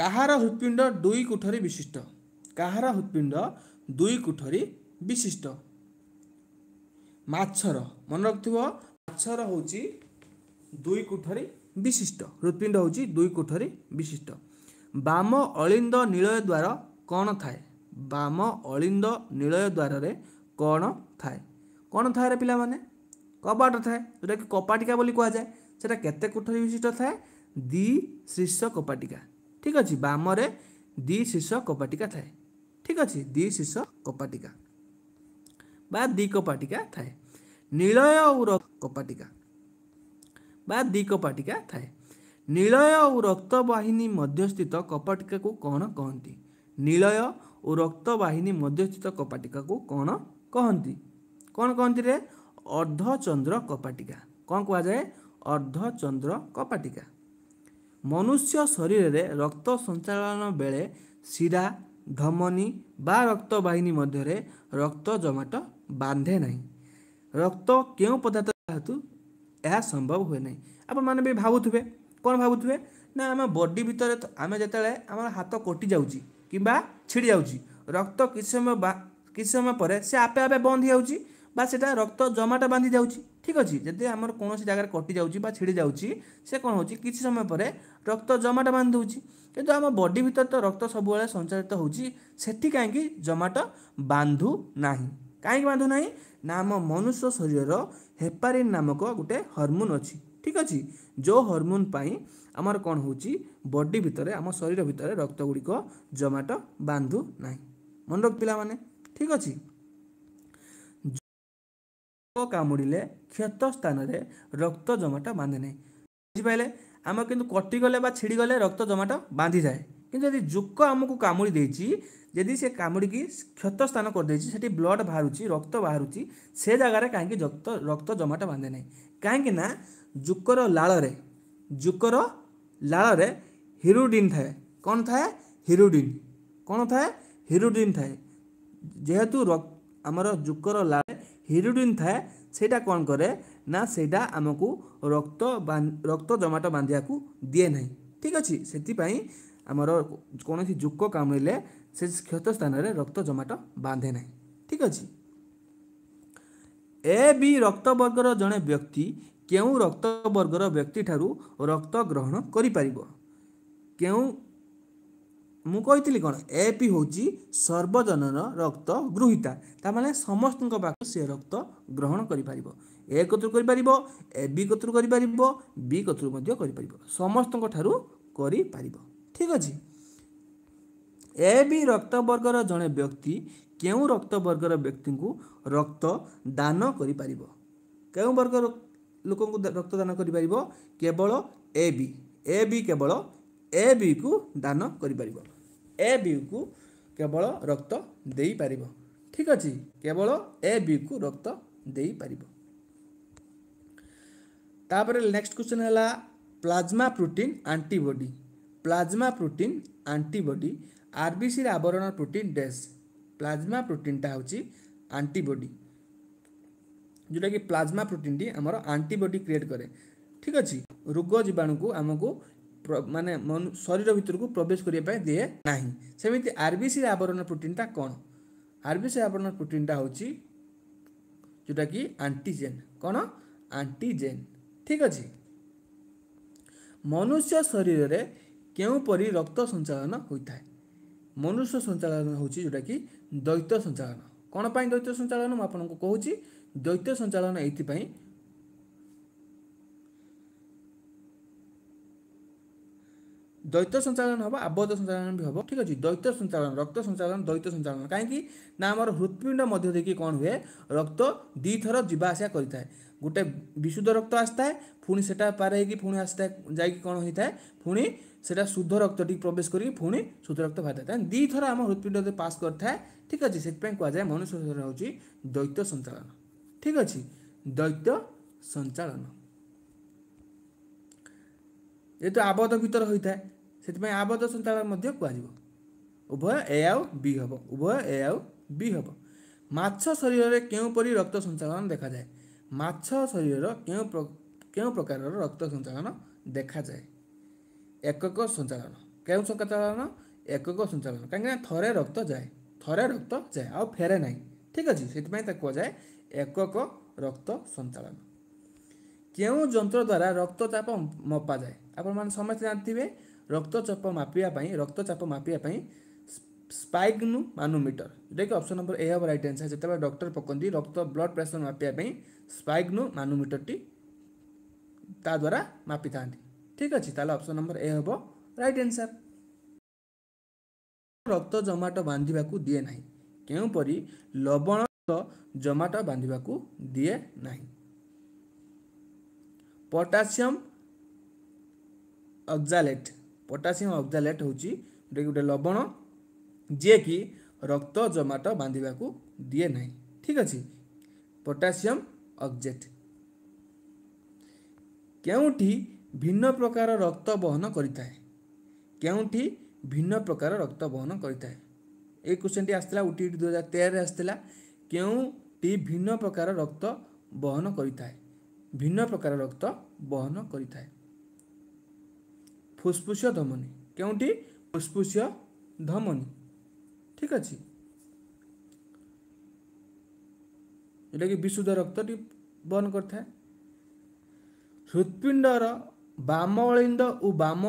କାହାର ହୃତ୍ପିଣ୍ଡ ଦୁଇ କୋଠରୀ ବିଶିଷ୍ଟ କାହାର ହୃତ୍ପିଣ୍ଡ ଦୁଇ କୋଠରୀ ବିଶିଷ୍ଟ ମାଛର ମନେ ରଖିଥିବ ମାଛର ହେଉଛି ଦୁଇ କୋଠରୀ ବିଶିଷ୍ଟ ହୃତ୍ପିଣ୍ଡ ହେଉଛି ଦୁଇ କୋଠରୀ ବିଶିଷ୍ଟ ବାମ ଅଳିନ୍ଦ ନିଳୟ ଦ୍ୱାର କ'ଣ ଥାଏ ବାମ ଅଳିନ୍ଦ ନିଳୟ ଦ୍ୱାରରେ କ'ଣ ଥାଏ କ'ଣ ଥାଏ ରେ ପିଲାମାନେ କବାଟ ଥାଏ ଯେଉଁଟାକି କପାଟିକା ବୋଲି କୁହାଯାଏ ସେଇଟା କେତେ କୋଠରୀ ବିଶିଷ୍ଟ ଥାଏ ଦି ଶୀର୍ଷ କପାଟିକା ଠିକ୍ ଅଛି ବାମରେ ଦି ଶୀର୍ଷ କପାଟିକା ଥାଏ ଠିକ୍ ଅଛି ଦି ଶୀର୍ଷ କପାଟିକା ବା ଦି କପାଟିକା ଥାଏ ନିଳୟ ଉର କପାଟିକା ବା ଦି କପାଟିକା ଥାଏ ନୀଳୟ ଓ ରକ୍ତବାହିନୀ ମଧ୍ୟସ୍ଥିତ କପାଟିକାକୁ କ'ଣ କହନ୍ତି ନୀଳୟ ଓ ରକ୍ତବାହିନୀ ମଧ୍ୟସ୍ଥିତ କପାଟିକାକୁ କ'ଣ କହନ୍ତି କ'ଣ କହନ୍ତି ରେ ଅର୍ଦ୍ଧଚନ୍ଦ୍ର କପାଟିକା କ'ଣ କୁହାଯାଏ ଅର୍ଦ୍ଧଚନ୍ଦ୍ର କପାଟିକା ମନୁଷ୍ୟ ଶରୀରରେ ରକ୍ତ ସଞ୍ଚାଳନ ବେଳେ ଶିରା ଧମନୀ ବା ରକ୍ତ ବାହିନୀ ମଧ୍ୟରେ ରକ୍ତ ଜମାଟ ବାନ୍ଧେ ନାହିଁ ରକ୍ତ କେଉଁ ପଦାର୍ଥ ହେତୁ ଏହା ସମ୍ଭବ ହୁଏ ନାହିଁ ଆପଣମାନେ ବି ଭାବୁଥିବେ କ'ଣ ଭାବୁଥିବେ ନା ଆମ ବଡି ଭିତରେ ଆମେ ଯେତେବେଳେ ଆମର ହାତ କଟି ଯାଉଛି କିମ୍ବା ଛିଡ଼ି ଯାଉଛି ରକ୍ତ କିଛି ସମୟ ବା କିଛି ସମୟ ପରେ ସେ ଆପେ ଆପେ ବନ୍ଦ ହେଇଯାଉଛି ବା ସେଟା ରକ୍ତ ଜମାଟ ବାନ୍ଧି ଯାଉଛି ଠିକ୍ ଅଛି ଯଦି ଆମର କୌଣସି ଜାଗାରେ କଟି ଯାଉଛି ବା ଛିଡ଼ି ଯାଉଛି ସେ କ'ଣ ହେଉଛି କିଛି ସମୟ ପରେ ରକ୍ତ ଜମାଟ ବାନ୍ଧି ଦେଉଛି କିନ୍ତୁ ଆମ ବଡି ଭିତରେ ତ ରକ୍ତ ସବୁବେଳେ ସଞ୍ଚାରିତ ହେଉଛି ସେଠି କାହିଁକି ଜମାଟ ବାନ୍ଧୁ ନାହିଁ କାହିଁକି ବାନ୍ଧୁ ନାହିଁ ନା ଆମ ମନୁଷ୍ୟ ଶରୀରର ହେପାରିନ୍ ନାମକ ଗୋଟେ ହରମୋନ୍ ଅଛି ঠিক ଅଛି ଯେଉଁ ହର୍ମୋନ୍ ପାଇଁ ଆମର କ'ଣ ହେଉଛି ବଡି ଭିତରେ ଆମ ଶରୀର ଭିତରେ ରକ୍ତ ଗୁଡ଼ିକ ଜମାଟ ବାନ୍ଧୁ ନାହିଁ ମନେ ରଖ ପିଲାମାନେ ଠିକ୍ ଅଛି କାମୁଡ଼ିଲେ କ୍ଷତ ସ୍ଥାନରେ ରକ୍ତ ଜମାଟ ବାନ୍ଧେ ନାହିଁ ବୁଝିପାରିଲେ ଆମ କିନ୍ତୁ କଟିଗଲେ ବା ଛିଡ଼ିଗଲେ ରକ୍ତ ଜମାଟ ବାନ୍ଧିଥାଏ କିନ୍ତୁ ଯଦି ଜୋକ ଆମକୁ କାମୁଡ଼ି ଦେଇଛି ଯଦି ସେ କାମୁଡ଼ିକି କ୍ଷତ ସ୍ଥାନ କରିଦେଇଛି ସେଠି ବ୍ଲଡ଼ ବାହାରୁଛି ରକ୍ତ ବାହାରୁଛି ସେ ଜାଗାରେ କାହିଁକି ରକ୍ତ ରକ୍ତ ଜମାଟ ବାନ୍ଧେ ନାହିଁ କାହିଁକି ନା ଜୁକର ଲାଳରେ ଜୁକର ଲାଳରେ ହିରୁଡ଼ିନ୍ ଥାଏ କ'ଣ ଥାଏ ହିରୁଡ଼ିନ୍ କ'ଣ ଥାଏ ହିରୁଡ଼ିନ୍ ଥାଏ ଯେହେତୁ ଆମର ଜୁକର ଲାଳରେ ହିରୁଡ଼ିନ୍ ଥାଏ ସେଇଟା କ'ଣ କରେ ନା ସେଇଟା ଆମକୁ ରକ୍ତ ରକ୍ତ ଜମାଟ ବାନ୍ଧିବାକୁ ଦିଏ ନାହିଁ ଠିକ୍ ଅଛି ସେଥିପାଇଁ ଆମର କୌଣସି ଜୁକ କାମୁଡ଼ିଲେ ସେ କ୍ଷତ ସ୍ଥାନରେ ରକ୍ତ ଜମାଟ ବାନ୍ଧେ ନାହିଁ ଠିକ୍ ଅଛି ଏ ବି ରକ୍ତବର୍ଗର ଜଣେ ବ୍ୟକ୍ତି କେଉଁ ରକ୍ତ ବର୍ଗର ବ୍ୟକ୍ତିଠାରୁ ରକ୍ତ ଗ୍ରହଣ କରିପାରିବ କେଉଁ ମୁଁ କହିଥିଲି କ'ଣ ଏ ପି ହେଉଛି ସର୍ବଜନର ରକ୍ତ ଗୃହିତା ତା'ମାନେ ସମସ୍ତଙ୍କ ପାଖରୁ ସେ ରକ୍ତ ଗ୍ରହଣ କରିପାରିବ ଏ କତୁରୁ କରିପାରିବ ଏ ବି କତୁରୁ କରିପାରିବ ବି କତୁରୁ ମଧ୍ୟ କରିପାରିବ ସମସ୍ତଙ୍କ ଠାରୁ କରିପାରିବ ଠିକ୍ ଅଛି ଏ ବି ରକ୍ତ ବର୍ଗର ଜଣେ ବ୍ୟକ୍ତି କେଉଁ ରକ୍ତ ବର୍ଗର ବ୍ୟକ୍ତିଙ୍କୁ ରକ୍ତ ଦାନ କରିପାରିବ କେଉଁ ବର୍ଗର ଲୋକଙ୍କୁ ରକ୍ତଦାନ କରିପାରିବ କେବଳ ଏ ବି ଏ ବି କେବଳ ଏ ବିକୁ ଦାନ କରିପାରିବ ଏ ବିକୁ କେବଳ ରକ୍ତ ଦେଇପାରିବ ଠିକ ଅଛି କେବଳ ଏ ବିକୁ ରକ୍ତ ଦେଇପାରିବ ତାପରେ ନେକ୍ସଟ କ୍ୱେଶ୍ଚନ୍ ହେଲା plasma protein antibody plasma protein antibody ଆର୍ବିସିର ଆବରଣ ପ୍ରୋଟିନ୍ ଡେସ୍ ପ୍ଲାଜମା ପ୍ରୋଟିନ୍ଟା ହେଉଛି ଆଣ୍ଟିବଡ଼ି ଯେଉଁଟାକି ପ୍ଲାଜମା ପ୍ରୋଟିନ୍ଟି ଆମର ଆଣ୍ଟିବଡ଼ି କ୍ରିଏଟ୍ କରେ ଠିକ୍ ଅଛି ରୋଗ ଜୀବାଣୁକୁ ଆମକୁ ମାନେ ଶରୀର ଭିତରକୁ ପ୍ରବେଶ କରିବା ପାଇଁ ଦିଏ ନାହିଁ ସେମିତି ଆର୍ବିସି ଆବରଣ ପ୍ରୋଟିନ୍ଟା କ'ଣ ଆର୍ବିସି ଆବରଣ ପ୍ରୋଟିନ୍ଟା ହେଉଛି ଯେଉଁଟାକି ଆଣ୍ଟିଜେନ୍ କ'ଣ ଆଣ୍ଟିଜେନ୍ ଠିକ୍ ଅଛି ମନୁଷ୍ୟ ଶରୀରରେ କେଉଁପରି ରକ୍ତ ସଞ୍ଚାଳନ ହୋଇଥାଏ ମନୁଷ୍ୟ ସଞ୍ଚାଳନ ହେଉଛି ଯେଉଁଟାକି ଦ୍ୱୈତ ସଞ୍ଚାଳନ କ'ଣ ପାଇଁ ଦ୍ୱୈତ ସଞ୍ଚାଳନ ମୁଁ ଆପଣଙ୍କୁ କହୁଛି দ্বৈত সঞ্চালন এইপাই দ্বৈত সঞ্চালন হব আবদ্ধ সঞ্চালন হব ঠিক আছে দ্বৈত সঞ্চালন রক্ত সঞ্চালন দ্বৈত সঞ্চালন কাইকি না আমার হৃৎপিণ্ড মধ্য দিয়ে কোণ হুয়ে রক্ত দুইথর যা আসা করে থাকে গোটে বিশুদ্ধ রক্ত আসিথায় পুঁ সেটা পার হয়ে পুঁ আসিথায় যাই কোণ হয়ে থাকে পুঁ সেটা শুদ্ধ রক্তটি প্রবেশ করি পুঁ শুদ্ধ রক্ত বাহির থাকে দুইথর আমার হৃৎপিণ্ড পাস করে থাকে ঠিক আছে সেপাই কুয়া যায় মনুষ্য হচ্ছে দ্বৈত সঞ্চালন ଠିକ୍ ଅଛି ଦୈତ୍ୟ ସଞ୍ଚାଳନ ଯେହେତୁ ଆବଦ୍ଧ ଭିତରେ ହୋଇଥାଏ ସେଥିପାଇଁ ଆବଦ୍ଧ ସଞ୍ଚାଳନ ମଧ୍ୟ କୁହାଯିବ ଉଭୟ ଏ ଆଉ ବି ହେବ ଉଭୟ ଏ ଆଉ ବି ହେବ ମାଛ ଶରୀରରେ କେଉଁପରି ରକ୍ତ ସଞ୍ଚାଳନ ଦେଖାଯାଏ ମାଛ ଶରୀରର କେଉଁ କେଉଁ ପ୍ରକାରର ରକ୍ତ ସଞ୍ଚାଳନ ଦେଖାଯାଏ ଏକକ ସଞ୍ଚାଳନ କେଉଁ ସଞ୍ଚାଳନ ଏକକ ସଞ୍ଚାଳନ କାହିଁକିନା ଥରେ ରକ୍ତ ଯାଏ ଥରେ ରକ୍ତ ଯାଏ ଆଉ ଫେରେ ନାହିଁ ଠିକ୍ ଅଛି ସେଥିପାଇଁ ତାକୁ କୁହାଯାଏ ଏକକ ରକ୍ତ ସଞ୍ଚାଳନ କେଉଁ ଯନ୍ତ୍ର ଦ୍ୱାରା ରକ୍ତଚାପ ମପାଯାଏ ଆପଣମାନେ ସମସ୍ତେ ଜାଣିଥିବେ ରକ୍ତଚାପ ମାପିବା ପାଇଁ ରକ୍ତଚାପ ମାପିବା ପାଇଁ ସ୍ପାଇଗ୍ନୁ ମାନୋମିଟର ଯେଉଁଟାକି ଅପସନ୍ ନମ୍ବର ଏ ହେବ ରାଇଟ୍ ଆନ୍ସର୍ ଯେତେବେଳେ ଡକ୍ଟର ପକନ୍ତି ରକ୍ତ ବ୍ଲଡ୍ ପ୍ରେସର ମାପିବା ପାଇଁ ସ୍ପାଇଗ୍ନୁ ମାନୋମିଟରଟି ତା ଦ୍ୱାରା ମାପିଥାନ୍ତି ଠିକ୍ ଅଛି ତାହେଲେ ଅପସନ୍ ନମ୍ବର ଏ ହେବ ରାଇଟ୍ ଆନ୍ସର୍ ରକ୍ତ ଜମାଟ ବାନ୍ଧିବାକୁ ଦିଏ ନାହିଁ କେଉଁପରି ଲବଣ ଜମାଟ ବାନ୍ଧିବାକୁ ଦିଏ ନାହିଁ ପଟାସିୟମ୍ ଅକ୍ଜାଲେଟ୍ ପଟାସିୟମ୍ ଅକ୍ଜାଲେଟ୍ ହେଉଛି ଯେଉଁଟାକି ଗୋଟେ ଲବଣ ଯିଏକି ରକ୍ତ ଜମାଟ ବାନ୍ଧିବାକୁ ଦିଏ ନାହିଁ ଠିକ୍ ଅଛି ପଟାସିୟମ୍ ଅକ୍ଜେଟ୍ କେଉଁଠି ଭିନ୍ନ ପ୍ରକାର ରକ୍ତ ବହନ କରିଥାଏ କେଉଁଠି ଭିନ୍ନ ପ୍ରକାର ରକ୍ତ ବହନ କରିଥାଏ এই কোশ্চেনটি আসছিল উটি দুই হাজার তেরে আসছিল କେଉଁଟି ଭିନ୍ନ ପ୍ରକାର ରକ୍ତ ବହନ କରିଥାଏ ଭିନ୍ନ ପ୍ରକାର ରକ୍ତ ବହନ କରିଥାଏ ଫୁସ୍ଫୁସୀୟ ଧମନୀ କେଉଁଟି ଫୁସ୍ଫୁସୀୟ ଧମନୀ ଠିକ ଅଛି ଯେଉଁଟାକି ବିଶୁଦ୍ଧ ରକ୍ତଟି ବହନ କରିଥାଏ ହୃତ୍ପିଣ୍ଡର ବାମ ଅଳିନ୍ଦ ଓ ବାମ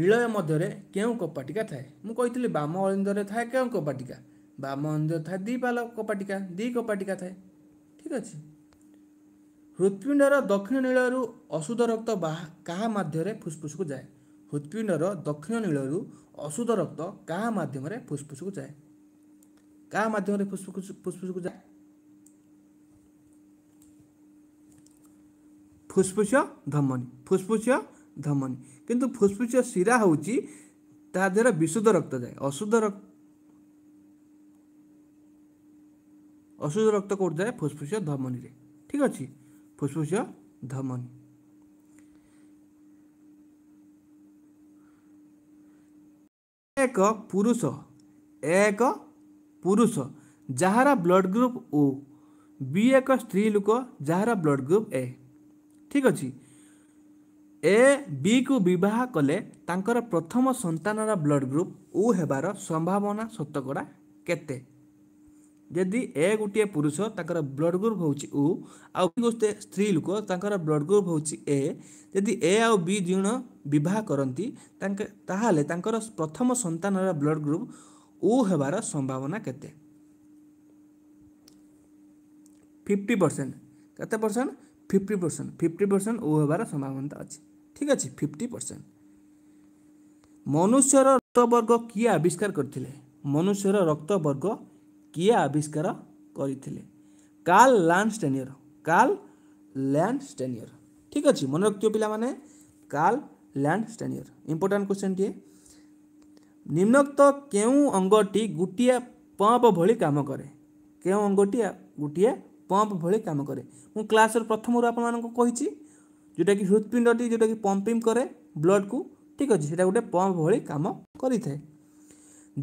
ନୀଳୟ ମଧ୍ୟରେ କେଉଁ କପାଟିକା ଥାଏ ମୁଁ କହିଥିଲି ବାମ ଅଳିନ୍ଦରେ ଥାଏ କେଉଁ କପାଟିକା ବାମ ଅଞ୍ଜ ଥାଏ ଦୁଇ ପାଲ କପାଟିକା ଦୁଇ କପାଟିକା ଥାଏ ଠିକ୍ ଅଛି ହୃତ୍ପିଣ୍ଡର ଦକ୍ଷିଣ ନୀଳରୁ ଅଶୁଦ୍ଧ ରକ୍ତ ବାହା କାହା ମାଧ୍ୟମରେ ଫୁସ୍ଫୁସକୁ ଯାଏ ହୃତ୍ପିଣ୍ଡର ଦକ୍ଷିଣ ନୀଳରୁ ଅଶୁଦ୍ଧ ରକ୍ତ କାହା ମାଧ୍ୟମରେ ଫୁସ୍ଫୁସକୁ ଯାଏ କାହା ମାଧ୍ୟମରେ ଫୁସ୍ଫୁସକୁ ଯାଏ ଫୁସ୍ଫୁସ ଧମନି ଫୁସ୍ଫୁସ ଧମନି କିନ୍ତୁ ଫୁସ୍ଫୁସ ଶିରା ହେଉଛି ତା ଦେହରେ ବିଶୁଦ୍ଧ ରକ୍ତ ଯାଏ ଅଶୁଦ୍ଧ ରକ୍ତ ଅଶୁଦ୍ଧ ରକ୍ତ କରୁଥାଏ ଫୁସ୍ଫୁସ ଧମନୀରେ ଠିକ୍ ଅଛି ଫୁସ୍ଫୁସ ଧମନୀ ଏକ ପୁରୁଷ ଏକ ପୁରୁଷ ଯାହାର ବ୍ଲଡ୍ ଗ୍ରୁପ୍ ଓ ବି ଏକ ସ୍ତ୍ରୀ ଲୋକ ଯାହାର ବ୍ଲଡ୍ ଗ୍ରୁପ୍ ଏ ଠିକ୍ ଅଛି ଏ ବିକୁ ବିବାହ କଲେ ତାଙ୍କର ପ୍ରଥମ ସନ୍ତାନର ବ୍ଲଡ୍ ଗ୍ରୁପ୍ ଓ ହେବାର ସମ୍ଭାବନା ଶତକଡ଼ା କେତେ ଯଦି ଏ ଗୋଟିଏ ପୁରୁଷ ତାଙ୍କର ବ୍ଲଡ୍ ଗ୍ରୁପ୍ ହେଉଛି ଉ ଆଉ ଗୋଟିଏ ସ୍ତ୍ରୀ ଲୋକ ତାଙ୍କର ବ୍ଲଡ୍ ଗ୍ରୁପ୍ ହେଉଛି ଏ ଯଦି ଏ ଆଉ ବି ଦୁଇ ଜଣ ବିବାହ କରନ୍ତି ତାଙ୍କେ ତାହେଲେ ତାଙ୍କର ପ୍ରଥମ ସନ୍ତାନର ବ୍ଲଡ଼ ଗ୍ରୁପ୍ ଉ ହେବାର ସମ୍ଭାବନା କେତେ ଫିଫ୍ଟି ପରସେଣ୍ଟ କେତେ percent fifty percent fifty percent ଉ ହେବାର ସମ୍ଭାବନା ଅଛି ଠିକ୍ ଅଛି ଫିଫ୍ଟି ପରସେଣ୍ଟ ମନୁଷ୍ୟର ରକ୍ତବର୍ଗ କିଏ ଆବିଷ୍କାର କରିଥିଲେ ମନୁଷ୍ୟର ରକ୍ତବର୍ଗ କିଏ ଆବିଷ୍କାର କରିଥିଲେ Karl Landsteiner Karl Landsteiner ଠିକ୍ ଅଛି ମନେ ରଖିଥିବ ପିଲାମାନେ କାର୍ଲ ଲ୍ୟାଣ୍ଡ ଷ୍ଟେନିୟର ଇମ୍ପୋର୍ଟାଣ୍ଟ କ୍ୱେଶ୍ଚନ୍ଟିଏ ନିମ୍ନୋକ୍ତ କେଉଁ ଅଙ୍ଗଟି ଗୋଟିଏ ପମ୍ପ ଭଳି କାମ କରେ କେଉଁ ଅଙ୍ଗଟି ଗୋଟିଏ ପମ୍ପ ଭଳି କାମ କରେ ମୁଁ କ୍ଲାସ୍ର ପ୍ରଥମରୁ ଆପଣମାନଙ୍କୁ କହିଛି ଯେଉଁଟାକି ହୃତ୍ପିଣ୍ଡଟି ଯେଉଁଟାକି ପମ୍ପିଂ କରେ ବ୍ଲଡ଼କୁ ଠିକ୍ ଅଛି ସେଇଟା ଗୋଟେ ପମ୍ପ ଭଳି କାମ କରିଥାଏ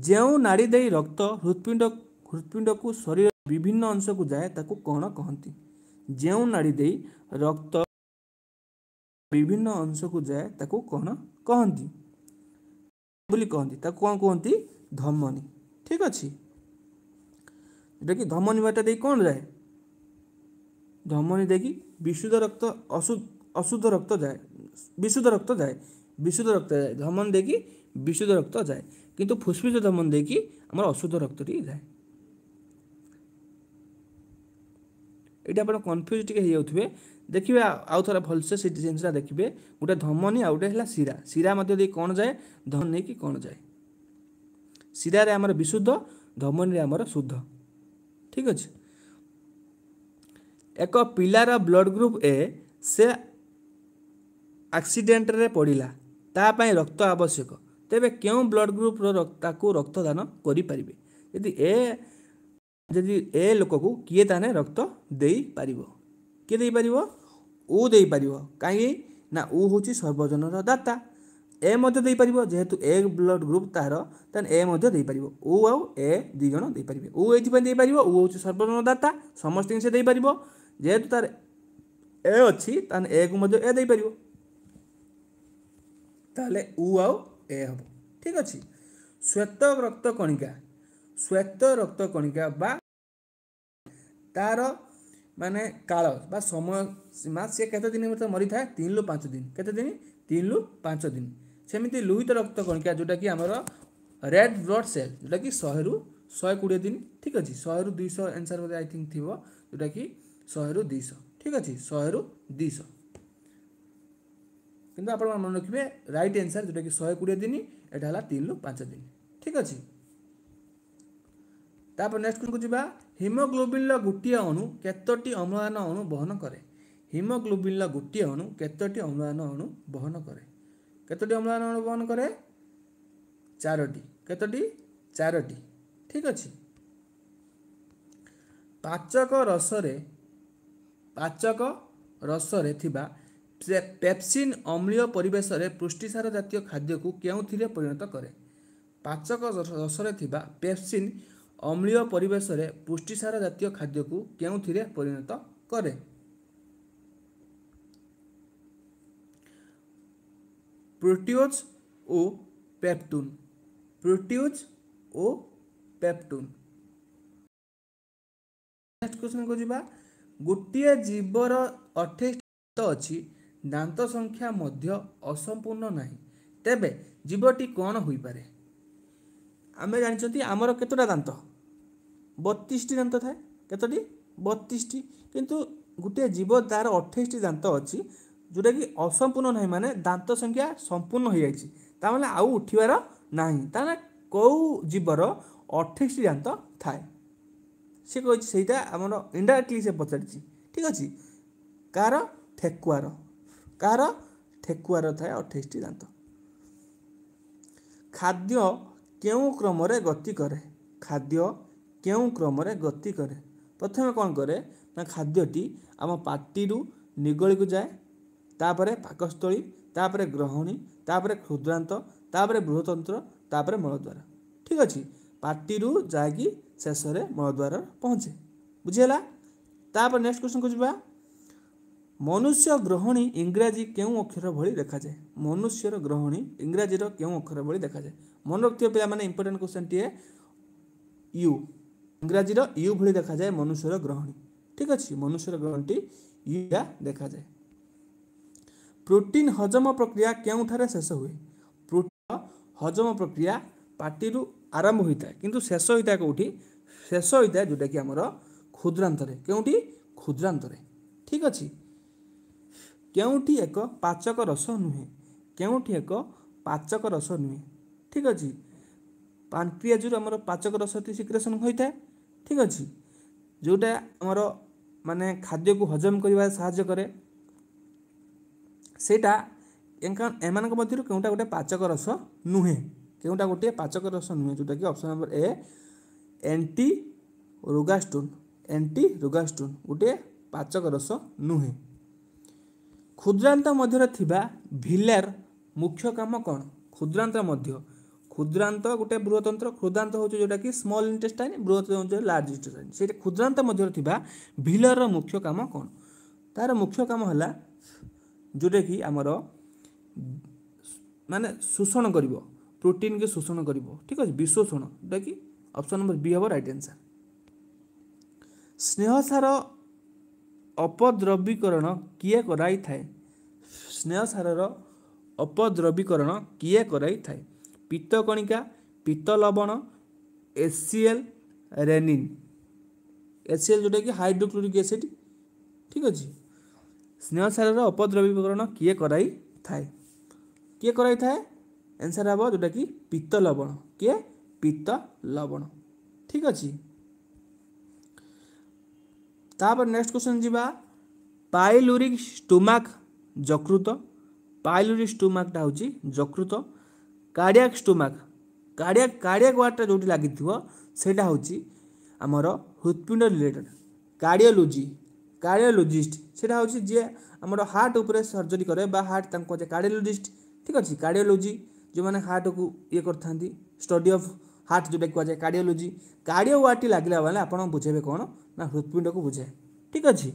ଯେଉଁ ନାଡ଼ି ଦେଇ ରକ୍ତ ହୃତ୍ପିଣ୍ଡ ହୃତ୍ପିଣ୍ଡକୁ ଶରୀର ବିଭିନ୍ନ ଅଂଶକୁ ଯାଏ ତାକୁ କ'ଣ କହନ୍ତି ଯେଉଁ ନାଡ଼ି ଦେଇ ରକ୍ତ ବିଭିନ୍ନ ଅଂଶକୁ ଯାଏ ତାକୁ କ'ଣ କହନ୍ତି ବୋଲି କହନ୍ତି ତାକୁ କ'ଣ କୁହନ୍ତି ଧମନୀ ଠିକ୍ ଅଛି ଯେଉଁଟାକି ଧମନୀ ବାଟା ଦେଇ କ'ଣ ଯାଏ ଧମନୀ ଦେଇକି ବିଶୁଦ୍ଧ ରକ୍ତ ଅଶୁଦ୍ଧ ରକ୍ତ ଯାଏ ବିଶୁଦ୍ଧ ରକ୍ତ ଯାଏ ବିଶୁଦ୍ଧ ରକ୍ତ ଯାଏ ଧମନୀ ଦେଇକି ବିଶୁଦ୍ଧ ରକ୍ତ ଯାଏ କିନ୍ତୁ ଫୁସ୍ଫୁସ ଧମନୀ ଦେଇକି ଆମର ଅଶୁଦ୍ଧ ରକ୍ତଟି ଯାଏ ଏଇଠି ଆପଣ କନଫ୍ୟୁଜ୍ ଟିକେ ହେଇଯାଉଥିବେ ଦେଖିବେ ଆଉ ଥରେ ଭଲସେ ସେ ଜିନିଷଟା ଦେଖିବେ ଗୋଟେ ଧମନୀ ଆଉ ଗୋଟେ ହେଲା ଶିରା ଶିରା ମଧ୍ୟ ଦେଇ କ'ଣ ଯାଏ ଧମନୀ ନେଇକି କ'ଣ ଯାଏ ଶିରାରେ ଆମର ବିଶୁଦ୍ଧ ଧମନୀରେ ଆମର ଶୁଦ୍ଧ ଠିକ୍ ଅଛି ଏକ ପିଲାର ବ୍ଲଡ଼ ଗ୍ରୁପ୍ ଏ ସେ ଆକ୍ସିଡେଣ୍ଟରେ ପଡ଼ିଲା ତା ପାଇଁ ରକ୍ତ ଆବଶ୍ୟକ ତେବେ କେଉଁ ବ୍ଲଡ଼ ଗ୍ରୁପ୍ର ତାକୁ ରକ୍ତଦାନ କରିପାରିବେ ଯଦି ଏ ଯଦି ଏ ଲୋକକୁ କିଏ ତାହେଲେ ରକ୍ତ ଦେଇପାରିବ କିଏ ଦେଇପାରିବ ଉ ଦେଇପାରିବ କାହିଁକି ନା ଉ ହେଉଛି ସର୍ବଜନର ଦାତା ଏ ମଧ୍ୟ ଦେଇପାରିବ ଯେହେତୁ ଏ ବ୍ଲଡ଼ ଗ୍ରୁପ୍ ତାହାର ତାହେଲେ ଏ ମଧ୍ୟ ଦେଇପାରିବ ଉ ଆଉ ଏ ଦୁଇ ଜଣ ଦେଇପାରିବେ ଉ ଏଇଥିପାଇଁ ଦେଇପାରିବ ଉ ହେଉଛି ସର୍ବଜନର ଦାତା ସମସ୍ତଙ୍କୁ ସେ ଦେଇପାରିବ ଯେହେତୁ ତାର ଏ ଅଛି ତାହେଲେ ଏକୁ ମଧ୍ୟ ଏ ଦେଇପାରିବ ତାହେଲେ ଉ ଆଉ ଏ ହେବ ଠିକ୍ ଅଛି ଶ୍ୱେତ ରକ୍ତ କଣିକା শ্বেত রক্ত কণিকা বা তার মানে কাল বা সময় সীমা সে কেতে দিন ভিতরে মরি থাকে তিন রু পাঁচ দিন কেতে দিন তিন রু পাঁচ দিন সেমিতি লুহিত রক্ত কণিকা যেটা কি আমার ରେଡ୍ ବ୍ଲଡ୍ ସେଲ୍ ଯେଉଁଟାକି ଶହେରୁ ଶହେ କୋଡ଼ିଏ ଦିନ ଠିକ୍ ଅଛି ଶହେରୁ ଦୁଇଶହ ଆନ୍ସର୍ ବୋଧେ ଆଇ ଥିଙ୍କ୍ ଥିବ ଯେଉଁଟାକି ଶହେରୁ ଦୁଇଶହ ଠିକ୍ ଅଛି ଶହେରୁ ଦୁଇଶହ କିନ୍ତୁ ଆପଣ ମନେ ରଖିବେ ରାଇଟ୍ ଆନ୍ସର୍ ଯେଉଁଟାକି ଶହେ କୋଡ଼ିଏ ଦିନ ଏଇଟା ହେଲା ତିନିରୁ ପାଞ୍ଚ ଦିନ ଠିକ୍ ଅଛି ତାପରେ ନେକ୍ସଟ କୁ ଯିବା ହିମୋଗ୍ଲୋବିନ୍ର ଗୋଟିଏ ଅଣୁ କେତୋଟି ଅମ୍ଳଜାନ ଅଣୁ ବହନ କରେ ହିମୋଗ୍ଲୋବିନ୍ର ଗୋଟିଏ ଅଣୁ କେତୋଟି ଅମ୍ଳଜାନ ଅଣୁ ବହନ କରେ କେତୋଟି ଅମ୍ଳଜାନ ଅଣୁ ବହନ କରେ ଚାରୋଟି କେତୋଟି ଚାରୋଟି ଠିକ୍ ଅଛି ପାଚକ ରସରେ ପାଚକ ରସରେ ଥିବା ପେପ୍ସିନ୍ ଅମ୍ଳୀୟ ପରିବେଶରେ ପୁଷ୍ଟିସାର ଜାତୀୟ ଖାଦ୍ୟକୁ କେଉଁଥିରେ ପରିଣତ କରେ ପାଚକ ରସରେ ଥିବା ପେପ୍ସିନ୍ ଅମ୍ଳୀୟ ପରିବେଶରେ ପୁଷ୍ଟିସାର ଜାତୀୟ ଖାଦ୍ୟକୁ କେଉଁଥିରେ ପରିଣତ କରେ ପ୍ରୋଟିଓଜ୍ ଓ ପେପ୍ଟୁନ୍ ପ୍ରୋଟିଓଜ୍ ଓ ପେପ୍ଟୁନ୍ ନେକ୍ସଟ କ୍ୱେଶ୍ଚନକୁ ଯିବା ଗୋଟିଏ ଜୀବର ଅଠେଇଶ ଦାନ୍ତ ଅଛି ଦାନ୍ତ ସଂଖ୍ୟା ମଧ୍ୟ ଅସମ୍ପୂର୍ଣ୍ଣ ନାହିଁ ତେବେ ଜୀବଟି କ'ଣ ହୋଇପାରେ ଆମେ ଜାଣିଛନ୍ତି ଆମର କେତୋଟା ଦାନ୍ତ ବତିଶଟି ଦାନ୍ତ ଥାଏ କେତୋଟି ବତିଶଟି କିନ୍ତୁ ଗୋଟିଏ ଜୀବ ତା'ର ଅଠେଇଶଟି ଦାନ୍ତ ଅଛି ଯେଉଁଟାକି ଅସମ୍ପୂର୍ଣ୍ଣ ନାହିଁ ମାନେ ଦାନ୍ତ ସଂଖ୍ୟା ସମ୍ପୂର୍ଣ୍ଣ ହୋଇଯାଇଛି ତାହେଲେ ଆଉ ଉଠିବାର ନାହିଁ ତାହେଲେ କେଉଁ ଜୀବର ଅଠେଇଶଟି ଦାନ୍ତ ଥାଏ ସେ କହିଛି ସେଇଟା ଆମର ଇଣ୍ଡାଇରେକ୍ଟଲି ସେ ପଚାରିଛି ଠିକ୍ ଅଛି କାହାର ଠେକୁଆର କାହାର ଠେକୁଆର ଥାଏ ଅଠେଇଶଟି ଦାନ୍ତ ଖାଦ୍ୟ କେଉଁ କ୍ରମରେ ଗତି କରେ ଖାଦ୍ୟ କେଉଁ କ୍ରମରେ ଗତି କରେ ପ୍ରଥମେ କ'ଣ କରେ ନା ଖାଦ୍ୟଟି ଆମ ପାଟିରୁ ନିଗଳିକୁ ଯାଏ ତାପରେ ପାକସ୍ଥଳୀ ତାପରେ ଗ୍ରହଣୀ ତାପରେ କ୍ଷୁଦ୍ରାନ୍ତ ତାପରେ ବୃହତନ୍ତ୍ର ତାପରେ ମଳଦ୍ୱାର ଠିକ୍ ଅଛି ପାଟିରୁ ଯାଇକି ଶେଷରେ ମଳଦ୍ୱାର ପହଞ୍ଚେ ବୁଝିହେଲା ତାପରେ ନେକ୍ସଟ କ୍ୱେଶ୍ଚନକୁ ଯିବା ମନୁଷ୍ୟ ଗ୍ରହଣୀ ଇଂରାଜୀ କେଉଁ ଅକ୍ଷର ଭଳି ଦେଖାଯାଏ ମନୁଷ୍ୟର ଗ୍ରହଣୀ ଇଂରାଜୀର କେଉଁ ଅକ୍ଷର ଭଳି ଦେଖାଯାଏ ମନେ ରଖିଥିବା ପିଲାମାନେ ଇମ୍ପୋର୍ଟାଣ୍ଟ କ୍ୱେଶ୍ଚନ୍ଟିଏ ୟୁ ଇଂରାଜୀର ୟୁ ଭଳି ଦେଖାଯାଏ ମନୁଷ୍ୟର ଗ୍ରହଣୀ ଠିକ୍ ଅଛି ମନୁଷ୍ୟର ଗ୍ରହଣଟି ୟୁଆ ଦେଖାଯାଏ ପ୍ରୋଟିନ୍ ହଜମ ପ୍ରକ୍ରିୟା କେଉଁଠାରେ ଶେଷ ହୁଏ ପ୍ରୋଟିନ୍ ହଜମ ପ୍ରକ୍ରିୟା ପାଟିରୁ ଆରମ୍ଭ ହୋଇଥାଏ କିନ୍ତୁ ଶେଷ ହୋଇଥାଏ କେଉଁଠି ଶେଷ ହୋଇଥାଏ ଯେଉଁଟାକି ଆମର କ୍ଷୁଦ୍ରାନ୍ତରେ କେଉଁଠି କ୍ଷୁଦ୍ରାନ୍ତରେ ଠିକ୍ ଅଛି କେଉଁଠି ଏକ ପାଚକ ରସ ନୁହେଁ କେଉଁଠି ଏକ ପାଚକ ରସ ନୁହେଁ ଠିକ୍ ଅଛି ପାନପିଆଜରୁ ଆମର ପାଚକ ରସତି ସିକ୍ରେସନ ହୋଇଥାଏ ଠିକ୍ ଅଛି ଯେଉଁଟା ଆମର ମାନେ ଖାଦ୍ୟକୁ ହଜମ କରିବାରେ ସାହାଯ୍ୟ କରେ ସେଇଟା ଏମାନଙ୍କ ମଧ୍ୟରୁ କେଉଁଟା ଗୋଟେ ପାଚକ ରସ ନୁହେଁ କେଉଁଟା ଗୋଟିଏ ପାଚକ ରସ ନୁହେଁ ଯେଉଁଟାକି option number A enterogastrone enterogastrone ଗୋଟିଏ ପାଚକ ରସ ନୁହେଁ କ୍ଷୁଦ୍ରାନ୍ତ ମଧ୍ୟରେ ଥିବା ଭିଲେର ମୁଖ୍ୟ କାମ କ'ଣ କ୍ଷୁଦ୍ରାନ୍ତ ମଧ୍ୟ ক্ষুদ্রান্ত গোটে বৃহতন্ত্র ক্ষুদ্রান্ত হচ্ছে যেটাকি স্মল ইন্টেস্টাইন বৃহতন্ত্র লার্জ ইন্টেস্টাইন সেটা ক্ষুদ্রান্ত মধ্যে থাকা ভিলর মুখ্য কাম কোণ তার মুখ্য কাম হল ଯେଉଁଟାକି ଆମର ମାନେ ଶୋଷଣ କରିବ ପ୍ରୋଟିନ୍କି ଶୋଷଣ କରିବ ଠିକ୍ ଅଛି ବିଶୋଷଣ ଯେଉଁଟାକି ଅପସନ୍ ନମ୍ବର ବି ହେବ ରାଇଟ୍ ଆନ୍ସର୍ ସ୍ନେହସାର ଅପଦ୍ରବୀକରଣ କିଏ କରାଇଥାଏ ସ୍ନେହସାରର ଅପଦ୍ରବୀକରଣ କିଏ କରାଇଥାଏ পিত্তকণিকা পিত্ত লবণ এসিএল রেনিন এসিএল ଯେଉଁଟାକି ହାଇଡ୍ରୋକ୍ଲୋରିକ୍ ଏସିଡ୍ ଠିକ୍ ଅଛି ସ୍ନେହ ସାରର ଅପଦ୍ରବୀକରଣ କିଏ କରାଇଥାଏ କିଏ କରାଇଥାଏ ଏନ୍ସର୍ ହେବ ଯେଉଁଟାକି ପିତ୍ତ ଲବଣ କିଏ ପିତ୍ତ ଲବଣ ଠିକ୍ ଅଛି ତାପରେ ନେକ୍ସଟ କ୍ୱେଶ୍ଚନ୍ ଯିବା ପାଇଲୁରିକ୍ ଷ୍ଟୋମାକ୍ ଯକୃତ ପାଇଲୁରିକ୍ ଷ୍ଟୋମାକ୍ଟା ହେଉଛି ଯକୃତ କାର୍ଡ଼ିଆକ୍ ଷ୍ଟୋମାକ୍ କାର୍ଡ଼ିଆକ୍ କାର୍ଡ଼ିଆକ୍ ୱାର୍ଡ଼ଟା ଯେଉଁଠି ଲାଗିଥିବ ସେଇଟା ହେଉଛି ଆମର ହୃତ୍ପିଣ୍ଡ ରିଲେଟେଡ଼୍ କାର୍ଡ଼ିଓଲୋଜି କାର୍ଡ଼ିଓଲୋଜିଷ୍ଟ ସେଇଟା ହେଉଛି ଯିଏ ଆମର ହାର୍ଟ ଉପରେ ସର୍ଜରୀ କରେ ବା ହାର୍ଟ ତାଙ୍କୁ କୁହାଯାଏ କାର୍ଡ଼ିଓଲୋଜିଷ୍ଟ ଠିକ୍ ଅଛି କାର୍ଡ଼ିଓଲୋଜି ଯେଉଁମାନେ ହାର୍ଟକୁ ଇଏ କରିଥାନ୍ତି ଷ୍ଟଡି ଅଫ୍ ହାର୍ଟ ଯେଉଁଟା କୁହାଯାଏ କାର୍ଡ଼ିଓଲୋଜି କାର୍ଡ଼ିଓ ୱାର୍ଡ଼ଟି ଲାଗିଲା ବେଳେ ଆପଣ ବୁଝେଇବେ କ'ଣ ନା ହୃତ୍ପିଣ୍ଡକୁ ବୁଝାଏ ଠିକ୍ ଅଛି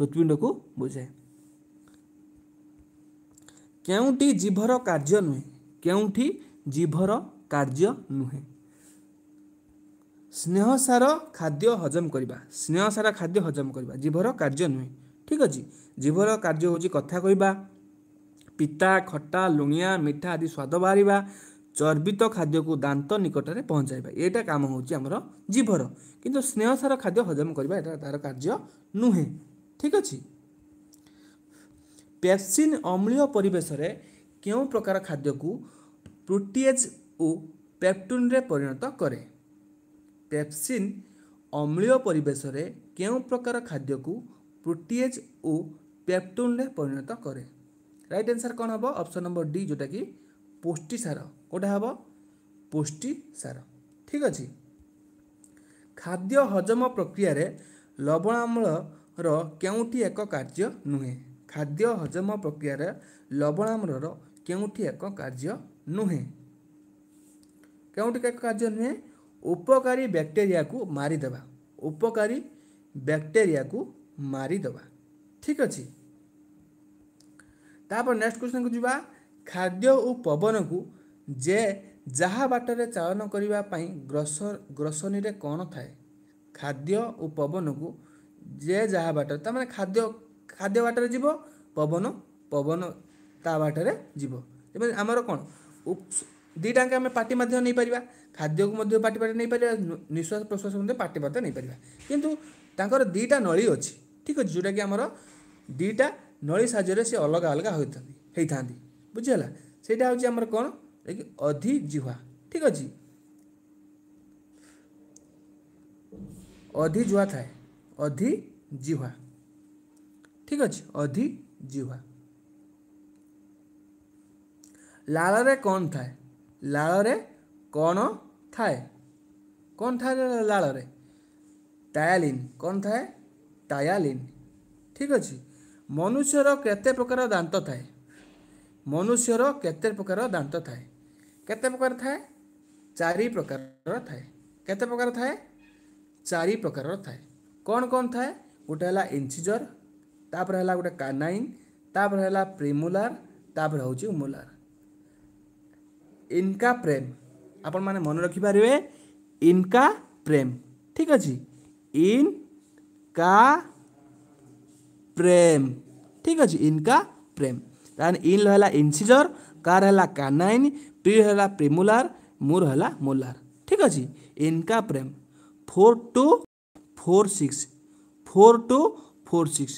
ହୃତ୍ପିଣ୍ଡକୁ ବୁଝାଏ କେଉଁଟି ଜିଭର କାର୍ଯ୍ୟ ନୁହେଁ କେଉଁଠି ଜିଭର କାର୍ଯ୍ୟ ନୁହେଁ ସ୍ନେହ ସାର ଖାଦ୍ୟ ହଜମ କରିବା ସ୍ନେହ ସାର ଖାଦ୍ୟ ହଜମ କରିବା ଜିଭର କାର୍ଯ୍ୟ ନୁହେଁ ଠିକ୍ ଅଛି ଜିଭର କାର୍ଯ୍ୟ ହେଉଛି କଥା କହିବା ପିତା ଖଟା ଲୁଣିଆ ମିଠା ଆଦି ସ୍ୱାଦ ବାହାରିବା ଚର୍ବିତ ଖାଦ୍ୟକୁ ଦାନ୍ତ ନିକଟରେ ପହଞ୍ଚାଇବା ଏଇଟା କାମ ହେଉଛି ଆମର ଜିଭର କିନ୍ତୁ ସ୍ନେହ ସାର ଖାଦ୍ୟ ହଜମ କରିବା ଏଇଟା ତା'ର କାର୍ଯ୍ୟ ନୁହେଁ ଠିକ୍ ଅଛି ପେପ୍ସିନ୍ ଅମ୍ଳୀୟ ପରିବେଶରେ କେଉଁ ପ୍ରକାର ଖାଦ୍ୟକୁ ପ୍ରୋଟିଏଜ୍ ଓ ପେପ୍ଟୁନରେ ପରିଣତ କରେ ପେପ୍ସିନ୍ ଅମ୍ଳୀୟ ପରିବେଶରେ କେଉଁ ପ୍ରକାର ଖାଦ୍ୟକୁ ପ୍ରୋଟିଏଜ୍ ଓ ପେପ୍ଟୁନରେ ପରିଣତ କରେ ରାଇଟ୍ ଆନ୍ସର କ'ଣ ହେବ ଅପ୍ସନ୍ ନମ୍ବର ଡି ଯେଉଁଟାକି ପୁଷ୍ଟିସାର କେଉଁଟା ହେବ ପୁଷ୍ଟିସାର ଠିକ୍ ଅଛି ଖାଦ୍ୟ ହଜମ ପ୍ରକ୍ରିୟାରେ ଲବଣାମ୍ଳର କେଉଁଠି ଏକ କାର୍ଯ୍ୟ ନୁହେଁ ଖାଦ୍ୟ ହଜମ ପ୍ରକ୍ରିୟାରେ ଲବଣାମ୍ଳର କେଉଁଠି ଏକ କାର୍ଯ୍ୟ ନୁହେଁ କେଉଁଠି ଏକ କାର୍ଯ୍ୟ ନୁହେଁ ଉପକାରୀ ବ୍ୟାକ୍ଟେରିଆକୁ ମାରିଦେବା ଉପକାରୀ ବ୍ୟାକ୍ଟେରିଆକୁ ମାରିଦେବା ଠିକ୍ ଅଛି ତାପରେ ନେକ୍ସଟ କ୍ୱେଶ୍ଚନକୁ ଯିବା ଖାଦ୍ୟ ଓ ପବନକୁ ଯେ ଯାହା ବାଟରେ ଚାଳନ କରିବା ପାଇଁ ଗ୍ରସ ଗ୍ରସନୀରେ କ'ଣ ଥାଏ ଖାଦ୍ୟ ଓ ପବନକୁ ଯେ ଯାହା ବାଟରେ ତା'ମାନେ ଖାଦ୍ୟ ଖାଦ୍ୟ ବାଟରେ ଯିବ ପବନ ପବନ ତା ବାଟରେ ଯିବ ଯେମିତି ଆମର କ'ଣ ଦୁଇଟାଙ୍କ ଆମେ ପାଟି ମାଧ୍ୟମରେ ନେଇପାରିବା ଖାଦ୍ୟକୁ ମଧ୍ୟ ପାଟି ପାଟି ନେଇପାରିବା ନିଶ୍ୱାସ ପ୍ରଶ୍ୱାସ ମଧ୍ୟ ପାଟି ମଧ୍ୟ ନେଇପାରିବା କିନ୍ତୁ ତାଙ୍କର ଦୁଇଟା ନଳୀ ଅଛି ଠିକ୍ ଅଛି ଯେଉଁଟାକି ଆମର ଦୁଇଟା ନଳୀ ସାହାଯ୍ୟରେ ସେ ଅଲଗା ଅଲଗା ହୋଇଥାନ୍ତି ହେଇଥାନ୍ତି ବୁଝିହେଲା ସେଇଟା ହେଉଛି ଆମର କ'ଣ କି ଅଧି ଜିହ୍ୱା ଠିକ୍ ଅଛି ଅଧି ଜୁହା ଥାଏ ଅଧି ଜିହ୍ୱା ଠିକ୍ ଅଛି ଅଧି ଜିହ୍ୱା લાળરે કોણ થાય લાળરે કોણ થાય કોણ થાય લાળરે ટાયાલિન કોણ થાય ટાયાલિન ଠିକ୍ ଅଛି ମନୁଷ୍ୟର କେତେ ପ୍ରକାର ଦାନ୍ତ ଥାଏ ମନୁଷ୍ୟର କେତେ ପ୍ରକାର ଦାନ୍ତ ଥାଏ କେତେ ପ୍ରକାର ଥାଏ ଚାରି ପ୍ରକାରର ଥାଏ କେତେ ପ୍ରକାର ଥାଏ ଚାରି ପ୍ରକାରର ଥାଏ କ'ଣ କ'ଣ ଥାଏ ଗୋଟେ ହେଲା ଇନ୍ସିଜର୍ ତାପରେ ହେଲା ଗୋଟେ କାନାଇନ୍ ତାପରେ ହେଲା ପ୍ରିମୁଲାର ତାପରେ ହେଉଛି ମୁଲାର ଇନକା ପ୍ରେମ୍ ଆପଣମାନେ ମନେ ରଖିପାରିବେ ଇନକା ପ୍ରେମ୍ ଠିକ୍ ଅଛି ଇନ୍ କା ପ୍ରେମ୍ ଠିକ୍ ଅଛି ଇନକା ପ୍ରେମ୍ ତାହେଲେ ଇନ୍ ହେଲା ଇନ୍ସିଜର୍ କାର ହେଲା କାନାଇନ୍ ପ୍ରି ହେଲା ପ୍ରିମୁଲାର ମୁର ହେଲା ମୁଲାର ଠିକ୍ ଅଛି ଇନକା ପ୍ରେମ୍ four two four six four two four six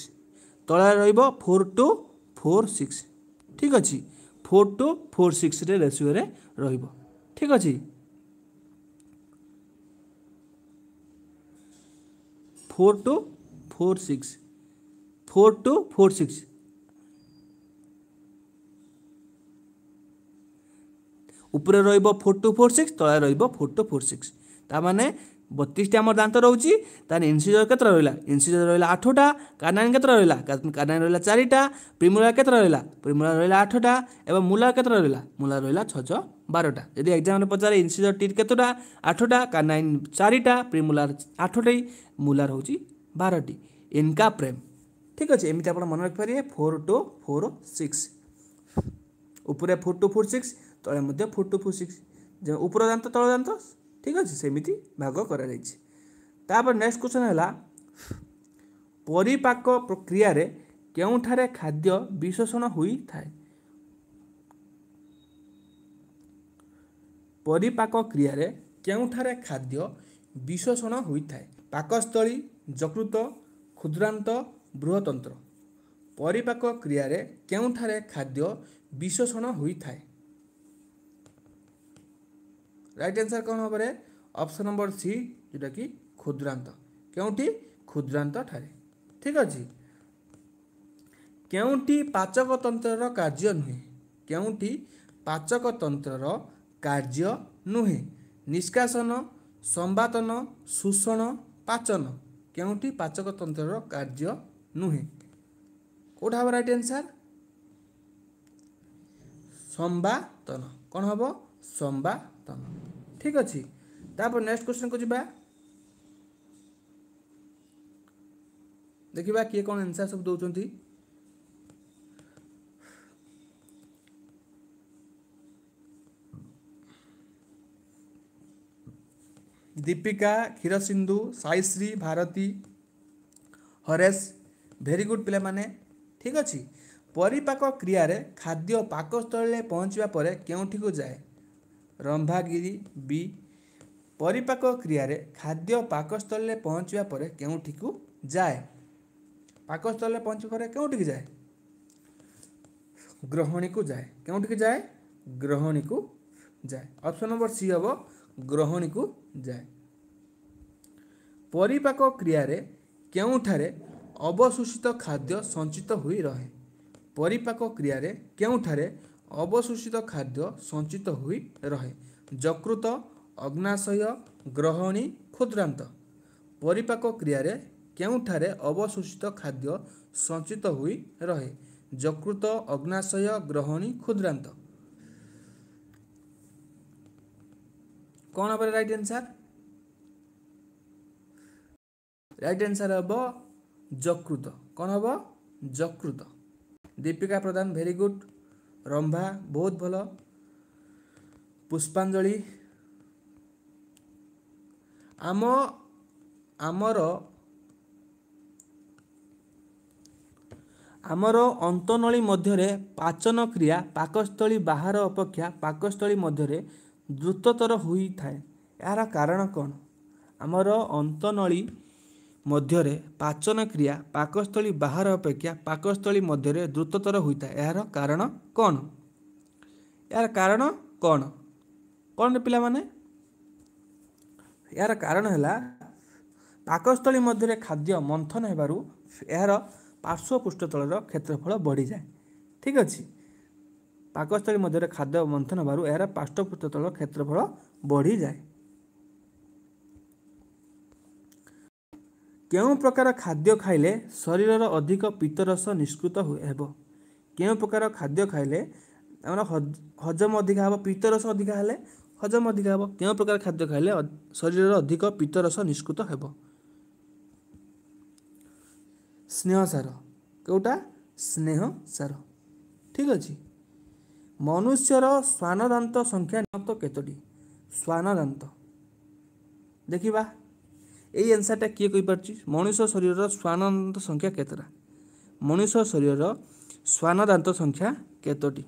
ତଳେ ରହିବ ଫୋର୍ ଟୁ ଫୋର୍ ସିକ୍ସ ଠିକ୍ ଅଛି ফোর ଟୁ ଫୋର୍ ସିକ୍ସରେ ରେସିଓରେ ରହିବ ଠିକ୍ ଅଛି four two four six four two four six উপরে রহব ফোর টু ফোর সিক্স তলায় রহব ফোর টু ফোর সিক্স তার মানে বত্রিশটি আমার দাঁত রয়েছে তাহলে ইনসিজর কত রহলা ইনসিজর রহলা আঠটা কার্নাইন কত রহলা কার্নাইন রহলা চারিটা প্রিমুলার কত রহলা প্রিমুলার রহলা আঠটা এবং মুলার কত রহলা মুলার রহলা ছজ বারোটা যদি এক্সামে পচারে ইনসিজর টিট কতটা আঠটা কার্নাইন চারিটা প্রিমুলার আঠটি মুলার হচ্ছে বারোটি ইনকা প্রেম ঠিক আছে এমনি আপনার মনে রাখিপারে ফোর টু ফোর সিক্স উপরে ফোর টু ফোর সিক্স তলে মধ্যে ফোর টু ফোর সিক্স উপর দাঁত তল দাঁত ঠিক আছে ସେମିତି ଭାଗ କରାଯାଇଛି ତାପରେ ନେକ୍ସଟ କ୍ୱେଶ୍ଚନ୍ ହେଲା ପରିପାକ ପ୍ରକ୍ରିୟାରେ କେଉଁଠାରେ ଖାଦ୍ୟ ବିଶୋଷଣ ହୋଇଥାଏ ପରିପାକ କ୍ରିୟାରେ କେଉଁଠାରେ ଖାଦ୍ୟ ବିଶୋଷଣ ହୋଇଥାଏ ପାକସ୍ଥଳୀ ଯକୃତ କ୍ଷୁଦ୍ରାନ୍ତ ବୃହତନ୍ତ୍ର ପରିପାକ କ୍ରିୟାରେ କେଉଁଠାରେ ଖାଦ୍ୟ ବିଶୋଷଣ ହୋଇଥାଏ ରାଇଟ୍ ଆନ୍ସର୍ କ'ଣ ହେବରେ ଅପ୍ସନ୍ ନମ୍ବର ସି ଯେଉଁଟାକି କ୍ଷୁଦ୍ରାନ୍ତ କେଉଁଠି କ୍ଷୁଦ୍ରାନ୍ତ ଠାରେ ଠିକ୍ ଅଛି କେଉଁଠି ପାଚକ ତନ୍ତ୍ରର କାର୍ଯ୍ୟ ନୁହେଁ କେଉଁଠି ପାଚକ ତନ୍ତ୍ରର କାର୍ଯ୍ୟ ନୁହେଁ ନିଷ୍କାସନ ସମ୍ବାତନ ଶୋଷଣ ପାଚନ କେଉଁଠି ପାଚକ ତନ୍ତ୍ରର କାର୍ଯ୍ୟ ନୁହେଁ କେଉଁଟା ହେବ ରାଇଟ୍ ଆନ୍ସର୍ ସମ୍ବାତନ କ'ଣ ହେବ ସମ୍ବାଦ ବର୍ତ୍ତମାନ ଠିକ୍ ଅଛି ତାପରେ ନେକ୍ସଟ କ୍ୱେଶ୍ଚନକୁ ଯିବା ଦେଖିବା କିଏ କ'ଣ ଆନ୍ସର ସବୁ ଦେଉଛନ୍ତି ଦୀପିକା କ୍ଷୀରସିନ୍ଧୁ ସାଇଶ୍ରୀ ଭାରତୀ ହରେଶ ଭେରି ଗୁଡ଼୍ ପିଲାମାନେ ଠିକ୍ ଅଛି ପରିପାକ କ୍ରିୟାରେ ଖାଦ୍ୟ ପାକସ୍ଥଳୀରେ ପହଞ୍ଚିବା ପରେ କେଉଁଠିକୁ ଯାଏ ରମ୍ଭାଗିରି ବି ପରିପାକ କ୍ରିୟାରେ ଖାଦ୍ୟ ପାକସ୍ଥଳରେ ପହଞ୍ଚିବା ପରେ କେଉଁଠିକୁ ଯାଏ ପାକସ୍ଥଳରେ ପହଞ୍ଚିବା ପରେ କେଉଁଠିକି ଯାଏ ଗ୍ରହଣୀକୁ ଯାଏ କେଉଁଠିକି ଯାଏ ଗ୍ରହଣୀକୁ ଯାଏ ଅପସନ୍ ନମ୍ବର ସି ହେବ ଗ୍ରହଣୀକୁ ଯାଏ ପରିପାକ କ୍ରିୟାରେ କେଉଁଠାରେ ଅବଶୋଷିତ ଖାଦ୍ୟ ସଞ୍ଚିତ ହୋଇ ରହେ ପରିପାକ କ୍ରିୟାରେ କେଉଁଠାରେ ଅବଶୋଷିତ ଖାଦ୍ୟ ସଞ୍ଚିତ ହୋଇ ରହେ ଯକୃତ ଅଗ୍ନାଶୟ ଗ୍ରହଣୀ କ୍ଷୁଦ୍ରାନ୍ତ ପରିପାକ କ୍ରିୟାରେ କେଉଁଠାରେ ଅବଶୋଷିତ ଖାଦ୍ୟ ସଞ୍ଚିତ ହୋଇ ରହେ ଯକୃତ ଅଗ୍ନାଶୟ ଗ୍ରହଣୀ କ୍ଷୁଦ୍ରାନ୍ତ କ'ଣ ହେବ ରାଇଟ୍ ଆନ୍ସାର୍ ରାଇଟ୍ ଆନ୍ସାର୍ ହେବ ଯକୃତ କ'ଣ ହେବ ଯକୃତ ଦୀପିକା ପ୍ରଧାନ ଭେରି ଗୁଡ଼୍ ରମ୍ଭା ବହୁତ ଭଲ ପୁଷ୍ପାଞ୍ଜଳି ଆମ ଆମର ଆମର ଅନ୍ତନଳୀ ମଧ୍ୟରେ ପାଚନ କ୍ରିୟା ପାକସ୍ଥଳୀ ବାହାର ଅପେକ୍ଷା ପାକସ୍ଥଳୀ ମଧ୍ୟରେ ଦ୍ରୁତତର ହୋଇଥାଏ ଏହାର କାରଣ କ'ଣ ଆମର ଅନ୍ତନଳୀ ମଧ୍ୟରେ ପାଚନ କ୍ରିୟା ପାକସ୍ଥଳୀ ବାହାର ଅପେକ୍ଷା ପାକସ୍ଥଳୀ ମଧ୍ୟରେ ଦ୍ରୁତତର ହୋଇଥାଏ ଏହାର କାରଣ କ'ଣ ଏହାର କାରଣ କ'ଣ କ'ଣ ପିଲାମାନେ ଏହାର କାରଣ ହେଲା ପାକସ୍ଥଳୀ ମଧ୍ୟରେ ଖାଦ୍ୟ ମନ୍ଥନ ହେବାରୁ ଏହାର ପାର୍ଶ୍ୱ ପୃଷ୍ଠତଳର କ୍ଷେତ୍ରଫଳ ବଢ଼ିଯାଏ ଠିକ୍ ଅଛି ପାକସ୍ଥଳୀ ମଧ୍ୟରେ ଖାଦ୍ୟ ମନ୍ଥନ ହେବାରୁ ଏହାର ପାର୍ଶ୍ୱ ପୃଷ୍ଠତଳର କ୍ଷେତ୍ରଫଳ ବଢ଼ିଯାଏ କେଉଁ ପ୍ରକାର ଖାଦ୍ୟ ଖାଇଲେ ଶରୀରର ଅଧିକ ପିତ୍ତରସ ନିଷ୍କୃତ ହେବ କେଉଁ ପ୍ରକାର ଖାଦ୍ୟ ଖାଇଲେ ଆମର ହଜମ ଅଧିକା ହେବ ପିତ୍ତରସ ଅଧିକା ହେଲେ ହଜମ ଅଧିକା ହେବ କେଉଁ ପ୍ରକାର ଖାଦ୍ୟ ଖାଇଲେ ଶରୀରର ଅଧିକ ପିତ୍ତରସ ନିଷ୍କୃତ ହେବ ସ୍ନେହ ସାର କେଉଁଟା ସ୍ନେହ ସାର ଠିକ୍ ଅଛି ମନୁଷ୍ୟର ଶ୍ୱାନଦାନ୍ତ ସଂଖ୍ୟା କେତୋଟି ଶ୍ୱାନଦାନ୍ତ ଦେଖିବା ଏଇ ଆନ୍ସାରଟା କିଏ କହିପାରୁଛି ମଣିଷ ଶରୀରର ଶ୍ୱାନ ଦାନ୍ତ ସଂଖ୍ୟା କେତେଟା ମଣିଷ ଶରୀରର ଶ୍ୱାନ ଦାନ୍ତ ସଂଖ୍ୟା କେତୋଟି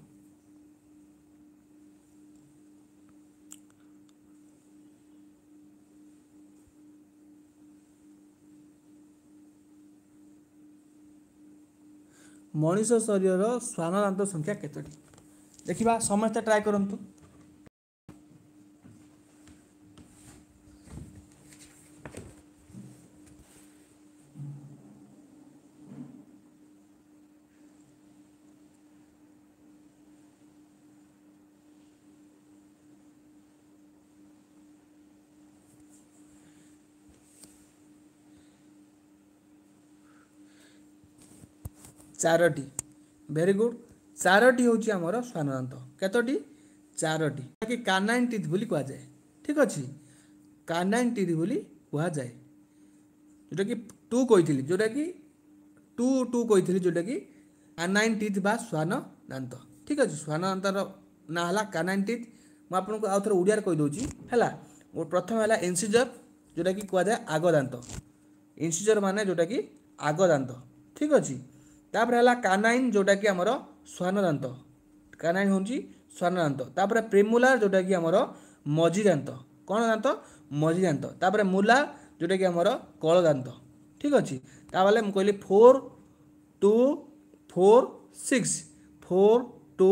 ମଣିଷ ଶରୀରର ଶ୍ୱାନ ଦାନ୍ତ ସଂଖ୍ୟା କେତୋଟି ଦେଖିବା ସମସ୍ତେ ଟ୍ରାଏ କରନ୍ତୁ ଚାରୋଟି ଭେରି ଗୁଡ୍ ଚାରୋଟି ହେଉଛି ଆମର ଶ୍ୱାନ ଦାନ୍ତ କେତୋଟି ଚାରୋଟି ଯାହାକି କାନାଇନ୍ ଟିଥ୍ ବୋଲି କୁହାଯାଏ ଠିକ୍ ଅଛି କାନାଇନ୍ ଟିଥ୍ ବୋଲି କୁହାଯାଏ ଯେଉଁଟାକି ଟୁ କହିଥିଲି ଯେଉଁଟାକି ଟୁ ଟୁ କହିଥିଲି ଯେଉଁଟାକି କାନାଇନ୍ ଟିଥ୍ ବା ଶ୍ୱାନ ଦାନ୍ତ ଠିକ୍ ଅଛି ଶ୍ୱାନ ଦାନ୍ତର ନାଁ ହେଲା କାନାଇନ୍ ଟିଥ୍ ମୁଁ ଆପଣଙ୍କୁ ଆଉ ଥରେ ଓଡ଼ିଆରେ କହିଦେଉଛି ହେଲା ମୋ ପ୍ରଥମ ହେଲା ଇନ୍ସିଜର୍ ଯେଉଁଟାକି କୁହାଯାଏ ଆଗ ଦାନ୍ତ ଇନ୍ସିଜର୍ ମାନେ ଯେଉଁଟାକି ଆଗ ଦାନ୍ତ ଠିକ୍ ଅଛି ତାପରେ ହେଲା କାନାଇନ୍ ଯେଉଁଟାକି ଆମର ଶ୍ୱାନ ଦାନ୍ତ କାନାଇନ୍ ହେଉଛି ଶ୍ୱାନ ଦାନ୍ତ ତାପରେ ପ୍ରେମୁଲାର ଯେଉଁଟାକି ଆମର ମଝି ଦାନ୍ତ କ'ଣ ଦାନ୍ତ ମଝି ଦାନ୍ତ ତାପରେ ମୁଲା ଯେଉଁଟାକି ଆମର କଳ ଦାନ୍ତ ଠିକ୍ ଅଛି ତାହେଲେ ମୁଁ କହିଲି four two four six four two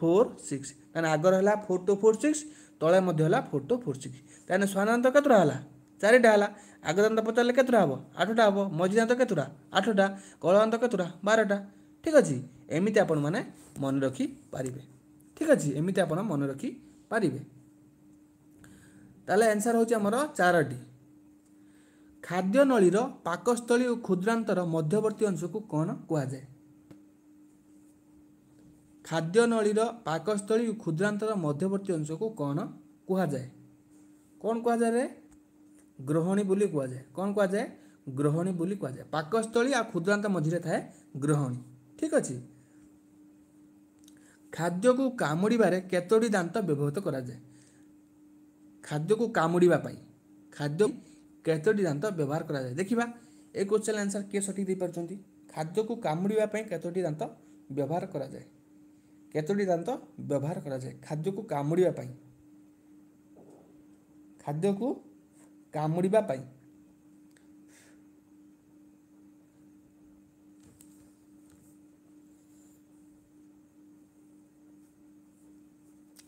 four six ତାହେଲେ ଆଗରେ ହେଲା ଫୋର୍ ଟୁ ଫୋର୍ ସିକ୍ସ ତଳେ ମଧ୍ୟ ହେଲା ଫୋର୍ ଟୁ ଫୋର୍ ସିକ୍ସ ତାହେଲେ ଶ୍ୱାନ ଦାନ୍ତ କେତେଟା ହେଲା ଚାରିଟା ହେଲା ଆଗଦାନ୍ତ ପଚାରିଲେ କେତେଟା ହେବ ଆଠଟା ହେବ ମଝି ଦାନ୍ତ କେତେଟା ଆଠଟା କଳ ଦାନ୍ତ କେତେଟା ବାରଟା ଠିକ୍ ଅଛି ଏମିତି ଆପଣମାନେ ମନେ ରଖିପାରିବେ ଠିକ୍ ଅଛି ଏମିତି ଆପଣ ମନେ ରଖିପାରିବେ ତାହେଲେ ଆନ୍ସର ହେଉଛି ଆମର ଚାରୋଟି ଖାଦ୍ୟ ନଳୀର ପାକସ୍ଥଳୀ ଓ କ୍ଷୁଦ୍ରାନ୍ତର ମଧ୍ୟବର୍ତ୍ତୀ ଅଂଶକୁ କ'ଣ କୁହାଯାଏ ଖାଦ୍ୟ ନଳୀର ପାକସ୍ଥଳୀ ଓ କ୍ଷୁଦ୍ରାନ୍ତର ମଧ୍ୟବର୍ତ୍ତୀ ଅଂଶକୁ କ'ଣ କୁହାଯାଏ କ'ଣ କୁହାଯାଏ ଗ୍ରହଣୀ ବୋଲି କୁହାଯାଏ କ'ଣ କୁହାଯାଏ ଗ୍ରହଣୀ ବୋଲି କୁହାଯାଏ ପାକସ୍ଥଳୀ ଆଉ କ୍ଷୁଦ୍ରାନ୍ତ ମଝିରେ ଥାଏ ଗ୍ରହଣୀ ଠିକ୍ ଅଛି ଖାଦ୍ୟକୁ କାମୁଡ଼ିବାରେ କେତୋଟି ଦାନ୍ତ ବ୍ୟବହୃତ କରାଯାଏ ଖାଦ୍ୟକୁ କାମୁଡ଼ିବା ପାଇଁ ଖାଦ୍ୟ କେତୋଟି ଦାନ୍ତ ବ୍ୟବହାର କରାଯାଏ ଦେଖିବା ଏ କ୍ୱେଶ୍ଚନ୍ ଆନ୍ସର୍ କିଏ ସଠିକ୍ ଦେଇପାରୁଛନ୍ତି ଖାଦ୍ୟକୁ କାମୁଡ଼ିବା ପାଇଁ କେତୋଟି ଦାନ୍ତ ବ୍ୟବହାର କରାଯାଏ କେତୋଟି ଦାନ୍ତ ବ୍ୟବହାର କରାଯାଏ ଖାଦ୍ୟକୁ କାମୁଡ଼ିବା ପାଇଁ ଖାଦ୍ୟକୁ কামুড়িবা পাই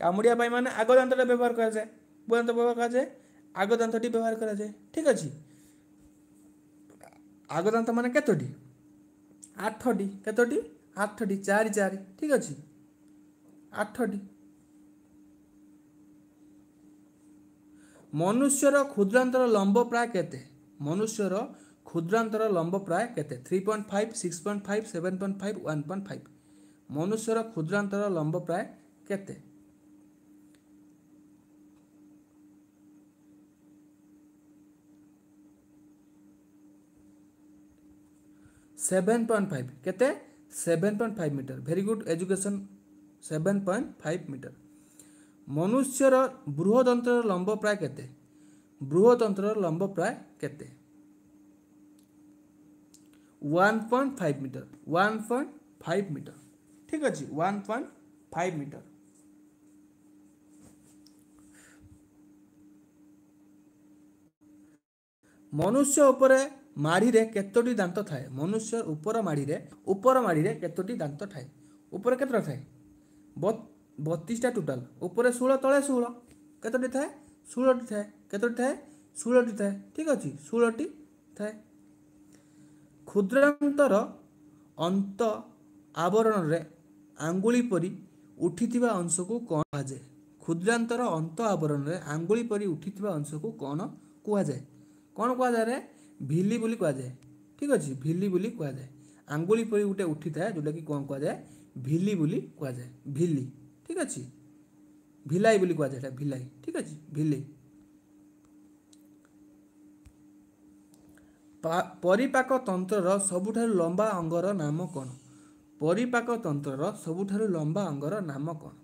কামুড়িয়া পাই মানে আগ দাঁতটা ব্যবহার করা যায় বুদান্ত ব্যবহার করা যায় আগ দাঁতটি ব্যবহার করা যায় ঠিক আছে আগ দাঁত মানে কতটি আঠটি কতটি আঠটি চারি চারি ঠিক আছে আঠটি ମନୁଷ୍ୟର କ୍ଷୁଦ୍ରାନ୍ତର ଲମ୍ବ ପ୍ରାୟ କେତେ ମନୁଷ୍ୟର କ୍ଷୁଦ୍ରାନ୍ତର ଲମ୍ବ ପ୍ରାୟ କେତେ three point five six point five seven point five one point five ମନୁଷ୍ୟର କ୍ଷୁଦ୍ରାନ୍ତର ଲମ୍ବ ପ୍ରାୟ କେତେ ସେଭେନ୍ ପଏଣ୍ଟ ଫାଇଭ୍ କେତେ seven point five metre very good education seven point five metre ମନୁଷ୍ୟର ବୃହତନ୍ତ୍ରର ଲମ୍ବ ପ୍ରାୟ କେତେ ବୃହତନ୍ତ୍ରର ଲମ୍ବ ପ୍ରାୟ କେତେ one point five metre one point five metre ଠିକ୍ ଅଛି ୱାନ୍ ପଏଣ୍ଟ ଫାଇଭ୍ ମିଟର ମନୁଷ୍ୟ ଉପରେ ମାଢ଼ିରେ କେତୋଟି ଦାନ୍ତ ଥାଏ ମନୁଷ୍ୟ ଉପର ମାଢ଼ିରେ ଉପର ମାଢ଼ିରେ କେତୋଟି ଦାନ୍ତ ଥାଏ ଉପରେ କେତେଟା ଥାଏ ବତିଶଟା ଟୋଟାଲ ଉପରେ ଷୋହଳ ତଳେ ଷୋହଳ କେତୋଟି ଥାଏ ଷୋହଳଟି ଥାଏ କେତୋଟି ଥାଏ ଷୋହଳଟି ଥାଏ ଠିକ ଅଛି ଷୋହଳଟି ଥାଏ କ୍ଷୁଦ୍ରାନ୍ତର ଅନ୍ତ ଆବରଣରେ ଆଙ୍ଗୁଳି ପରି ଉଠିଥିବା ଅଂଶକୁ କ'ଣ କୁହାଯାଏ କ୍ଷୁଦ୍ରାନ୍ତର ଅନ୍ତ ଆବରଣରେ ଆଙ୍ଗୁଳି ପରି ଉଠିଥିବା ଅଂଶକୁ କ'ଣ କୁହାଯାଏ କ'ଣ କୁହାଯାଏ ଭିଲି ବୋଲି କୁହାଯାଏ ଠିକ ଅଛି ଭିଲି ବୋଲି କୁହାଯାଏ ଆଙ୍ଗୁଳି ପରି ଗୋଟେ ଉଠିଥାଏ ଯେଉଁଟାକି କ'ଣ କୁହାଯାଏ ଭିଲି ବୋଲି କୁହାଯାଏ ଭିଲି ଠିକ ଅଛି ଭିଲାଇ ବୋଲି କୁହାଯାଏ ଏଇଟା ଭିଲାଇ ଠିକ ଅଛି ଭିଲେଇ ପରିପାକ ତନ୍ତ୍ରର ସବୁଠାରୁ ଲମ୍ବା ଅଙ୍ଗର ନାମ କ'ଣ ପରିପାକ ତନ୍ତ୍ରର ସବୁଠାରୁ ଲମ୍ବା ଅଙ୍ଗର ନାମ କ'ଣ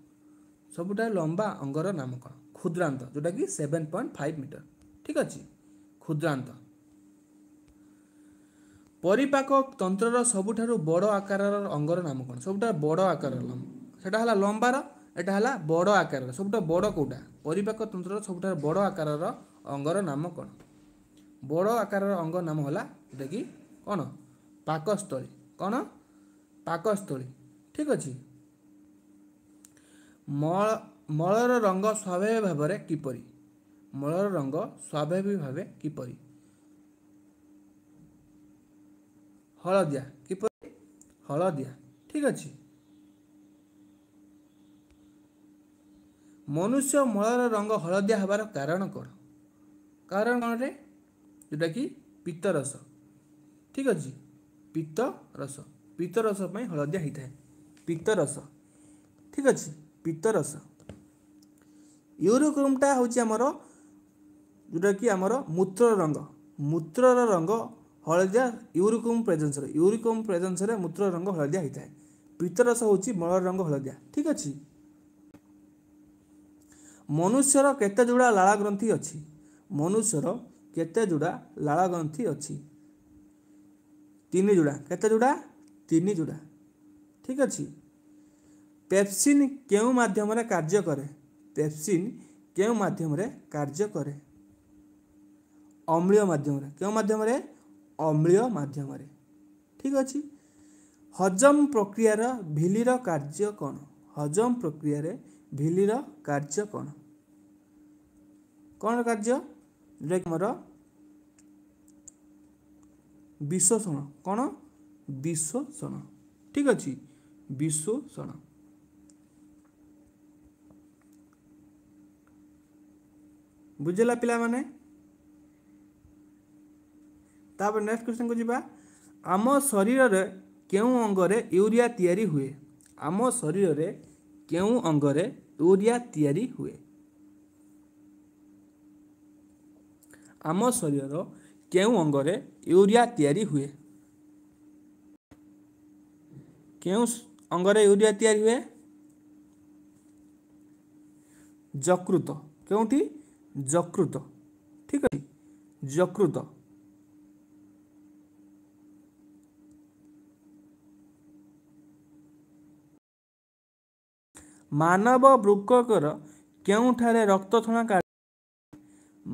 ସବୁଠାରୁ ଲମ୍ବା ଅଙ୍ଗର ନାମ କ'ଣ କ୍ଷୁଦ୍ରାନ୍ତ ଯେଉଁଟାକି ସେଭେନ୍ ପଏଣ୍ଟ ଫାଇଭ୍ ମିଟର ଠିକ ଅଛି କ୍ଷୁଦ୍ରାନ୍ତ ପରିପାକ ତନ୍ତ୍ରର ସବୁଠାରୁ ବଡ଼ ଆକାରର ଅଙ୍ଗର ନାମ କ'ଣ ସବୁଠାରୁ ବଡ଼ ଆକାରର ସେଇଟା ହେଲା ଲମ୍ବାର ଏଇଟା ହେଲା ବଡ଼ ଆକାରର ସବୁଠାରୁ ବଡ଼ କେଉଁଟା ପରିପାକ ତନ୍ତ୍ରର ସବୁଠାରୁ ବଡ଼ ଆକାରର ଅଙ୍ଗର ନାମ କ'ଣ ବଡ଼ ଆକାରର ଅଙ୍ଗ ନାମ ହେଲା ଯେଉଁଟାକି କ'ଣ ପାକସ୍ଥଳୀ କ'ଣ ପାକସ୍ଥଳୀ ଠିକ୍ ଅଛି ମଳ ମଳର ରଙ୍ଗ ସ୍ୱାଭାବିକ ଭାବରେ କିପରି ମଳର ରଙ୍ଗ ସ୍ୱାଭାବିକ ଭାବେ କିପରି ହଳଦିଆ କିପରି ହଳଦିଆ ଠିକ୍ ଅଛି ମନୁଷ୍ୟ ମଳର ରଙ୍ଗ ହଳଦିଆ ହେବାର କାରଣ କ'ଣ କାରଣ କ'ଣରେ ଯେଉଁଟାକି ପିତ୍ତ ରସ ଠିକ୍ ଅଛି ପିତ୍ତ ରସ ପିତ୍ତ ରସ ପାଇଁ ହଳଦିଆ ହୋଇଥାଏ ପିତ୍ତ ରସ ଠିକ୍ ଅଛି ପିତ୍ତରସ ୟୁରୋକ୍ରୋମ୍ଟା ହେଉଛି ଆମର ଯେଉଁଟାକି ଆମର ମୂତ୍ର ରଙ୍ଗ ମୂତ୍ରର ରଙ୍ଗ ହଳଦିଆ ୟୁରିକୋମ୍ ପ୍ରେଜେନ୍ସରେ ୟୁରିକୋମ୍ ପ୍ରେଜେନ୍ସରେ ମୂତ୍ର ରଙ୍ଗ ହଳଦିଆ ହୋଇଥାଏ ପିତ୍ତରସ ହେଉଛି ମଳର ରଙ୍ଗ ହଳଦିଆ ଠିକ୍ ଅଛି ମନୁଷ୍ୟର କେତେଯୁଡ଼ା ଲାଳଗ୍ରନ୍ଥି ଅଛି ମନୁଷ୍ୟର କେତେଯୁଡ଼ା ଲାଳଗ୍ରନ୍ଥି ଅଛି ତିନି ଯୋଡ଼ା କେତେ ଯୋଡ଼ା ତିନି ଯୋଡ଼ା ଠିକ୍ ଅଛି ପେପ୍ସିନ୍ କେଉଁ ମାଧ୍ୟମରେ କାର୍ଯ୍ୟ କରେ ପେପ୍ସିନ୍ କେଉଁ ମାଧ୍ୟମରେ କାର୍ଯ୍ୟ କରେ ଅମ୍ଳୀୟ ମାଧ୍ୟମରେ କେଉଁ ମାଧ୍ୟମରେ ଅମ୍ଳୀୟ ମାଧ୍ୟମରେ ଠିକ୍ ଅଛି ହଜମ ପ୍ରକ୍ରିୟାର ଭିଲିର କାର୍ଯ୍ୟ କ'ଣ ହଜମ ପ୍ରକ୍ରିୟାରେ ଭିଲିର କାର୍ଯ୍ୟ କ'ଣ କ'ଣ କାର୍ଯ୍ୟ ଯେଉଁଟାକି ଆମର ବିଶୋଷଣ କ'ଣ ବିଶୋଷଣ ଠିକ୍ ଅଛି ବିଶୋଷଣ ବୁଝିଲା ପିଲାମାନେ ତାପରେ ନେକ୍ସଟ କ୍ୱେଶ୍ଚନକୁ ଯିବା ଆମ ଶରୀରରେ କେଉଁ ଅଙ୍ଗରେ ୟୁରିଆ ତିଆରି ହୁଏ ଆମ ଶରୀରରେ କେଉଁ ଅଙ୍ଗରେ ୟୁରିଆ ତିଆରି ହୁଏ ଆମ ଶରୀରର କେଉଁ ଅଙ୍ଗରେ ୟୁରିଆ ତିଆରି ହୁଏ କେଉଁ ଅଙ୍ଗରେ ୟୁରିଆ ତିଆରି ହୁଏ ଯକୃତ କେଉଁଠି ଯକୃତ ଠିକ ଅଛି ଯକୃତ ମାନବ ବୃକକର କେଉଁଠାରେ ରକ୍ତଥଣା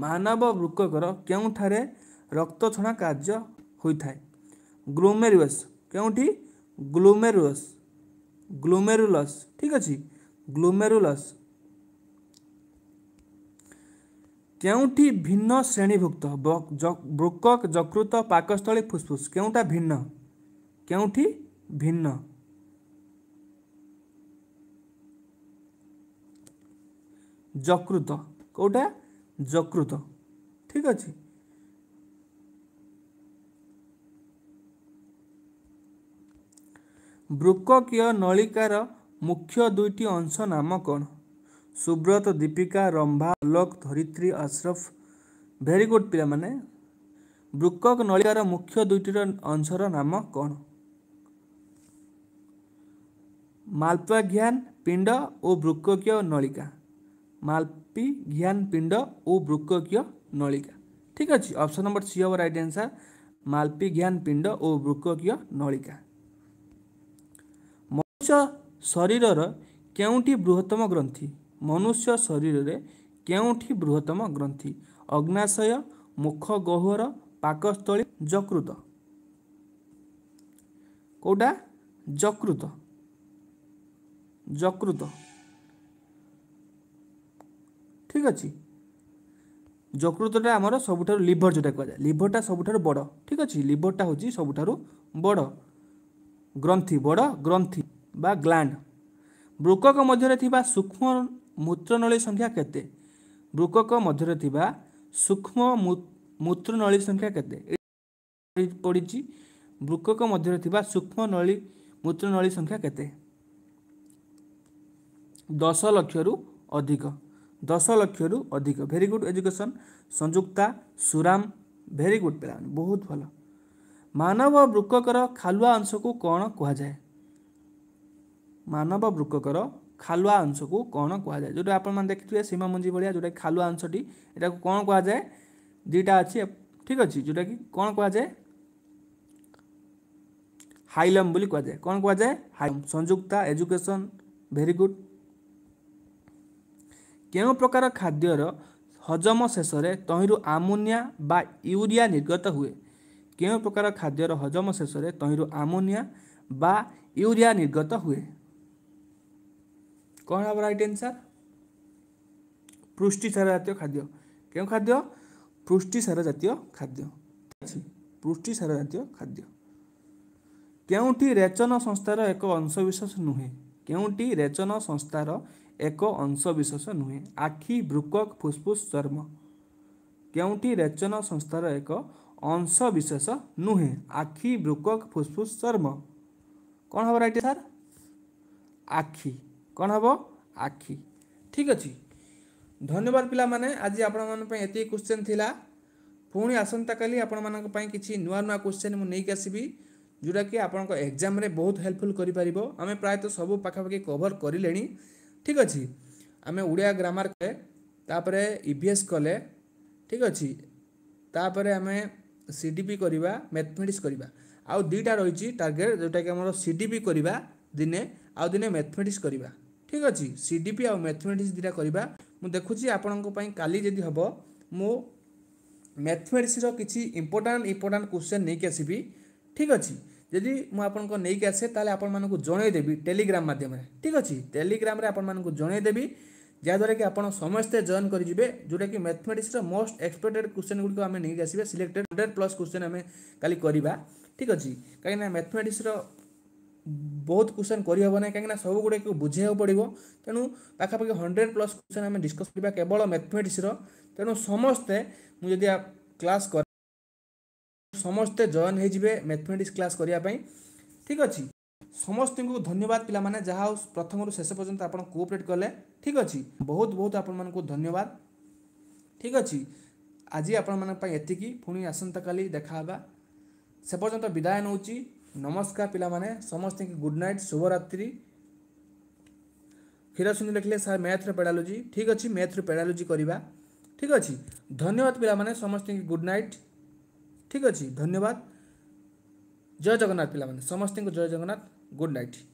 ମାନବ ବୃକକର କେଉଁଠାରେ ରକ୍ତଛଣା କାର୍ଯ୍ୟ ହୋଇଥାଏ ଗ୍ଲୋମେରୁଅସ୍ କେଉଁଠି ଗ୍ଲୋମେରୁଅସ୍ ଗ୍ଲୋମେରୁଲସ୍ ଠିକ୍ ଅଛି ଗ୍ଲୋମେରୁଲସ୍ କେଉଁଠି ଭିନ୍ନ ଶ୍ରେଣୀଭୁକ୍ତ ବୃକକ୍ ଯକୃତ ପାକସ୍ଥଳୀ ଫୁସ୍ଫୁସ୍ କେଉଁଟା ଭିନ୍ନ କେଉଁଠି ଭିନ୍ନ ଯକୃତ କେଉଁଟା যকৃত ঠিক আছে ବୃକକୀୟ ନଳିକାର ମୁଖ୍ୟ ଦୁଇଟି ଅଂଶ ନାମ କ'ଣ ସୁବ୍ରତ ଦୀପିକା ରମ୍ଭା ଅଲୋକ ଧରିତ୍ରୀ ଅସରଫ ଭେରି ଗୁଡ୍ ପିଲାମାନେ ବୃକକ ନଳିକାର ମୁଖ୍ୟ ଦୁଇଟିର ଅଂଶର ନାମ କ'ଣ ମାଲପୁଆ ପିଣ୍ଡ ଓ ବୃକକୀୟ ନଳିକା ମାଲପି ଘିଆନ ପିଣ୍ଡ ଓ ବୃକକୀୟ ନଳିକା ଠିକ୍ ଅଛି ଅପସନ୍ ନମ୍ବର ସି ହେବ ରାଇଟ୍ ଆନ୍ସର ମାଲପି ଘିଆନ ପିଣ୍ଡ ଓ ବୃକକୀୟ ନଳିକା ମନୁଷ୍ୟ ଶରୀରର କେଉଁଠି ବୃହତ୍ତମ ଗ୍ରନ୍ଥି ମନୁଷ୍ୟ ଶରୀରରେ କେଉଁଠି ବୃହତ୍ତମ ଗ୍ରନ୍ଥି ଅଗ୍ନାଶୟ ମୁଖ ଗହ୍ୱର ପାକସ୍ଥଳୀ ଯକୃତ କେଉଁଟା ଯକୃତ ଯକୃତ ଠିକ୍ ଅଛି ଯକୃତଟା ଆମର ସବୁଠାରୁ ଲିଭର ଯେଉଁଟା କୁହାଯାଏ ଲିଭରଟା ସବୁଠାରୁ ବଡ଼ ଠିକ୍ ଅଛି ଲିଭରଟା ହେଉଛି ସବୁଠାରୁ ବଡ଼ ଗ୍ରନ୍ଥି ବଡ଼ ଗ୍ରନ୍ଥି ବା ଗ୍ଲାଣ୍ଡ ବୃକକ ମଧ୍ୟରେ ଥିବା ସୂକ୍ଷ୍ମ ମୂତ୍ରନଳୀ ସଂଖ୍ୟା କେତେ ବୃକକ ମଧ୍ୟରେ ଥିବା ସୂକ୍ଷ୍ମ ମୂତ୍ରନଳୀ ସଂଖ୍ୟା କେତେ ପଡ଼ିଛି ବୃକକ ମଧ୍ୟରେ ଥିବା ସୂକ୍ଷ୍ମ ନଳୀ ମୂତ୍ରନଳୀ ସଂଖ୍ୟା କେତେ ଦଶ ଲକ୍ଷରୁ ଅଧିକ ଦଶ ଲକ୍ଷରୁ ଅଧିକ very good education Sanjukta ସୁରାମ very good ପିଲାମାନେ ବହୁତ ଭଲ ମାନବ ବୃକକର ଖାଲୁଆ ଅଂଶକୁ କ'ଣ କୁହାଯାଏ ମାନବ ବୃକକର ଖାଲୁଆ ଅଂଶକୁ କ'ଣ କୁହାଯାଏ ଯେଉଁଟା ଆପଣମାନେ ଦେଖିଥିବେ ସୀମା ମଞ୍ଜି ଭଳିଆ ଯେଉଁଟାକି ଖାଲୁଆ ଅଂଶଟି ଏଟାକୁ କ'ଣ କୁହାଯାଏ ଦୁଇଟା ଅଛି ଠିକ୍ ଅଛି ଯେଉଁଟାକି କ'ଣ କୁହାଯାଏ ହାଇଲମ୍ ବୋଲି କୁହାଯାଏ କ'ଣ କୁହାଯାଏ ହାଇଲମ୍ ସଂଯୁକ୍ତା ଏଜୁକେସନ୍ ଭେରି ଗୁଡ଼ କେଉଁ ପ୍ରକାର ଖାଦ୍ୟର ହଜମ ଶେଷରେ ତହିଁରୁ ଆମୋନିଆ ବା ୟୁରିଆ ନିର୍ଗତ ହୁଏ କେଉଁ ପ୍ରକାର ଖାଦ୍ୟର ହଜମ ଶେଷରେ ତହିଁରୁ ଆମୋନିଆ ବା ୟୁରିଆ ନିର୍ଗତ ହୁଏ କ'ଣ ହେବ ରାଇଟ୍ ଆନ୍ସର୍ ପୃଷ୍ଟିସାର ଜାତୀୟ ଖାଦ୍ୟ କେଉଁ ଖାଦ୍ୟ ପୃଷ୍ଟିସାର ଜାତୀୟ ଖାଦ୍ୟ ଅଛି ପୃଷ୍ଟିସାର ଜାତୀୟ ଖାଦ୍ୟ କେଉଁଠି ରେଚନ ସଂସ୍ଥାର ଏକ ଅଂଶବିଶେଷ ନୁହେଁ କେଉଁଠି ରେଚନ ସଂସ୍ଥାର ଏକ ଅଂଶବିଶେଷ ନୁହେଁ ଆଖି ବୃକକ୍ ଫୁସ୍ଫୁସ୍ ଚର୍ମ କେଉଁଠି ରେଚନ ସଂସ୍ଥାର ଏକ ଅଂଶବିଶେଷ ନୁହେଁ ଆଖି ବୃକକ୍ ଫୁସ୍ଫୁସ୍ ଚର୍ମ କ'ଣ ହେବ ରାଇଟ୍ ସାର୍ ଆଖି କ'ଣ ହେବ ଆଖି ଠିକ୍ ଅଛି ଧନ୍ୟବାଦ ପିଲାମାନେ ଆଜି ଆପଣମାନଙ୍କ ପାଇଁ ଏତିକି କ୍ୱେଶ୍ଚନ୍ ଥିଲା ପୁଣି ଆସନ୍ତାକାଲି ଆପଣମାନଙ୍କ ପାଇଁ କିଛି ନୂଆ ନୂଆ କ୍ୱେଶ୍ଚନ୍ ମୁଁ ନେଇକି ଆସିବି ଯେଉଁଟାକି ଆପଣଙ୍କ ଏକ୍ଜାମ୍ରେ ବହୁତ ହେଲ୍ପଫୁଲ୍ କରିପାରିବ ଆମେ ପ୍ରାୟତଃ ସବୁ ପାଖାପାଖି କଭର୍ କରିଲେଣି ঠিক ଅଛି ଆମେ ଓଡ଼ିଆ ଗ୍ରାମାର କଲେ ତାପରେ ଇ ଭି ଏସ୍ କଲେ ଠିକ୍ ଅଛି ତାପରେ ଆମେ ସି ଡି ପି କରିବା ମ୍ୟାଥମେଟିକ୍ସ କରିବା ଆଉ ଦୁଇଟା ରହିଛି ଟାର୍ଗେଟ୍ ଯେଉଁଟାକି ଆମର ସି ଡି ପି କରିବା ଦିନେ ଆଉ ଦିନେ ମ୍ୟାଥମେଟିକ୍ସ କରିବା ଠିକ୍ ଅଛି ସି ଡି ପି ଆଉ ମ୍ୟାଥମେଟିକ୍ସ ଦୁଇଟା କରିବା ମୁଁ ଦେଖୁଛି ଆପଣଙ୍କ ପାଇଁ କାଲି ଯଦି ହେବ ମୁଁ ମ୍ୟାଥମେଟିକ୍ସର କିଛି ଇମ୍ପୋର୍ଟାଣ୍ଟ ଇମ୍ପୋର୍ଟାଣ୍ଟ କ୍ୱେଶ୍ଚନ୍ ନେଇକି ଆସିବି ଠିକ୍ ଅଛି ଯଦି ମୁଁ ଆପଣଙ୍କ ନେଇକି ଆସେ ତାହେଲେ ଆପଣମାନଙ୍କୁ ଜଣାଇଦେବି ଟେଲିଗ୍ରାମ ମାଧ୍ୟମରେ ଠିକ୍ ଅଛି ଟେଲିଗ୍ରାମରେ ଆପଣମାନଙ୍କୁ ଜଣାଇଦେବି ଯାହାଦ୍ୱାରା କି ଆପଣ ସମସ୍ତେ ଜଏନ୍ କରିଯିବେ ଯେଉଁଟାକି ମ୍ୟାଥମେଟିକ୍ସର ମୋଷ୍ଟ ଏକ୍ସପେକ୍ଟେଡ୍ କ୍ୱେଶ୍ଚନ୍ ଗୁଡ଼ିକ ଆମେ ନେଇକି ଆସିବା ସିଲେକ୍ଟେଡ୍ ହଣ୍ଡ୍ରେଡ଼ ପ୍ଲସ୍ କ୍ୱେଶ୍ଚନ୍ ଆମେ କାଲି କରିବା ଠିକ୍ ଅଛି କାହିଁକିନା ମ୍ୟାଥମେଟିକ୍ସର ବହୁତ କ୍ୱେଶ୍ଚନ୍ କରିହେବ ନାହିଁ କାହିଁକିନା ସବୁ ଗୁଡ଼ିକୁ ବୁଝେଇବାକୁ ପଡ଼ିବ ତେଣୁ ପାଖାପାଖି ହଣ୍ଡ୍ରେଡ଼ ପ୍ଲସ୍ କ୍ୱେଶ୍ଚନ୍ ଆମେ ଡିସ୍କସ୍ କରିବା କେବଳ ମ୍ୟାଥମେଟିକ୍ସର ତେଣୁ ସମସ୍ତେ ମୁଁ ଯଦି କ୍ଲାସ୍ କରେ ସମସ୍ତେ ଜଏନ୍ ହୋଇଯିବେ ମ୍ୟାଥମେଟିକ୍ସ କ୍ଲାସ୍ କରିବା ପାଇଁ ଠିକ୍ ଅଛି ସମସ୍ତଙ୍କୁ ଧନ୍ୟବାଦ ପିଲାମାନେ ଯାହା ହଉ ପ୍ରଥମରୁ ଶେଷ ପର୍ଯ୍ୟନ୍ତ ଆପଣ କୋଅପରେଟ୍ କଲେ ଠିକ୍ ଅଛି ବହୁତ ବହୁତ ଆପଣମାନଙ୍କୁ ଧନ୍ୟବାଦ ଠିକ୍ ଅଛି ଆଜି ଆପଣମାନଙ୍କ ପାଇଁ ଏତିକି ପୁଣି ଆସନ୍ତାକାଲି ଦେଖାହେବା ସେ ପର୍ଯ୍ୟନ୍ତ ବିଦାୟ ନେଉଛି ନମସ୍କାର ପିଲାମାନେ ସମସ୍ତଙ୍କୁ ଗୁଡ଼୍ ନାଇଟ୍ ଶୁଭରାତ୍ରି କ୍ଷୀରସୁନ୍ଦର ଲେଖିଲେ ସାର୍ ମ୍ୟାଥ୍ର ପେଡ଼ାଲୋଜି ଠିକ୍ ଅଛି ମ୍ୟାଥ୍ରୁ ପେଡ଼ାଲୋଜି କରିବା ଠିକ୍ ଅଛି ଧନ୍ୟବାଦ ପିଲାମାନେ ସମସ୍ତଙ୍କୁ ଗୁଡ଼୍ ନାଇଟ୍ ঠিক ଅଛି ଧନ୍ୟବାଦ ଜୟ ଜଗନ୍ନାଥ ପିଲାମାନେ ସମସ୍ତଙ୍କୁ ଜୟ ଜଗନ୍ନାଥ ଗୁଡ଼୍ ନାଇଟ୍